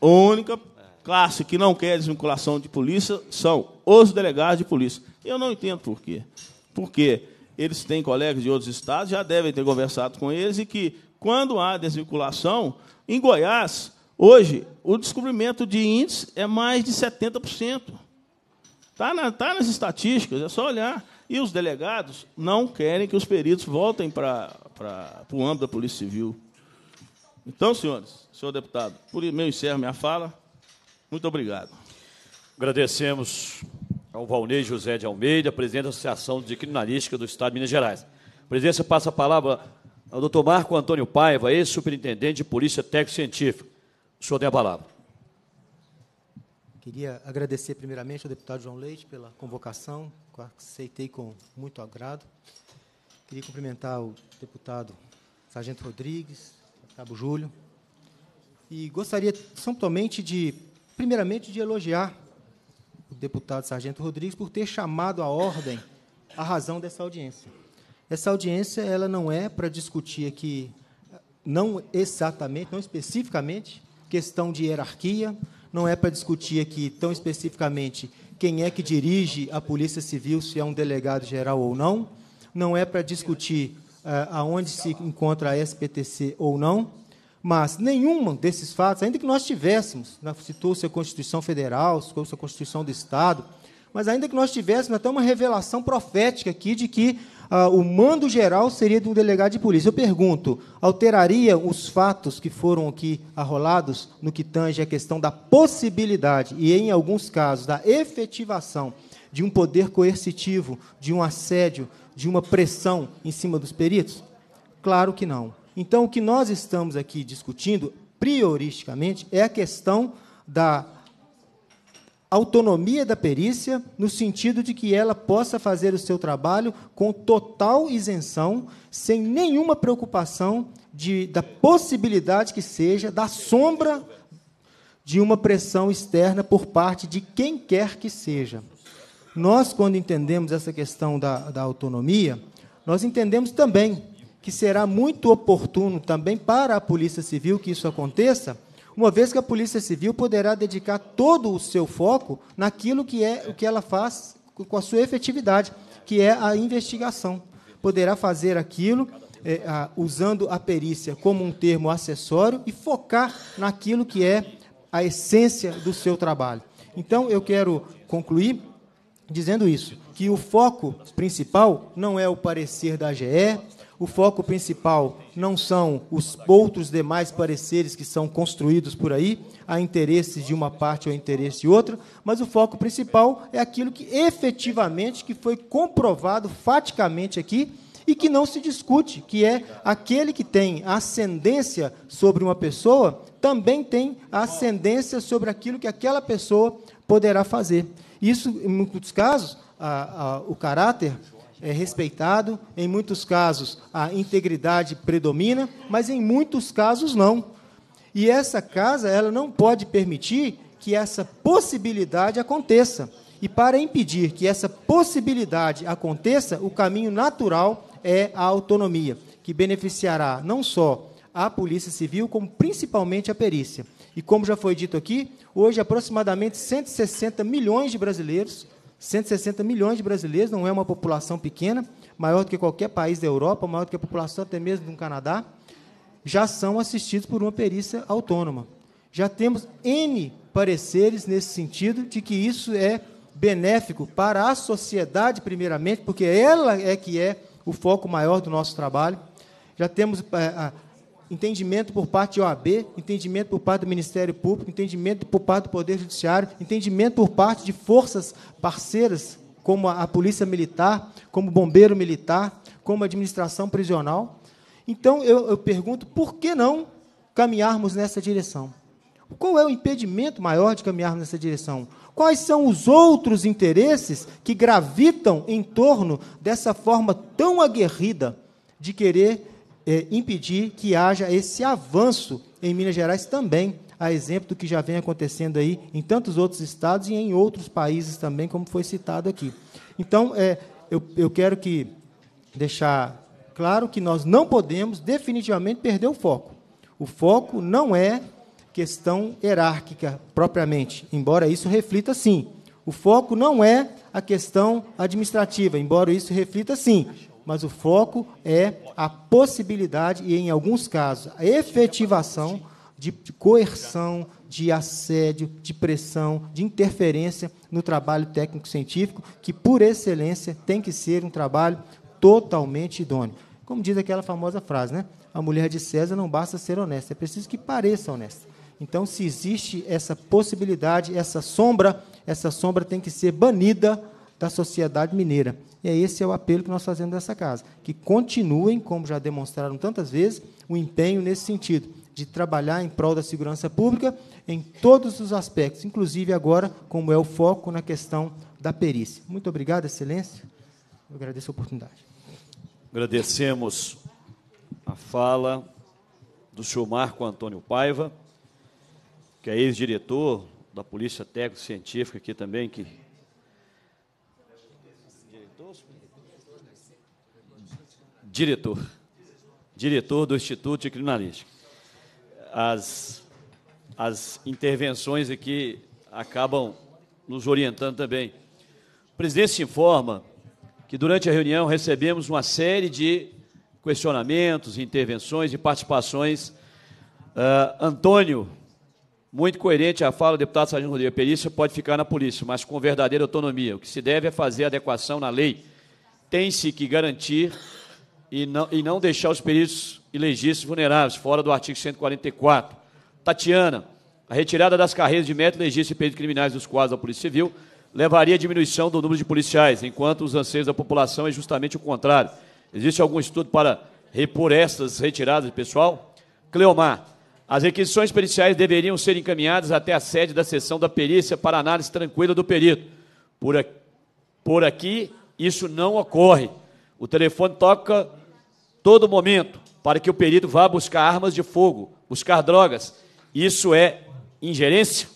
A única classe que não quer desvinculação de polícia são os delegados de polícia. Eu não entendo por quê. Porque eles têm colegas de outros estados, já devem ter conversado com eles, e que, quando há desvinculação, em Goiás, Hoje, o descobrimento de índices é mais de 70%. Está na, tá nas estatísticas, é só olhar. E os delegados não querem que os peritos voltem para o âmbito da Polícia Civil. Então, senhores, senhor deputado, por meu encerro minha fala. Muito obrigado. Agradecemos ao Valnei José de Almeida, presidente da Associação de Criminalística do Estado de Minas Gerais. A presidência passa a palavra ao doutor Marco Antônio Paiva, ex-superintendente de Polícia Técnico Científica. O senhor tem a palavra. Queria agradecer primeiramente ao deputado João Leite pela convocação, que aceitei com muito agrado. Queria cumprimentar o deputado Sargento Rodrigues, Cabo Júlio. E gostaria somente de, primeiramente, de elogiar o deputado Sargento Rodrigues por ter chamado à ordem a razão dessa audiência. Essa audiência ela não é para discutir aqui, não exatamente, não especificamente, questão de hierarquia, não é para discutir aqui tão especificamente quem é que dirige a Polícia Civil, se é um delegado geral ou não, não é para discutir eh, aonde se encontra a SPTC ou não, mas nenhum desses fatos, ainda que nós tivéssemos, citou-se né, a Constituição Federal, citou-se a Constituição do Estado, mas ainda que nós tivéssemos até uma revelação profética aqui de que ah, o mando geral seria de um delegado de polícia. Eu pergunto, alteraria os fatos que foram aqui arrolados no que tange a questão da possibilidade e, em alguns casos, da efetivação de um poder coercitivo, de um assédio, de uma pressão em cima dos peritos? Claro que não. Então, o que nós estamos aqui discutindo, prioristicamente, é a questão da autonomia da perícia, no sentido de que ela possa fazer o seu trabalho com total isenção, sem nenhuma preocupação de, da possibilidade que seja da sombra de uma pressão externa por parte de quem quer que seja. Nós, quando entendemos essa questão da, da autonomia, nós entendemos também que será muito oportuno também para a Polícia Civil que isso aconteça uma vez que a Polícia Civil poderá dedicar todo o seu foco naquilo que é o que ela faz com a sua efetividade, que é a investigação. Poderá fazer aquilo é, a, usando a perícia como um termo acessório e focar naquilo que é a essência do seu trabalho. Então, eu quero concluir dizendo isso, que o foco principal não é o parecer da GE, o foco principal não são os outros demais pareceres que são construídos por aí, a interesses de uma parte ou interesse de outra, mas o foco principal é aquilo que efetivamente que foi comprovado faticamente aqui e que não se discute, que é aquele que tem ascendência sobre uma pessoa também tem ascendência sobre aquilo que aquela pessoa poderá fazer. Isso, em muitos casos, a, a, o caráter é respeitado, em muitos casos a integridade predomina, mas em muitos casos não. E essa casa ela não pode permitir que essa possibilidade aconteça. E para impedir que essa possibilidade aconteça, o caminho natural é a autonomia, que beneficiará não só a Polícia Civil, como principalmente a perícia. E como já foi dito aqui, hoje aproximadamente 160 milhões de brasileiros 160 milhões de brasileiros, não é uma população pequena, maior do que qualquer país da Europa, maior do que a população até mesmo do Canadá, já são assistidos por uma perícia autônoma. Já temos N pareceres nesse sentido de que isso é benéfico para a sociedade, primeiramente, porque ela é que é o foco maior do nosso trabalho. Já temos. Eh, a, entendimento por parte da OAB, entendimento por parte do Ministério Público, entendimento por parte do Poder Judiciário, entendimento por parte de forças parceiras, como a Polícia Militar, como o Bombeiro Militar, como a Administração Prisional. Então, eu, eu pergunto, por que não caminharmos nessa direção? Qual é o impedimento maior de caminharmos nessa direção? Quais são os outros interesses que gravitam em torno dessa forma tão aguerrida de querer é, impedir que haja esse avanço em Minas Gerais também, a exemplo do que já vem acontecendo aí em tantos outros estados e em outros países também, como foi citado aqui. Então, é, eu, eu quero que deixar claro que nós não podemos definitivamente perder o foco. O foco não é questão hierárquica propriamente, embora isso reflita sim. O foco não é a questão administrativa, embora isso reflita sim mas o foco é a possibilidade e, em alguns casos, a efetivação de coerção, de assédio, de pressão, de interferência no trabalho técnico-científico, que, por excelência, tem que ser um trabalho totalmente idôneo. Como diz aquela famosa frase, né? A mulher de César não basta ser honesta, é preciso que pareça honesta. Então, se existe essa possibilidade, essa sombra, essa sombra tem que ser banida da sociedade mineira. E é esse é o apelo que nós fazemos dessa casa, que continuem, como já demonstraram tantas vezes, o empenho nesse sentido, de trabalhar em prol da segurança pública em todos os aspectos, inclusive agora, como é o foco na questão da perícia. Muito obrigado, Excelência. Eu agradeço a oportunidade. Agradecemos a fala do senhor Marco Antônio Paiva, que é ex-diretor da Polícia Técnico-Científica aqui também, que diretor. Diretor do Instituto de Criminalística. As, as intervenções aqui acabam nos orientando também. O presidente se informa que durante a reunião recebemos uma série de questionamentos, intervenções e participações. Uh, Antônio, muito coerente a fala do deputado Sargento Rodrigues, a perícia pode ficar na polícia, mas com verdadeira autonomia. O que se deve é fazer adequação na lei. Tem-se que garantir e não, e não deixar os peritos e legistas vulneráveis, fora do artigo 144. Tatiana, a retirada das carreiras de método legista e peritos criminais dos quadros da Polícia Civil levaria à diminuição do número de policiais, enquanto os anseios da população é justamente o contrário. Existe algum estudo para repor essas retiradas, pessoal? Cleomar, as requisições periciais deveriam ser encaminhadas até a sede da seção da perícia para análise tranquila do perito. por aqui isso não ocorre. O telefone toca todo momento, para que o perito vá buscar armas de fogo, buscar drogas. Isso é ingerência?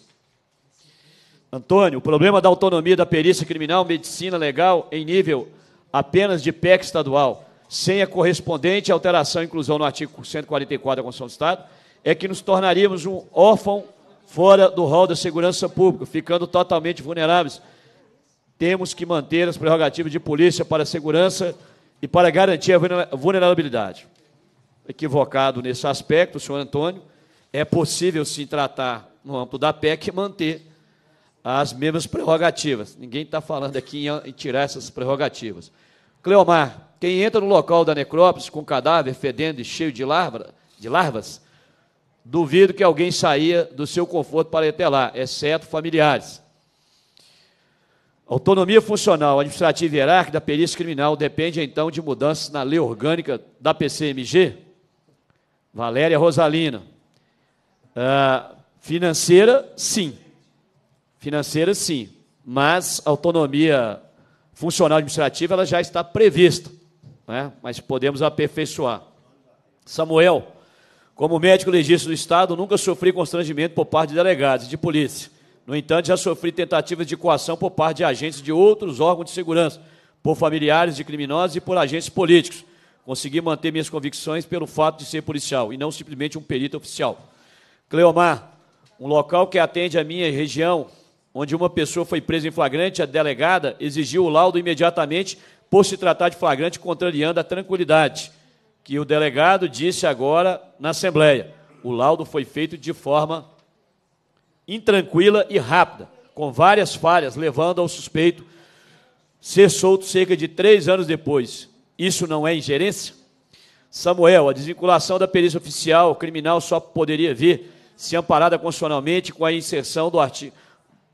Antônio, o problema da autonomia da perícia criminal medicina legal em nível apenas de PEC estadual, sem a correspondente alteração e inclusão no artigo 144 da Constituição do Estado, é que nos tornaríamos um órfão fora do rol da segurança pública, ficando totalmente vulneráveis. Temos que manter as prerrogativas de polícia para a segurança e para garantir a vulnerabilidade. Equivocado nesse aspecto, senhor Antônio, é possível se tratar no âmbito da PEC e manter as mesmas prerrogativas. Ninguém está falando aqui em tirar essas prerrogativas. Cleomar, quem entra no local da necrópolis com cadáver fedendo e cheio de, larva, de larvas, duvido que alguém saia do seu conforto para ir até lá, exceto familiares. Autonomia funcional, administrativa e hierárquica da perícia criminal depende, então, de mudanças na lei orgânica da PCMG? Valéria Rosalina. Uh, financeira, sim. Financeira, sim. Mas autonomia funcional administrativa ela já está prevista, né? mas podemos aperfeiçoar. Samuel, como médico legista do Estado, nunca sofri constrangimento por parte de delegados de polícia no entanto, já sofri tentativas de coação por parte de agentes de outros órgãos de segurança, por familiares de criminosos e por agentes políticos. Consegui manter minhas convicções pelo fato de ser policial e não simplesmente um perito oficial. Cleomar, um local que atende a minha região, onde uma pessoa foi presa em flagrante, a delegada exigiu o laudo imediatamente por se tratar de flagrante, contrariando a tranquilidade que o delegado disse agora na Assembleia. O laudo foi feito de forma intranquila e rápida, com várias falhas, levando ao suspeito ser solto cerca de três anos depois. Isso não é ingerência? Samuel, a desvinculação da perícia oficial criminal só poderia vir se amparada constitucionalmente com a inserção do artigo,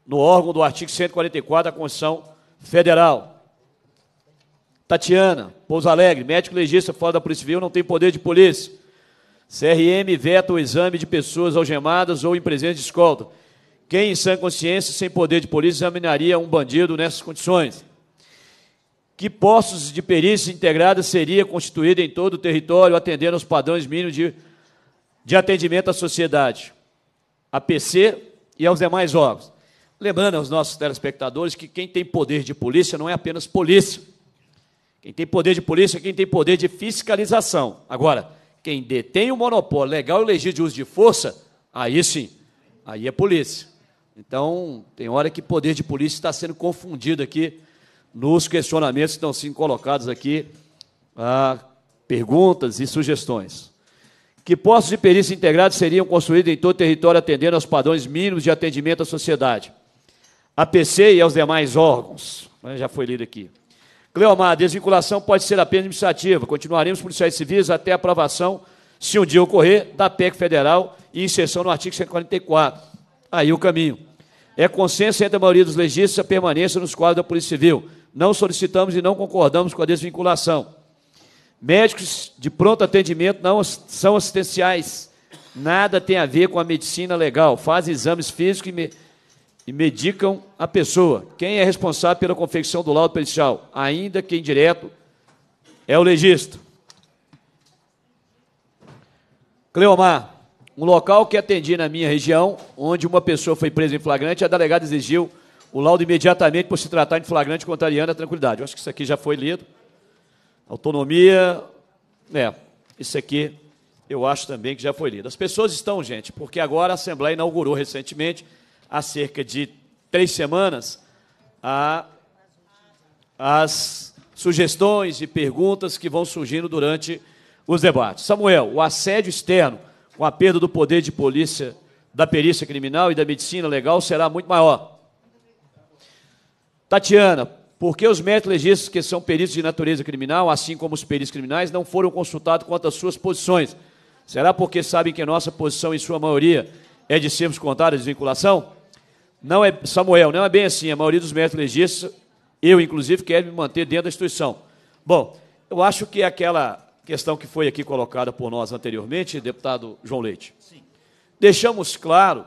no órgão do artigo 144 da Constituição Federal. Tatiana, Pouso Alegre, médico legista fora da Polícia Civil não tem poder de polícia. CRM veta o exame de pessoas algemadas ou em presença de escolta. Quem em sã consciência, sem poder de polícia, examinaria um bandido nessas condições? Que postos de perícia integrada seria constituída em todo o território, atendendo aos padrões mínimos de, de atendimento à sociedade, à PC e aos demais órgãos? Lembrando aos nossos telespectadores que quem tem poder de polícia não é apenas polícia. Quem tem poder de polícia é quem tem poder de fiscalização. Agora, quem detém o monopólio legal e legítimo de uso de força, aí sim, aí é polícia. Então, tem hora que poder de polícia está sendo confundido aqui nos questionamentos que estão sendo colocados aqui, ah, perguntas e sugestões. Que postos de perícia integrados seriam construídos em todo o território atendendo aos padrões mínimos de atendimento à sociedade, a PC e aos demais órgãos. Né, já foi lido aqui. Cleomar, a desvinculação pode ser apenas administrativa. Continuaremos policiais civis até a aprovação, se um dia ocorrer, da PEC federal e inserção no artigo 144 aí o caminho. É consenso entre a maioria dos legistas a permanência nos quadros da Polícia Civil. Não solicitamos e não concordamos com a desvinculação. Médicos de pronto atendimento não são assistenciais. Nada tem a ver com a medicina legal. Fazem exames físicos e, me, e medicam a pessoa. Quem é responsável pela confecção do laudo policial, Ainda que indireto, é o legista. Cleomar, um local que atendi na minha região, onde uma pessoa foi presa em flagrante, a delegada exigiu o laudo imediatamente por se tratar de flagrante contrariando a tranquilidade. Eu acho que isso aqui já foi lido. Autonomia, é, isso aqui eu acho também que já foi lido. As pessoas estão, gente, porque agora a Assembleia inaugurou recentemente, há cerca de três semanas, a, as sugestões e perguntas que vão surgindo durante os debates. Samuel, o assédio externo com a perda do poder de polícia, da perícia criminal e da medicina legal será muito maior. Tatiana, por que os médicos legistas que são peritos de natureza criminal, assim como os peritos criminais, não foram consultados quanto às suas posições? Será porque sabem que nossa posição, em sua maioria, é de sermos contrários à desvinculação? Não é, Samuel, não é bem assim. A maioria dos médicos legistas, eu inclusive, quero me manter dentro da instituição. Bom, eu acho que aquela questão que foi aqui colocada por nós anteriormente, deputado João Leite. Sim. Deixamos claro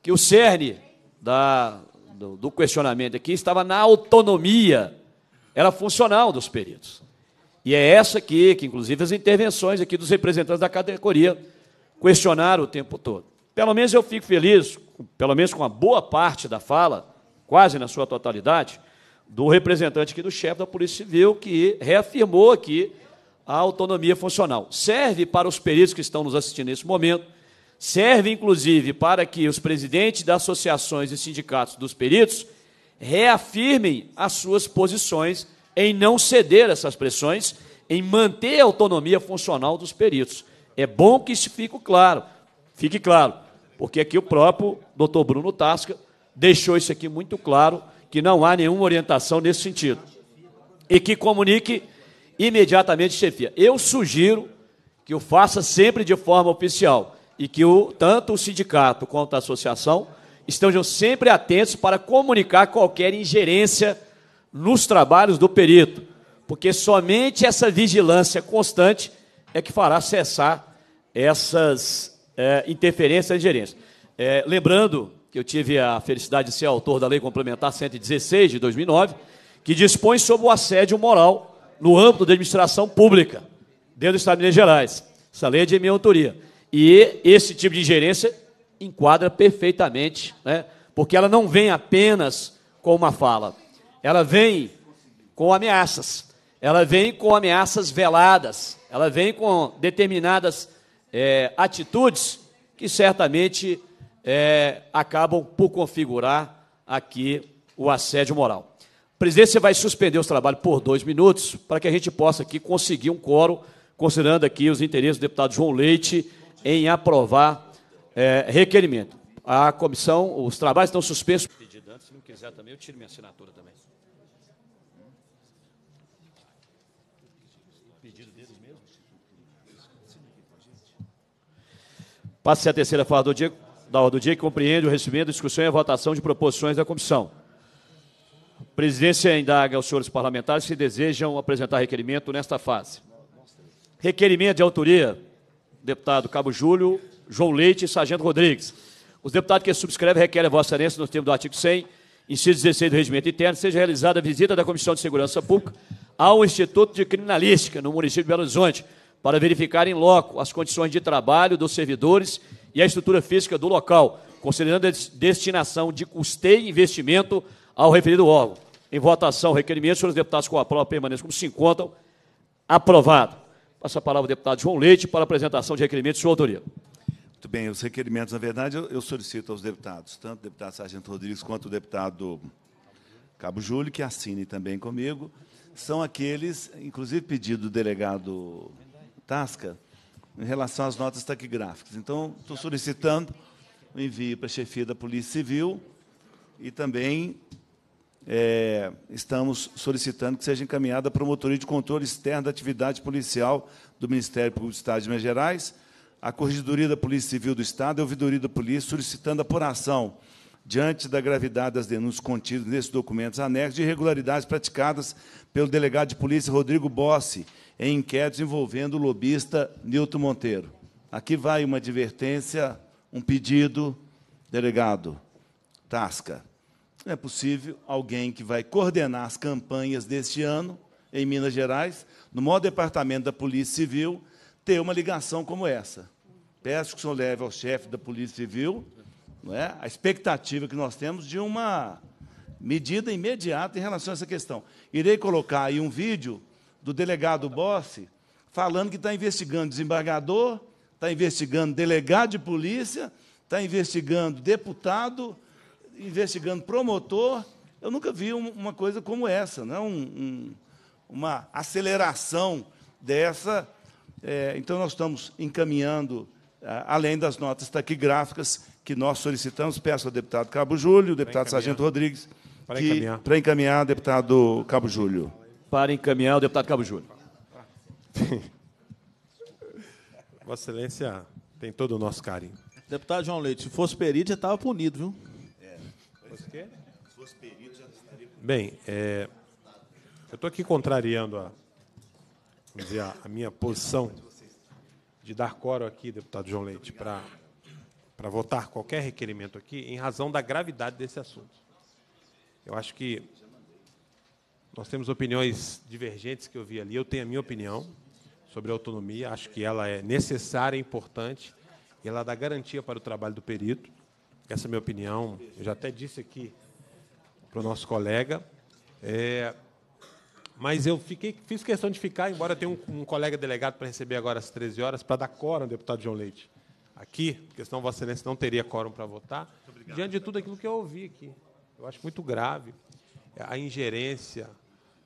que o cerne da, do, do questionamento aqui estava na autonomia, era funcional dos peritos. E é essa aqui, que inclusive as intervenções aqui dos representantes da categoria questionaram o tempo todo. Pelo menos eu fico feliz, pelo menos com a boa parte da fala, quase na sua totalidade, do representante aqui do chefe da Polícia Civil, que reafirmou aqui a autonomia funcional. Serve para os peritos que estão nos assistindo nesse momento, serve inclusive para que os presidentes das associações e sindicatos dos peritos reafirmem as suas posições em não ceder essas pressões, em manter a autonomia funcional dos peritos. É bom que isso fique claro, fique claro, porque aqui o próprio doutor Bruno Tasca deixou isso aqui muito claro, que não há nenhuma orientação nesse sentido. E que comunique imediatamente chefia. Eu sugiro que o faça sempre de forma oficial e que o, tanto o sindicato quanto a associação estejam sempre atentos para comunicar qualquer ingerência nos trabalhos do perito, porque somente essa vigilância constante é que fará cessar essas é, interferências e ingerências. É, lembrando que eu tive a felicidade de ser autor da Lei Complementar 116 de 2009, que dispõe sobre o assédio moral no âmbito da administração pública, dentro do Estado de Minas Gerais. Essa lei é de minha autoria. E esse tipo de ingerência enquadra perfeitamente, né? porque ela não vem apenas com uma fala, ela vem com ameaças, ela vem com ameaças veladas, ela vem com determinadas é, atitudes que certamente é, acabam por configurar aqui o assédio moral presidência vai suspender os trabalhos por dois minutos para que a gente possa aqui conseguir um quórum, considerando aqui os interesses do deputado João Leite em aprovar é, requerimento. A comissão, os trabalhos estão suspensos. Se não quiser também, eu tiro minha assinatura também. Pedido deles mesmo? Passe a terceira fase do dia, da ordem do dia que compreende o recebimento, discussão e a votação de proposições da comissão. A presidência indaga aos senhores parlamentares se desejam apresentar requerimento nesta fase. Requerimento de autoria, deputado Cabo Júlio, João Leite e Sargento Rodrigues. Os deputados que subscrevem requerem a vossa excelência, no termos do artigo 100, inciso 16 do Regimento Interno, seja realizada a visita da Comissão de Segurança Pública ao Instituto de Criminalística, no município de Belo Horizonte, para verificar em loco as condições de trabalho dos servidores e a estrutura física do local, considerando a destinação de custeio e investimento ao referido órgão. Em votação, requerimento, senhores deputados com prova permaneçam como se encontram. Aprovado. Passa a palavra ao deputado João Leite para apresentação de requerimento de sua autoria. Muito bem, os requerimentos, na verdade, eu, solicito aos deputados, tanto o deputado Sargento Rodrigues quanto o deputado Cabo Júlio, que assine também comigo, são aqueles, inclusive pedido do delegado Tasca, em relação às notas taquigráficas. Então, estou solicitando o envio para a chefia da Polícia Civil e também é, estamos solicitando que seja encaminhada a Promotoria de Controle Externo da Atividade Policial do Ministério Público do Estado de Minas Gerais, a Corregedoria da Polícia Civil do Estado e a Ouvidoria da Polícia, solicitando apuração diante da gravidade das denúncias contidas nesses documentos anexos de irregularidades praticadas pelo delegado de polícia Rodrigo Bossi em inquéritos envolvendo o lobista Nilton Monteiro. Aqui vai uma advertência, um pedido, delegado Tasca. Não é possível alguém que vai coordenar as campanhas deste ano em Minas Gerais, no maior departamento da Polícia Civil, ter uma ligação como essa. Peço que o senhor leve ao chefe da Polícia Civil não é, a expectativa que nós temos de uma medida imediata em relação a essa questão. Irei colocar aí um vídeo do delegado Bossi falando que está investigando desembargador, está investigando delegado de polícia, está investigando deputado investigando promotor, eu nunca vi uma coisa como essa, né? Um, um, uma aceleração dessa. É, então, nós estamos encaminhando, é, além das notas taquigráficas que nós solicitamos, peço ao deputado Cabo Júlio, deputado Sargento Rodrigues, para que, encaminhar. para encaminhar, deputado Cabo Júlio. Para encaminhar o deputado Cabo Júlio. Vossa Excelência tem todo o nosso carinho. Deputado João Leite, se fosse perito, já estava punido, viu? Bem, é, eu estou aqui contrariando a, dizer, a minha posição de dar coro aqui, deputado João Leite, para para votar qualquer requerimento aqui em razão da gravidade desse assunto. Eu acho que nós temos opiniões divergentes que eu vi ali. Eu tenho a minha opinião sobre a autonomia, acho que ela é necessária, importante, e ela dá garantia para o trabalho do perito essa é a minha opinião, eu já até disse aqui para o nosso colega, é, mas eu fiquei, fiz questão de ficar, embora tenha um, um colega delegado para receber agora às 13 horas, para dar quórum, deputado João Leite, aqui, porque senão Vossa Excelência não teria quórum para votar, obrigado, diante de tudo aquilo que eu ouvi aqui. Eu acho muito grave a ingerência.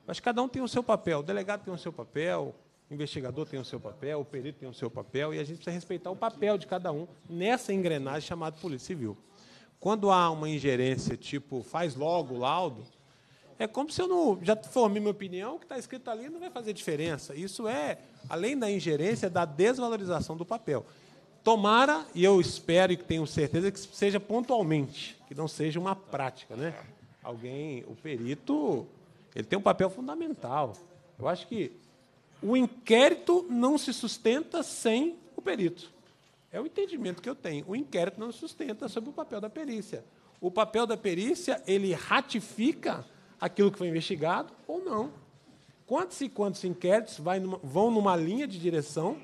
Mas cada um tem o seu papel, o delegado tem o seu papel, o investigador tem o seu papel, o perito tem o seu papel, e a gente precisa respeitar o papel de cada um nessa engrenagem chamada Polícia Civil. Quando há uma ingerência tipo faz logo o laudo, é como se eu não já formei minha opinião, o que está escrito ali não vai fazer diferença. Isso é, além da ingerência, é da desvalorização do papel. Tomara, e eu espero e tenho certeza que seja pontualmente, que não seja uma prática, né? Alguém, o perito, ele tem um papel fundamental. Eu acho que o inquérito não se sustenta sem o perito. É o entendimento que eu tenho. O inquérito não sustenta sobre o papel da perícia. O papel da perícia, ele ratifica aquilo que foi investigado ou não. Quantos e quantos inquéritos numa, vão numa linha de direção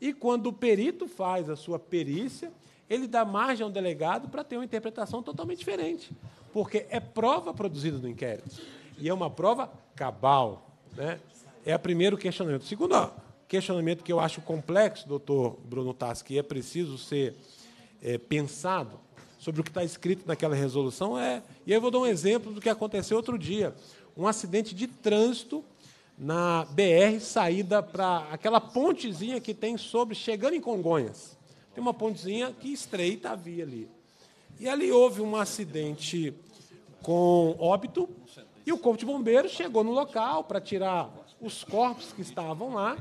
e quando o perito faz a sua perícia, ele dá margem ao delegado para ter uma interpretação totalmente diferente, porque é prova produzida no inquérito e é uma prova cabal, né? É o primeiro questionamento. Segundo, ó, questionamento que eu acho complexo, doutor Bruno Tassi, que é preciso ser é, pensado sobre o que está escrito naquela resolução. É, e aí eu vou dar um exemplo do que aconteceu outro dia. Um acidente de trânsito na BR, saída para aquela pontezinha que tem sobre, chegando em Congonhas. Tem uma pontezinha que estreita a via ali. E ali houve um acidente com óbito, e o Corpo de Bombeiros chegou no local para tirar os corpos que estavam lá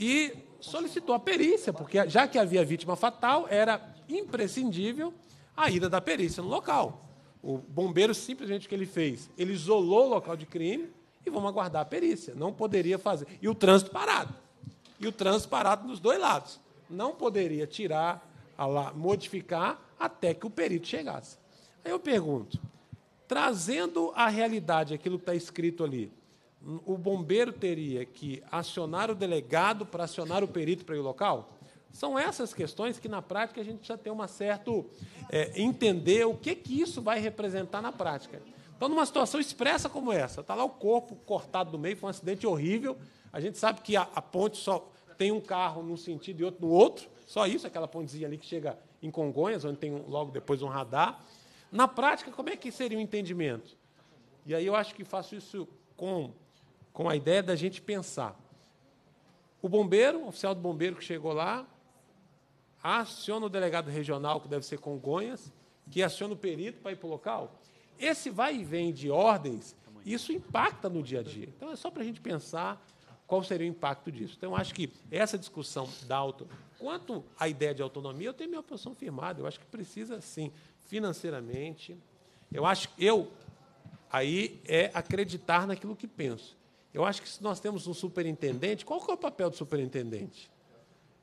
e solicitou a perícia, porque já que havia vítima fatal, era imprescindível a ida da perícia no local. O bombeiro simplesmente o que ele fez, ele isolou o local de crime e vamos aguardar a perícia. Não poderia fazer. E o trânsito parado. E o trânsito parado dos dois lados. Não poderia tirar, lá, modificar até que o perito chegasse. Aí eu pergunto, trazendo à realidade aquilo que está escrito ali, o bombeiro teria que acionar o delegado para acionar o perito para ir ao local? São essas questões que, na prática, a gente precisa ter uma certa. É, entender o que, que isso vai representar na prática. Então, numa situação expressa como essa, está lá o corpo cortado do meio, foi um acidente horrível. A gente sabe que a, a ponte só tem um carro num sentido e outro no outro, só isso, aquela pontezinha ali que chega em Congonhas, onde tem um, logo depois um radar. Na prática, como é que seria o entendimento? E aí eu acho que faço isso com com a ideia da gente pensar. O bombeiro, o oficial do bombeiro que chegou lá, aciona o delegado regional, que deve ser Congonhas, que aciona o perito para ir para o local. Esse vai e vem de ordens, isso impacta no dia a dia. Então, é só para a gente pensar qual seria o impacto disso. Então, acho que essa discussão da auto... Quanto à ideia de autonomia, eu tenho minha posição firmada. Eu acho que precisa, sim, financeiramente. Eu acho que eu... Aí é acreditar naquilo que penso. Eu acho que se nós temos um superintendente, qual que é o papel do superintendente?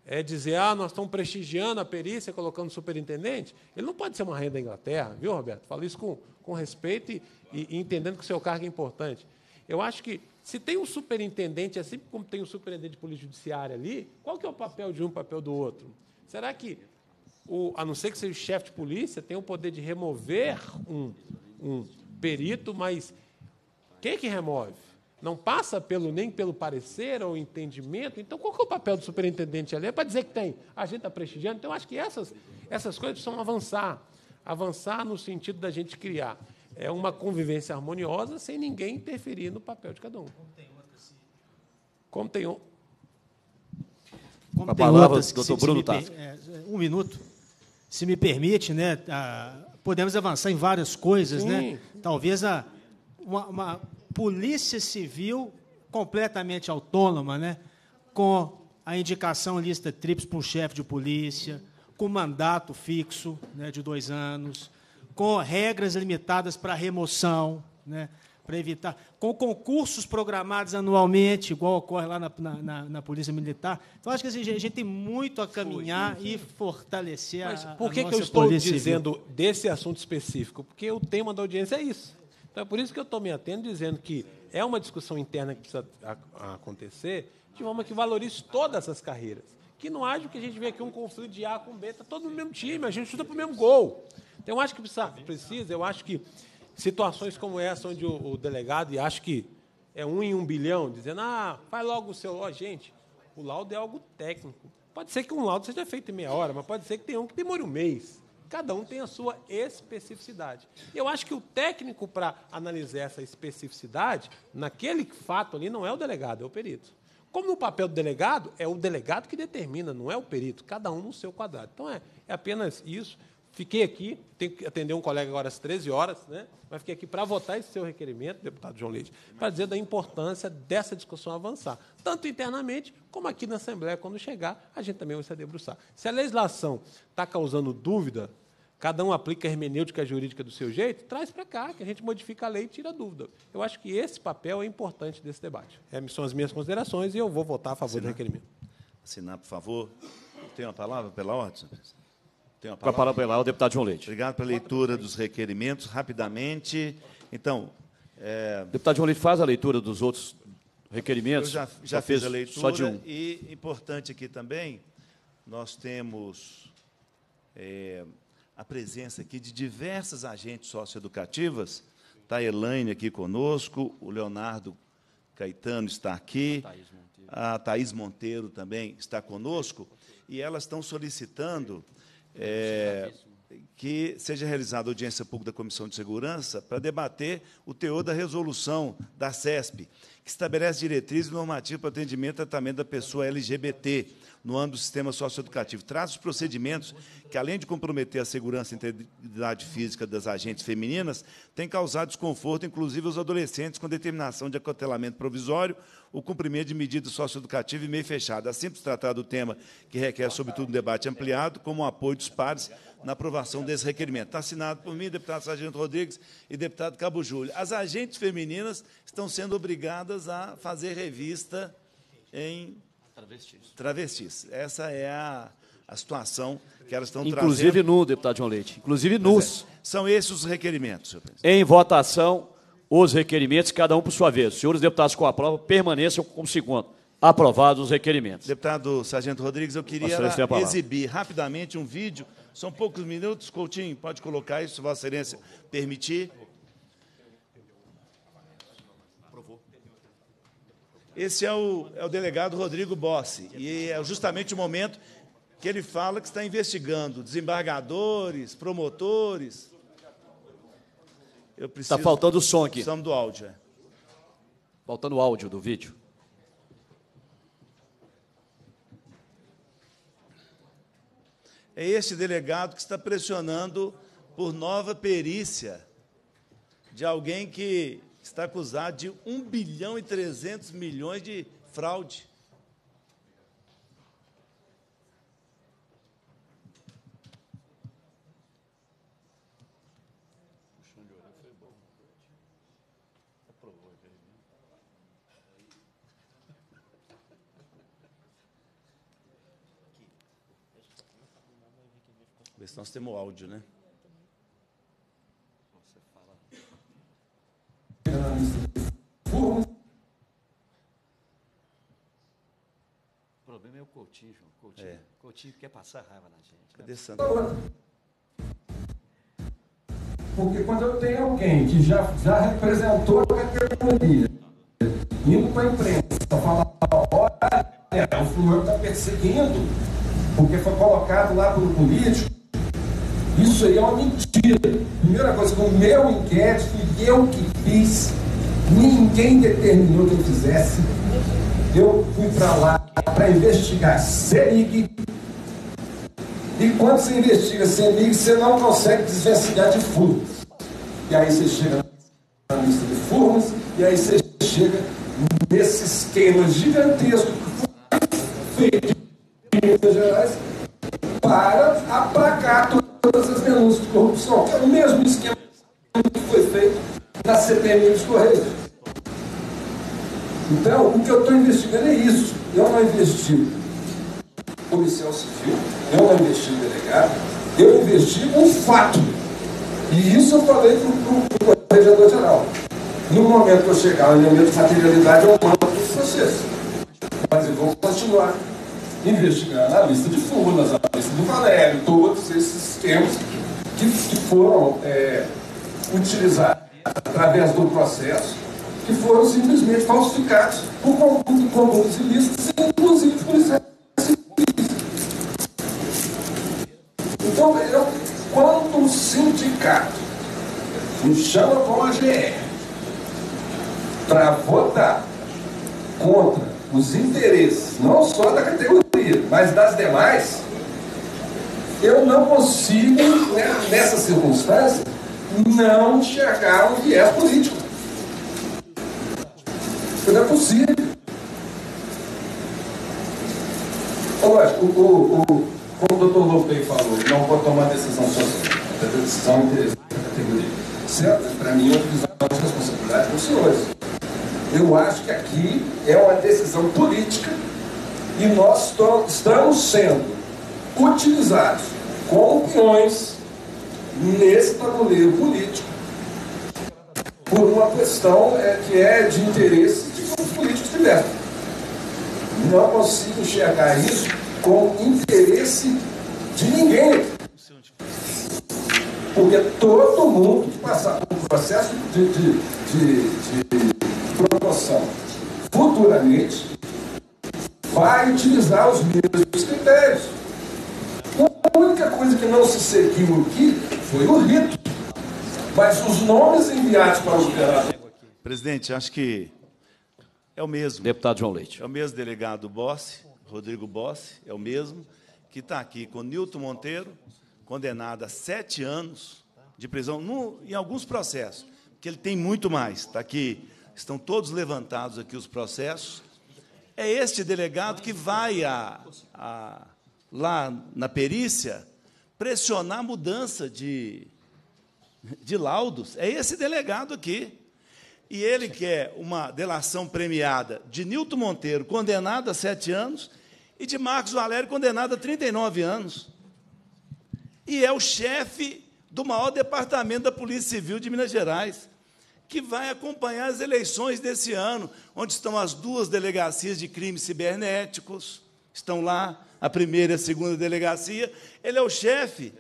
É dizer, ah, nós estamos prestigiando a perícia, colocando superintendente? Ele não pode ser uma renda da Inglaterra, viu, Roberto? Falo isso com, com respeito e, e entendendo que o seu cargo é importante. Eu acho que se tem um superintendente, assim como tem um superintendente de polícia judiciária ali, qual que é o papel de um, o papel do outro? Será que, o, a não ser que seja o chefe de polícia, tem o poder de remover um, um perito, mas quem é que remove? Não passa pelo nem pelo parecer ou entendimento. Então, qual que é o papel do superintendente ali? É para dizer que tem. A gente está prestigiando. Então, acho que essas, essas coisas precisam avançar. Avançar no sentido da gente criar é uma convivência harmoniosa sem ninguém interferir no papel de cada um. Como tem outras, Como tem um. Como a tem palavra, outras, doutor Bruno tá. É, um minuto. Se me permite, né, a, ah, podemos avançar em várias coisas. Né? Talvez a, uma, uma Polícia Civil completamente autônoma, né? com a indicação lista TRIPS para um chefe de polícia, com mandato fixo né, de dois anos, com regras limitadas para remoção, né, para evitar, com concursos programados anualmente, igual ocorre lá na, na, na Polícia Militar. Então, acho que assim, a gente tem muito a caminhar foi, né? foi. e fortalecer Mas a Mas por que, que eu estou dizendo civil? desse assunto específico? Porque o tema da audiência é isso. Então é por isso que eu estou me atendo dizendo que é uma discussão interna que precisa acontecer, de forma que valorize todas essas carreiras. Que não haja o que a gente vê aqui um conflito de A com B, está todo no mesmo time, a gente chuta para o mesmo gol. Então eu acho que precisa, precisa, eu acho que situações como essa, onde o, o delegado, e acho que é um em um bilhão, dizendo, ah, faz logo o seu, ó, gente, o laudo é algo técnico. Pode ser que um laudo seja feito em meia hora, mas pode ser que tenha um que demore um mês. Cada um tem a sua especificidade. Eu acho que o técnico para analisar essa especificidade, naquele fato ali, não é o delegado, é o perito. Como no papel do delegado, é o delegado que determina, não é o perito, cada um no seu quadrado. Então é, é apenas isso. Fiquei aqui, tenho que atender um colega agora às 13 horas, né? mas fiquei aqui para votar esse seu requerimento, deputado João Leite, para dizer da importância dessa discussão avançar, tanto internamente como aqui na Assembleia, quando chegar, a gente também vai se debruçar. Se a legislação está causando dúvida, cada um aplica a hermenêutica jurídica do seu jeito, traz para cá, que a gente modifica a lei e tira a dúvida. Eu acho que esse papel é importante desse debate. É, são as minhas considerações e eu vou votar a favor Assinar. do requerimento. Assinar, por favor. Tem uma palavra pela ordem, senhor presidente? tem a palavra. Com a palavra o deputado João Leite. Obrigado pela leitura dos requerimentos, rapidamente. Então... É... Deputado João Leite, faz a leitura dos outros requerimentos. Eu já, já fiz a leitura. Só de um. E, importante aqui também, nós temos é, a presença aqui de diversas agentes socioeducativas. Está a Elaine aqui conosco, o Leonardo Caetano está aqui, a Thaís Monteiro também está conosco, e elas estão solicitando é, que seja realizada audiência pública da Comissão de Segurança para debater o teor da resolução da CESP, que estabelece diretrizes normativas para atendimento e tratamento da pessoa LGBT no âmbito do sistema socioeducativo. Traz os procedimentos que, além de comprometer a segurança e integridade física das agentes femininas, têm causado desconforto, inclusive aos adolescentes, com determinação de acotelamento provisório o cumprimento de medidas socioeducativas e meio fechada. Assim, se tratar do tema que requer, sobretudo, um debate ampliado, como o apoio dos pares na aprovação desse requerimento. Está assinado por mim, deputado Sargento Rodrigues e deputado Cabo Júlio. As agentes femininas estão sendo obrigadas a fazer revista em travestis. travestis. Essa é a, a situação que elas estão Inclusive trazendo. Inclusive nu, deputado João Leite. Inclusive é. nus. É. São esses os requerimentos, senhor presidente. Em votação os requerimentos, cada um por sua vez. senhores deputados com a prova permaneçam como segundo. Aprovados os requerimentos. Deputado Sargento Rodrigues, eu queria exibir rapidamente um vídeo. São poucos minutos. Coutinho, pode colocar isso, Vossa Excelência permitir. Esse é o, é o delegado Rodrigo Bossi. E é justamente o momento que ele fala que está investigando desembargadores, promotores, eu tá preciso. Está faltando o som aqui. Precisamos do áudio. É. Faltando o áudio do vídeo. É este delegado que está pressionando por nova perícia de alguém que está acusado de 1 bilhão e 300 milhões de fraude. se nós temos áudio, né? O problema é o Coutinho, João. Coutinho, é. Coutinho quer passar raiva na gente. Cadê né? Sandra? Porque quando eu tenho alguém que já, já representou a categoria, indo para a imprensa, falar, olha, é, o fulano está perseguindo, porque foi colocado lá pelo político, isso aí é uma mentira. Primeira coisa, com o meu inquérito, fui eu que fiz. Ninguém determinou que eu fizesse. Eu fui para lá para investigar CEMIG. E quando você investiga CEMIG, você não consegue desvencilhar de furtos. E aí você chega na lista de furtos, e aí você chega nesse esquema gigantesco que foi feito em Minas Gerais para aplacar todas as denúncias de corrupção, que é o mesmo esquema que foi feito na CPMI dos Correios. Então, o que eu estou investigando é isso. Eu não investigo policial civil, eu não investigo delegado, eu investigo um fato. E isso eu falei para o corregedor geral. No momento que eu chegar ao elemento de materialidade, eu é mando para vocês. Mas eu vou continuar investigar a lista de Furnas, a lista do Valério, todos esses termos que, que foram é, utilizados através do processo, que foram simplesmente falsificados por concurso de ilícitos, inclusive por civis. Então, eu, quando um sindicato me chama para a GE para votar contra os interesses, não só da categoria, mas das demais, eu não consigo, né, nessa circunstância, não enxergar um viés político. Isso não é possível. Lógico, o, o, o, como o doutor Lopei falou, não vou tomar decisão sozinho. É decisão interessante da categoria. É certo? Para mim, é uma decisão de responsabilidade com os senhores. Eu acho que aqui é uma decisão política e nós estamos sendo utilizados como peões nesse tabuleiro político por uma questão é, que é de interesse de grupos políticos diversos. Não consigo enxergar isso com interesse de ninguém. Porque todo mundo que passar por um processo de, de, de, de promoção futuramente vai utilizar os mesmos critérios. A única coisa que não se seguiu aqui foi o rito. Mas os nomes enviados para o operários. Presidente, acho que é o mesmo. Deputado João Leite. É o mesmo delegado Bossi, Rodrigo Bossi, é o mesmo, que está aqui com Nilton Monteiro, condenado a sete anos de prisão, no, em alguns processos, porque ele tem muito mais. Está aqui, estão todos levantados aqui os processos. É este delegado que vai a, a, lá na perícia pressionar a mudança de, de laudos. É esse delegado aqui. E ele quer é uma delação premiada de Nilton Monteiro, condenado a sete anos, e de Marcos Valério, condenado a 39 anos. E é o chefe do maior departamento da Polícia Civil de Minas Gerais que vai acompanhar as eleições desse ano, onde estão as duas delegacias de crimes cibernéticos, estão lá, a primeira e a segunda delegacia. Ele é o chefe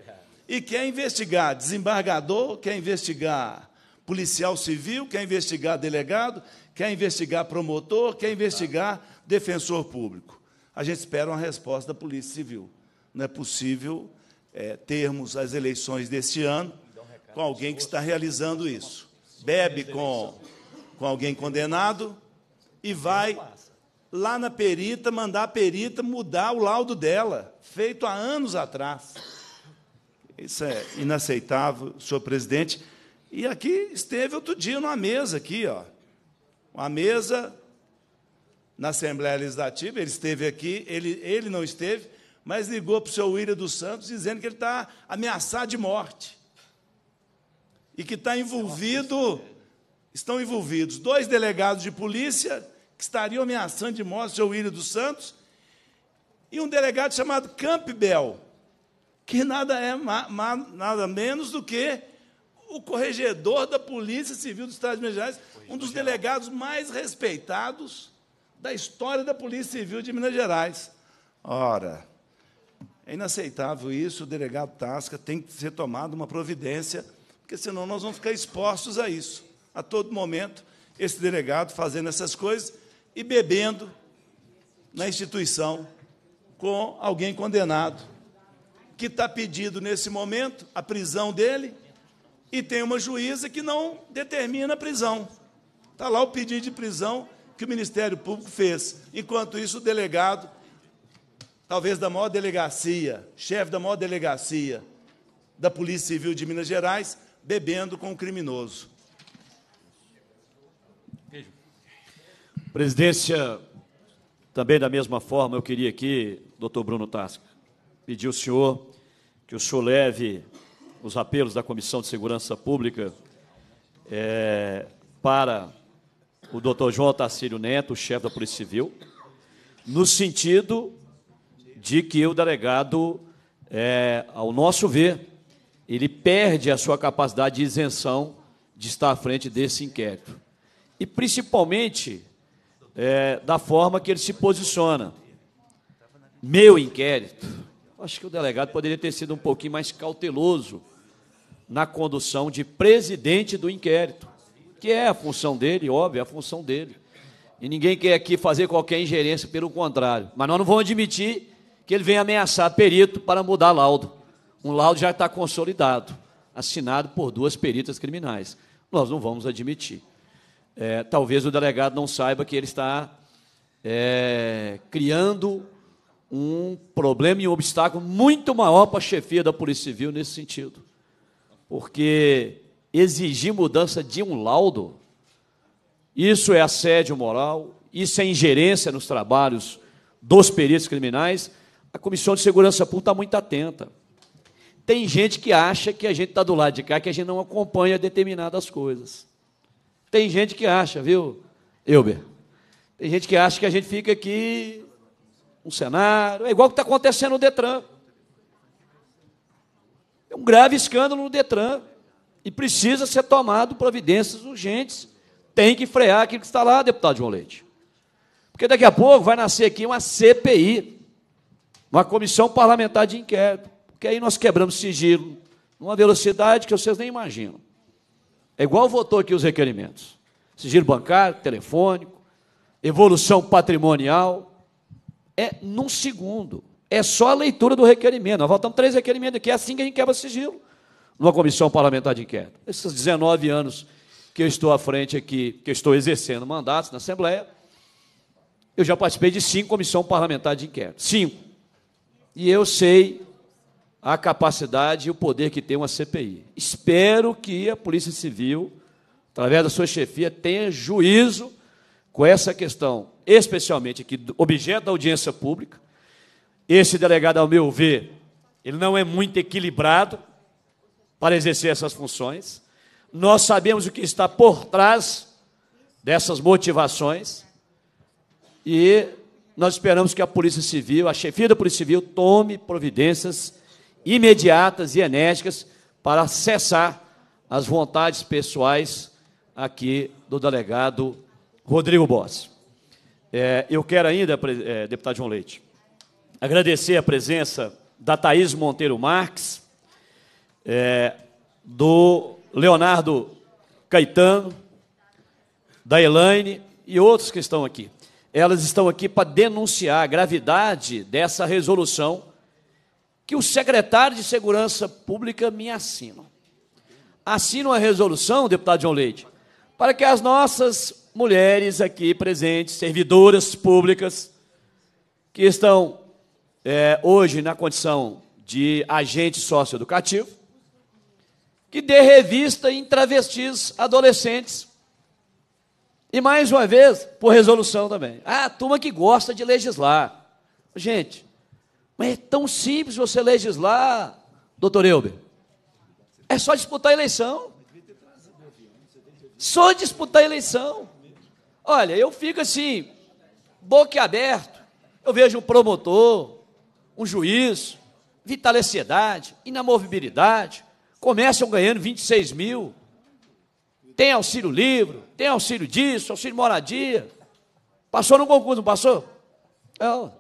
e quer investigar desembargador, quer investigar policial civil, quer investigar delegado, quer investigar promotor, quer investigar defensor público. A gente espera uma resposta da Polícia Civil. Não é possível é, termos as eleições deste ano então, com alguém que está realizando isso bebe é com, com alguém condenado e vai lá na perita mandar a perita mudar o laudo dela, feito há anos atrás. Isso é inaceitável, senhor presidente. E aqui esteve outro dia numa mesa aqui, ó. Uma mesa na Assembleia Legislativa, ele esteve aqui, ele, ele não esteve, mas ligou para o senhor William dos Santos dizendo que ele está ameaçado de morte e que está envolvido, estão envolvidos dois delegados de polícia que estariam ameaçando de morte o seu William dos Santos e um delegado chamado Campbell, que nada é nada menos do que o corregedor da Polícia Civil do Estado de Minas Gerais, um dos delegados mais respeitados da história da Polícia Civil de Minas Gerais. Ora, é inaceitável isso, o delegado Tasca tem que ser tomada uma providência porque senão nós vamos ficar expostos a isso, a todo momento, esse delegado fazendo essas coisas e bebendo na instituição com alguém condenado, que está pedindo nesse momento a prisão dele, e tem uma juíza que não determina a prisão. Está lá o pedido de prisão que o Ministério Público fez. Enquanto isso, o delegado, talvez da maior delegacia, chefe da maior delegacia da Polícia Civil de Minas Gerais, bebendo com o criminoso. Presidência, também da mesma forma, eu queria aqui, doutor Bruno Tasca, pedir ao senhor que o senhor leve os apelos da Comissão de Segurança Pública é, para o doutor João Tarcílio Neto, chefe da Polícia Civil, no sentido de que o delegado, é, ao nosso ver, ele perde a sua capacidade de isenção de estar à frente desse inquérito. E principalmente é, da forma que ele se posiciona. Meu inquérito. Acho que o delegado poderia ter sido um pouquinho mais cauteloso na condução de presidente do inquérito, que é a função dele, óbvio, é a função dele. E ninguém quer aqui fazer qualquer ingerência, pelo contrário. Mas nós não vamos admitir que ele venha ameaçar perito para mudar laudo. Um laudo já está consolidado, assinado por duas peritas criminais. Nós não vamos admitir. É, talvez o delegado não saiba que ele está é, criando um problema e um obstáculo muito maior para a chefia da Polícia Civil nesse sentido. Porque exigir mudança de um laudo, isso é assédio moral, isso é ingerência nos trabalhos dos peritos criminais. A Comissão de Segurança Pública está muito atenta. Tem gente que acha que a gente está do lado de cá, que a gente não acompanha determinadas coisas. Tem gente que acha, viu, Elber? Tem gente que acha que a gente fica aqui um cenário. É igual o que está acontecendo no Detran. É um grave escândalo no Detran. E precisa ser tomado providências urgentes. Tem que frear aquilo que está lá, deputado João Leite. Porque daqui a pouco vai nascer aqui uma CPI, uma comissão parlamentar de inquérito. Porque aí nós quebramos sigilo numa velocidade que vocês nem imaginam. É igual votou aqui os requerimentos: sigilo bancário, telefônico, evolução patrimonial. É num segundo. É só a leitura do requerimento. Nós votamos três requerimentos aqui, é assim que a gente quebra sigilo numa comissão parlamentar de inquérito. Esses 19 anos que eu estou à frente aqui, que eu estou exercendo mandatos na Assembleia, eu já participei de cinco comissões parlamentares de inquérito. Cinco. E eu sei a capacidade e o poder que tem uma CPI. Espero que a Polícia Civil, através da sua chefia, tenha juízo com essa questão, especialmente que objeto da audiência pública. Esse delegado, ao meu ver, ele não é muito equilibrado para exercer essas funções. Nós sabemos o que está por trás dessas motivações e nós esperamos que a Polícia Civil, a chefia da Polícia Civil, tome providências imediatas e enérgicas para cessar as vontades pessoais aqui do delegado Rodrigo Boss. É, eu quero ainda, é, deputado João Leite, agradecer a presença da Thaís Monteiro Marques, é, do Leonardo Caetano, da Elaine e outros que estão aqui. Elas estão aqui para denunciar a gravidade dessa resolução que o secretário de Segurança Pública me assina. Assina uma resolução, deputado João Leite, para que as nossas mulheres aqui presentes, servidoras públicas, que estão é, hoje na condição de agente socioeducativo, que dê revista em travestis adolescentes. E mais uma vez, por resolução também. Ah, turma que gosta de legislar. Gente, mas é tão simples você legislar, doutor Euber. É só disputar a eleição. Só disputar a eleição. Olha, eu fico assim, boquiaberto. Eu vejo um promotor, um juiz, vitaliciedade, inamovibilidade, começam ganhando 26 mil. Tem auxílio livre, tem auxílio disso, auxílio moradia. Passou no concurso, não passou? Não.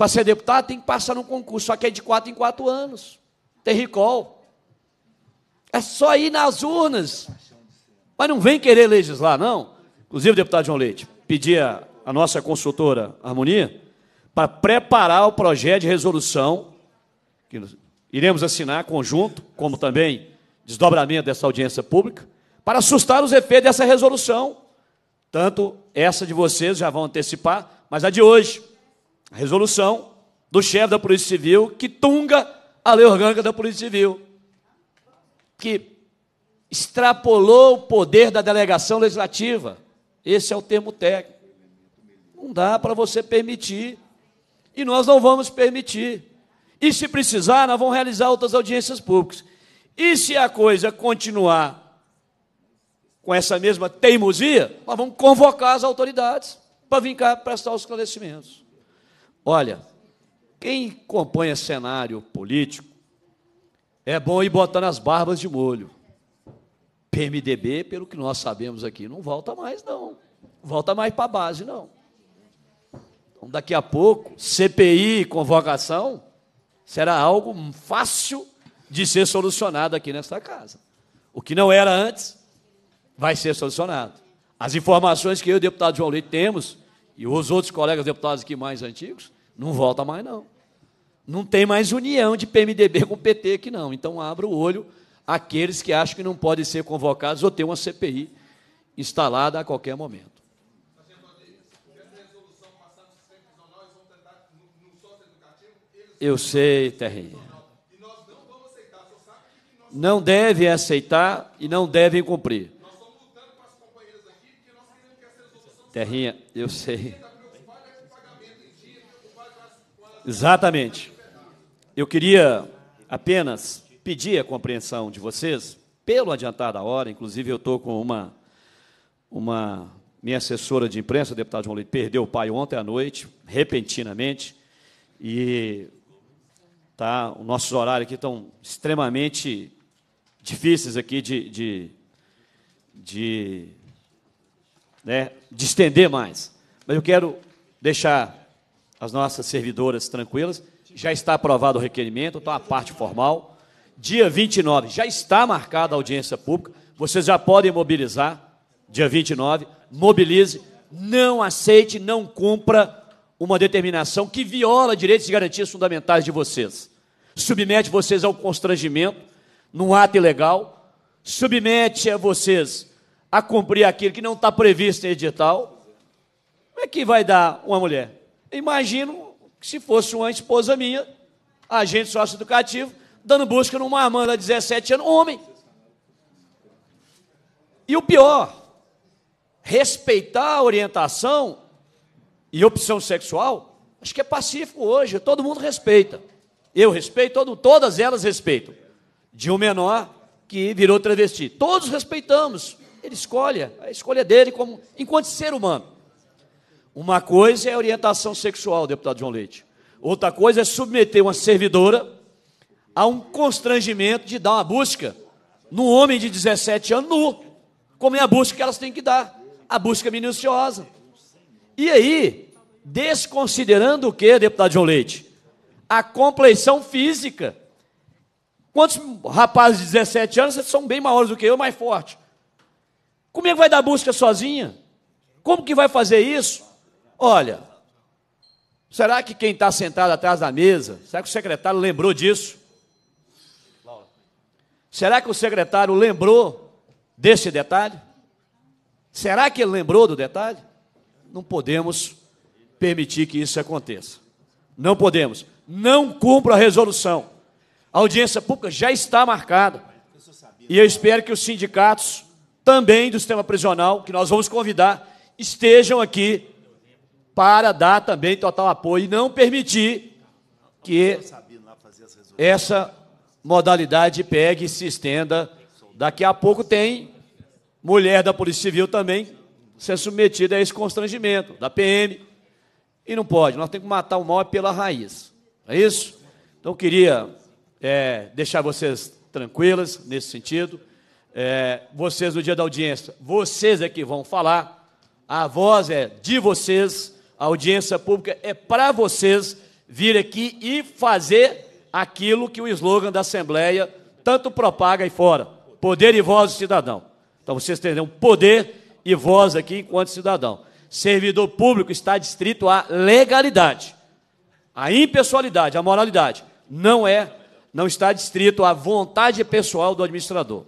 Para ser deputado tem que passar num concurso, só que é de quatro em quatro anos. Tem recall. É só ir nas urnas. Mas não vem querer legislar, não. Inclusive, deputado João Leite, pedia a nossa consultora Harmonia para preparar o projeto de resolução que iremos assinar conjunto, como também desdobramento dessa audiência pública, para assustar os efeitos dessa resolução. Tanto essa de vocês já vão antecipar, mas a de hoje, resolução do chefe da Polícia Civil que tunga a lei orgânica da Polícia Civil, que extrapolou o poder da delegação legislativa. Esse é o termo técnico. Não dá para você permitir. E nós não vamos permitir. E se precisar, nós vamos realizar outras audiências públicas. E se a coisa continuar com essa mesma teimosia, nós vamos convocar as autoridades para vir cá prestar os esclarecimentos. Olha, quem compõe cenário político é bom ir botando as barbas de molho. PMDB, pelo que nós sabemos aqui, não volta mais, não. Volta mais para a base, não. Então, daqui a pouco, CPI convocação será algo fácil de ser solucionado aqui nesta casa. O que não era antes vai ser solucionado. As informações que eu e o deputado João Leite temos e os outros colegas deputados aqui mais antigos, não volta mais, não. Não tem mais união de PMDB com PT aqui, não. Então, abra o olho àqueles que acham que não podem ser convocados ou ter uma CPI instalada a qualquer momento. Eu sei, Terrinha. Não deve aceitar e não devem cumprir. Terrinha, eu sei. Exatamente. Eu queria apenas pedir a compreensão de vocês, pelo adiantar da hora, inclusive eu estou com uma, uma minha assessora de imprensa, deputado João Leite, perdeu o pai ontem à noite, repentinamente, e tá, os nossos horários aqui estão extremamente difíceis aqui de, de, de né, de estender mais. Mas eu quero deixar as nossas servidoras tranquilas. Já está aprovado o requerimento, está então, a parte formal. Dia 29, já está marcada a audiência pública. Vocês já podem mobilizar. Dia 29, mobilize. Não aceite, não cumpra uma determinação que viola direitos e garantias fundamentais de vocês. Submete vocês ao constrangimento, num ato ilegal. Submete a vocês a cumprir aquilo que não está previsto em edital, como é que vai dar uma mulher? Imagino que se fosse uma esposa minha, agente socioeducativo, dando busca numa irmã de 17 anos, homem. E o pior, respeitar a orientação e opção sexual, acho que é pacífico hoje, todo mundo respeita. Eu respeito, todo, todas elas respeitam. De um menor que virou travesti. Todos respeitamos ele escolhe, a escolha dele como enquanto ser humano. Uma coisa é orientação sexual, deputado João Leite. Outra coisa é submeter uma servidora a um constrangimento de dar uma busca num homem de 17 anos nu, como é a busca que elas têm que dar, a busca minuciosa. E aí, desconsiderando o que, deputado João Leite? A compleição física. Quantos rapazes de 17 anos são bem maiores do que eu, mais fortes? Como é que vai dar busca sozinha? Como que vai fazer isso? Olha, será que quem está sentado atrás da mesa, será que o secretário lembrou disso? Será que o secretário lembrou desse detalhe? Será que ele lembrou do detalhe? Não podemos permitir que isso aconteça. Não podemos. Não cumpra a resolução. A audiência pública já está marcada. E eu espero que os sindicatos também do sistema prisional, que nós vamos convidar, estejam aqui para dar também total apoio e não permitir que essa modalidade pegue e se estenda. Daqui a pouco tem mulher da Polícia Civil também ser submetida a esse constrangimento da PM. E não pode, nós temos que matar o mal é pela raiz. É isso? Então, queria é, deixar vocês tranquilas nesse sentido é, vocês no dia da audiência, vocês é que vão falar, a voz é de vocês, a audiência pública é para vocês vir aqui e fazer aquilo que o slogan da Assembleia tanto propaga aí fora: poder e voz do cidadão. Então vocês terão poder e voz aqui enquanto cidadão. Servidor público está distrito à legalidade, à impessoalidade, à moralidade. Não é, não está distrito à vontade pessoal do administrador.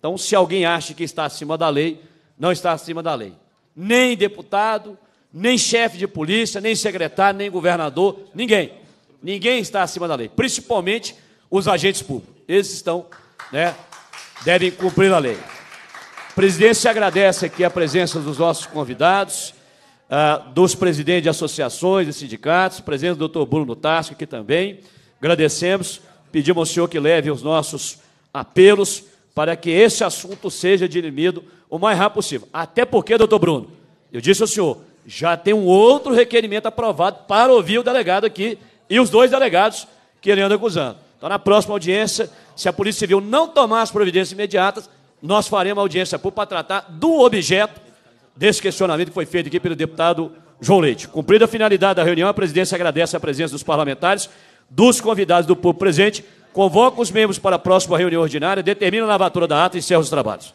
Então, se alguém acha que está acima da lei, não está acima da lei. Nem deputado, nem chefe de polícia, nem secretário, nem governador, ninguém. Ninguém está acima da lei, principalmente os agentes públicos. Eles estão, né, devem cumprir a lei. Presidente, se agradece aqui a presença dos nossos convidados, ah, dos presidentes de associações e sindicatos, presença do doutor Bruno Tasco aqui também. Agradecemos, pedimos ao senhor que leve os nossos apelos para que esse assunto seja dirimido o mais rápido possível. Até porque, doutor Bruno, eu disse ao senhor, já tem um outro requerimento aprovado para ouvir o delegado aqui e os dois delegados que ele anda acusando. Então, na próxima audiência, se a Polícia Civil não tomar as providências imediatas, nós faremos audiência pública para tratar do objeto desse questionamento que foi feito aqui pelo deputado João Leite. Cumprida a finalidade da reunião, a presidência agradece a presença dos parlamentares, dos convidados do povo presente. Convoca os membros para a próxima reunião ordinária, determina a lavatura da ata e encerra os trabalhos.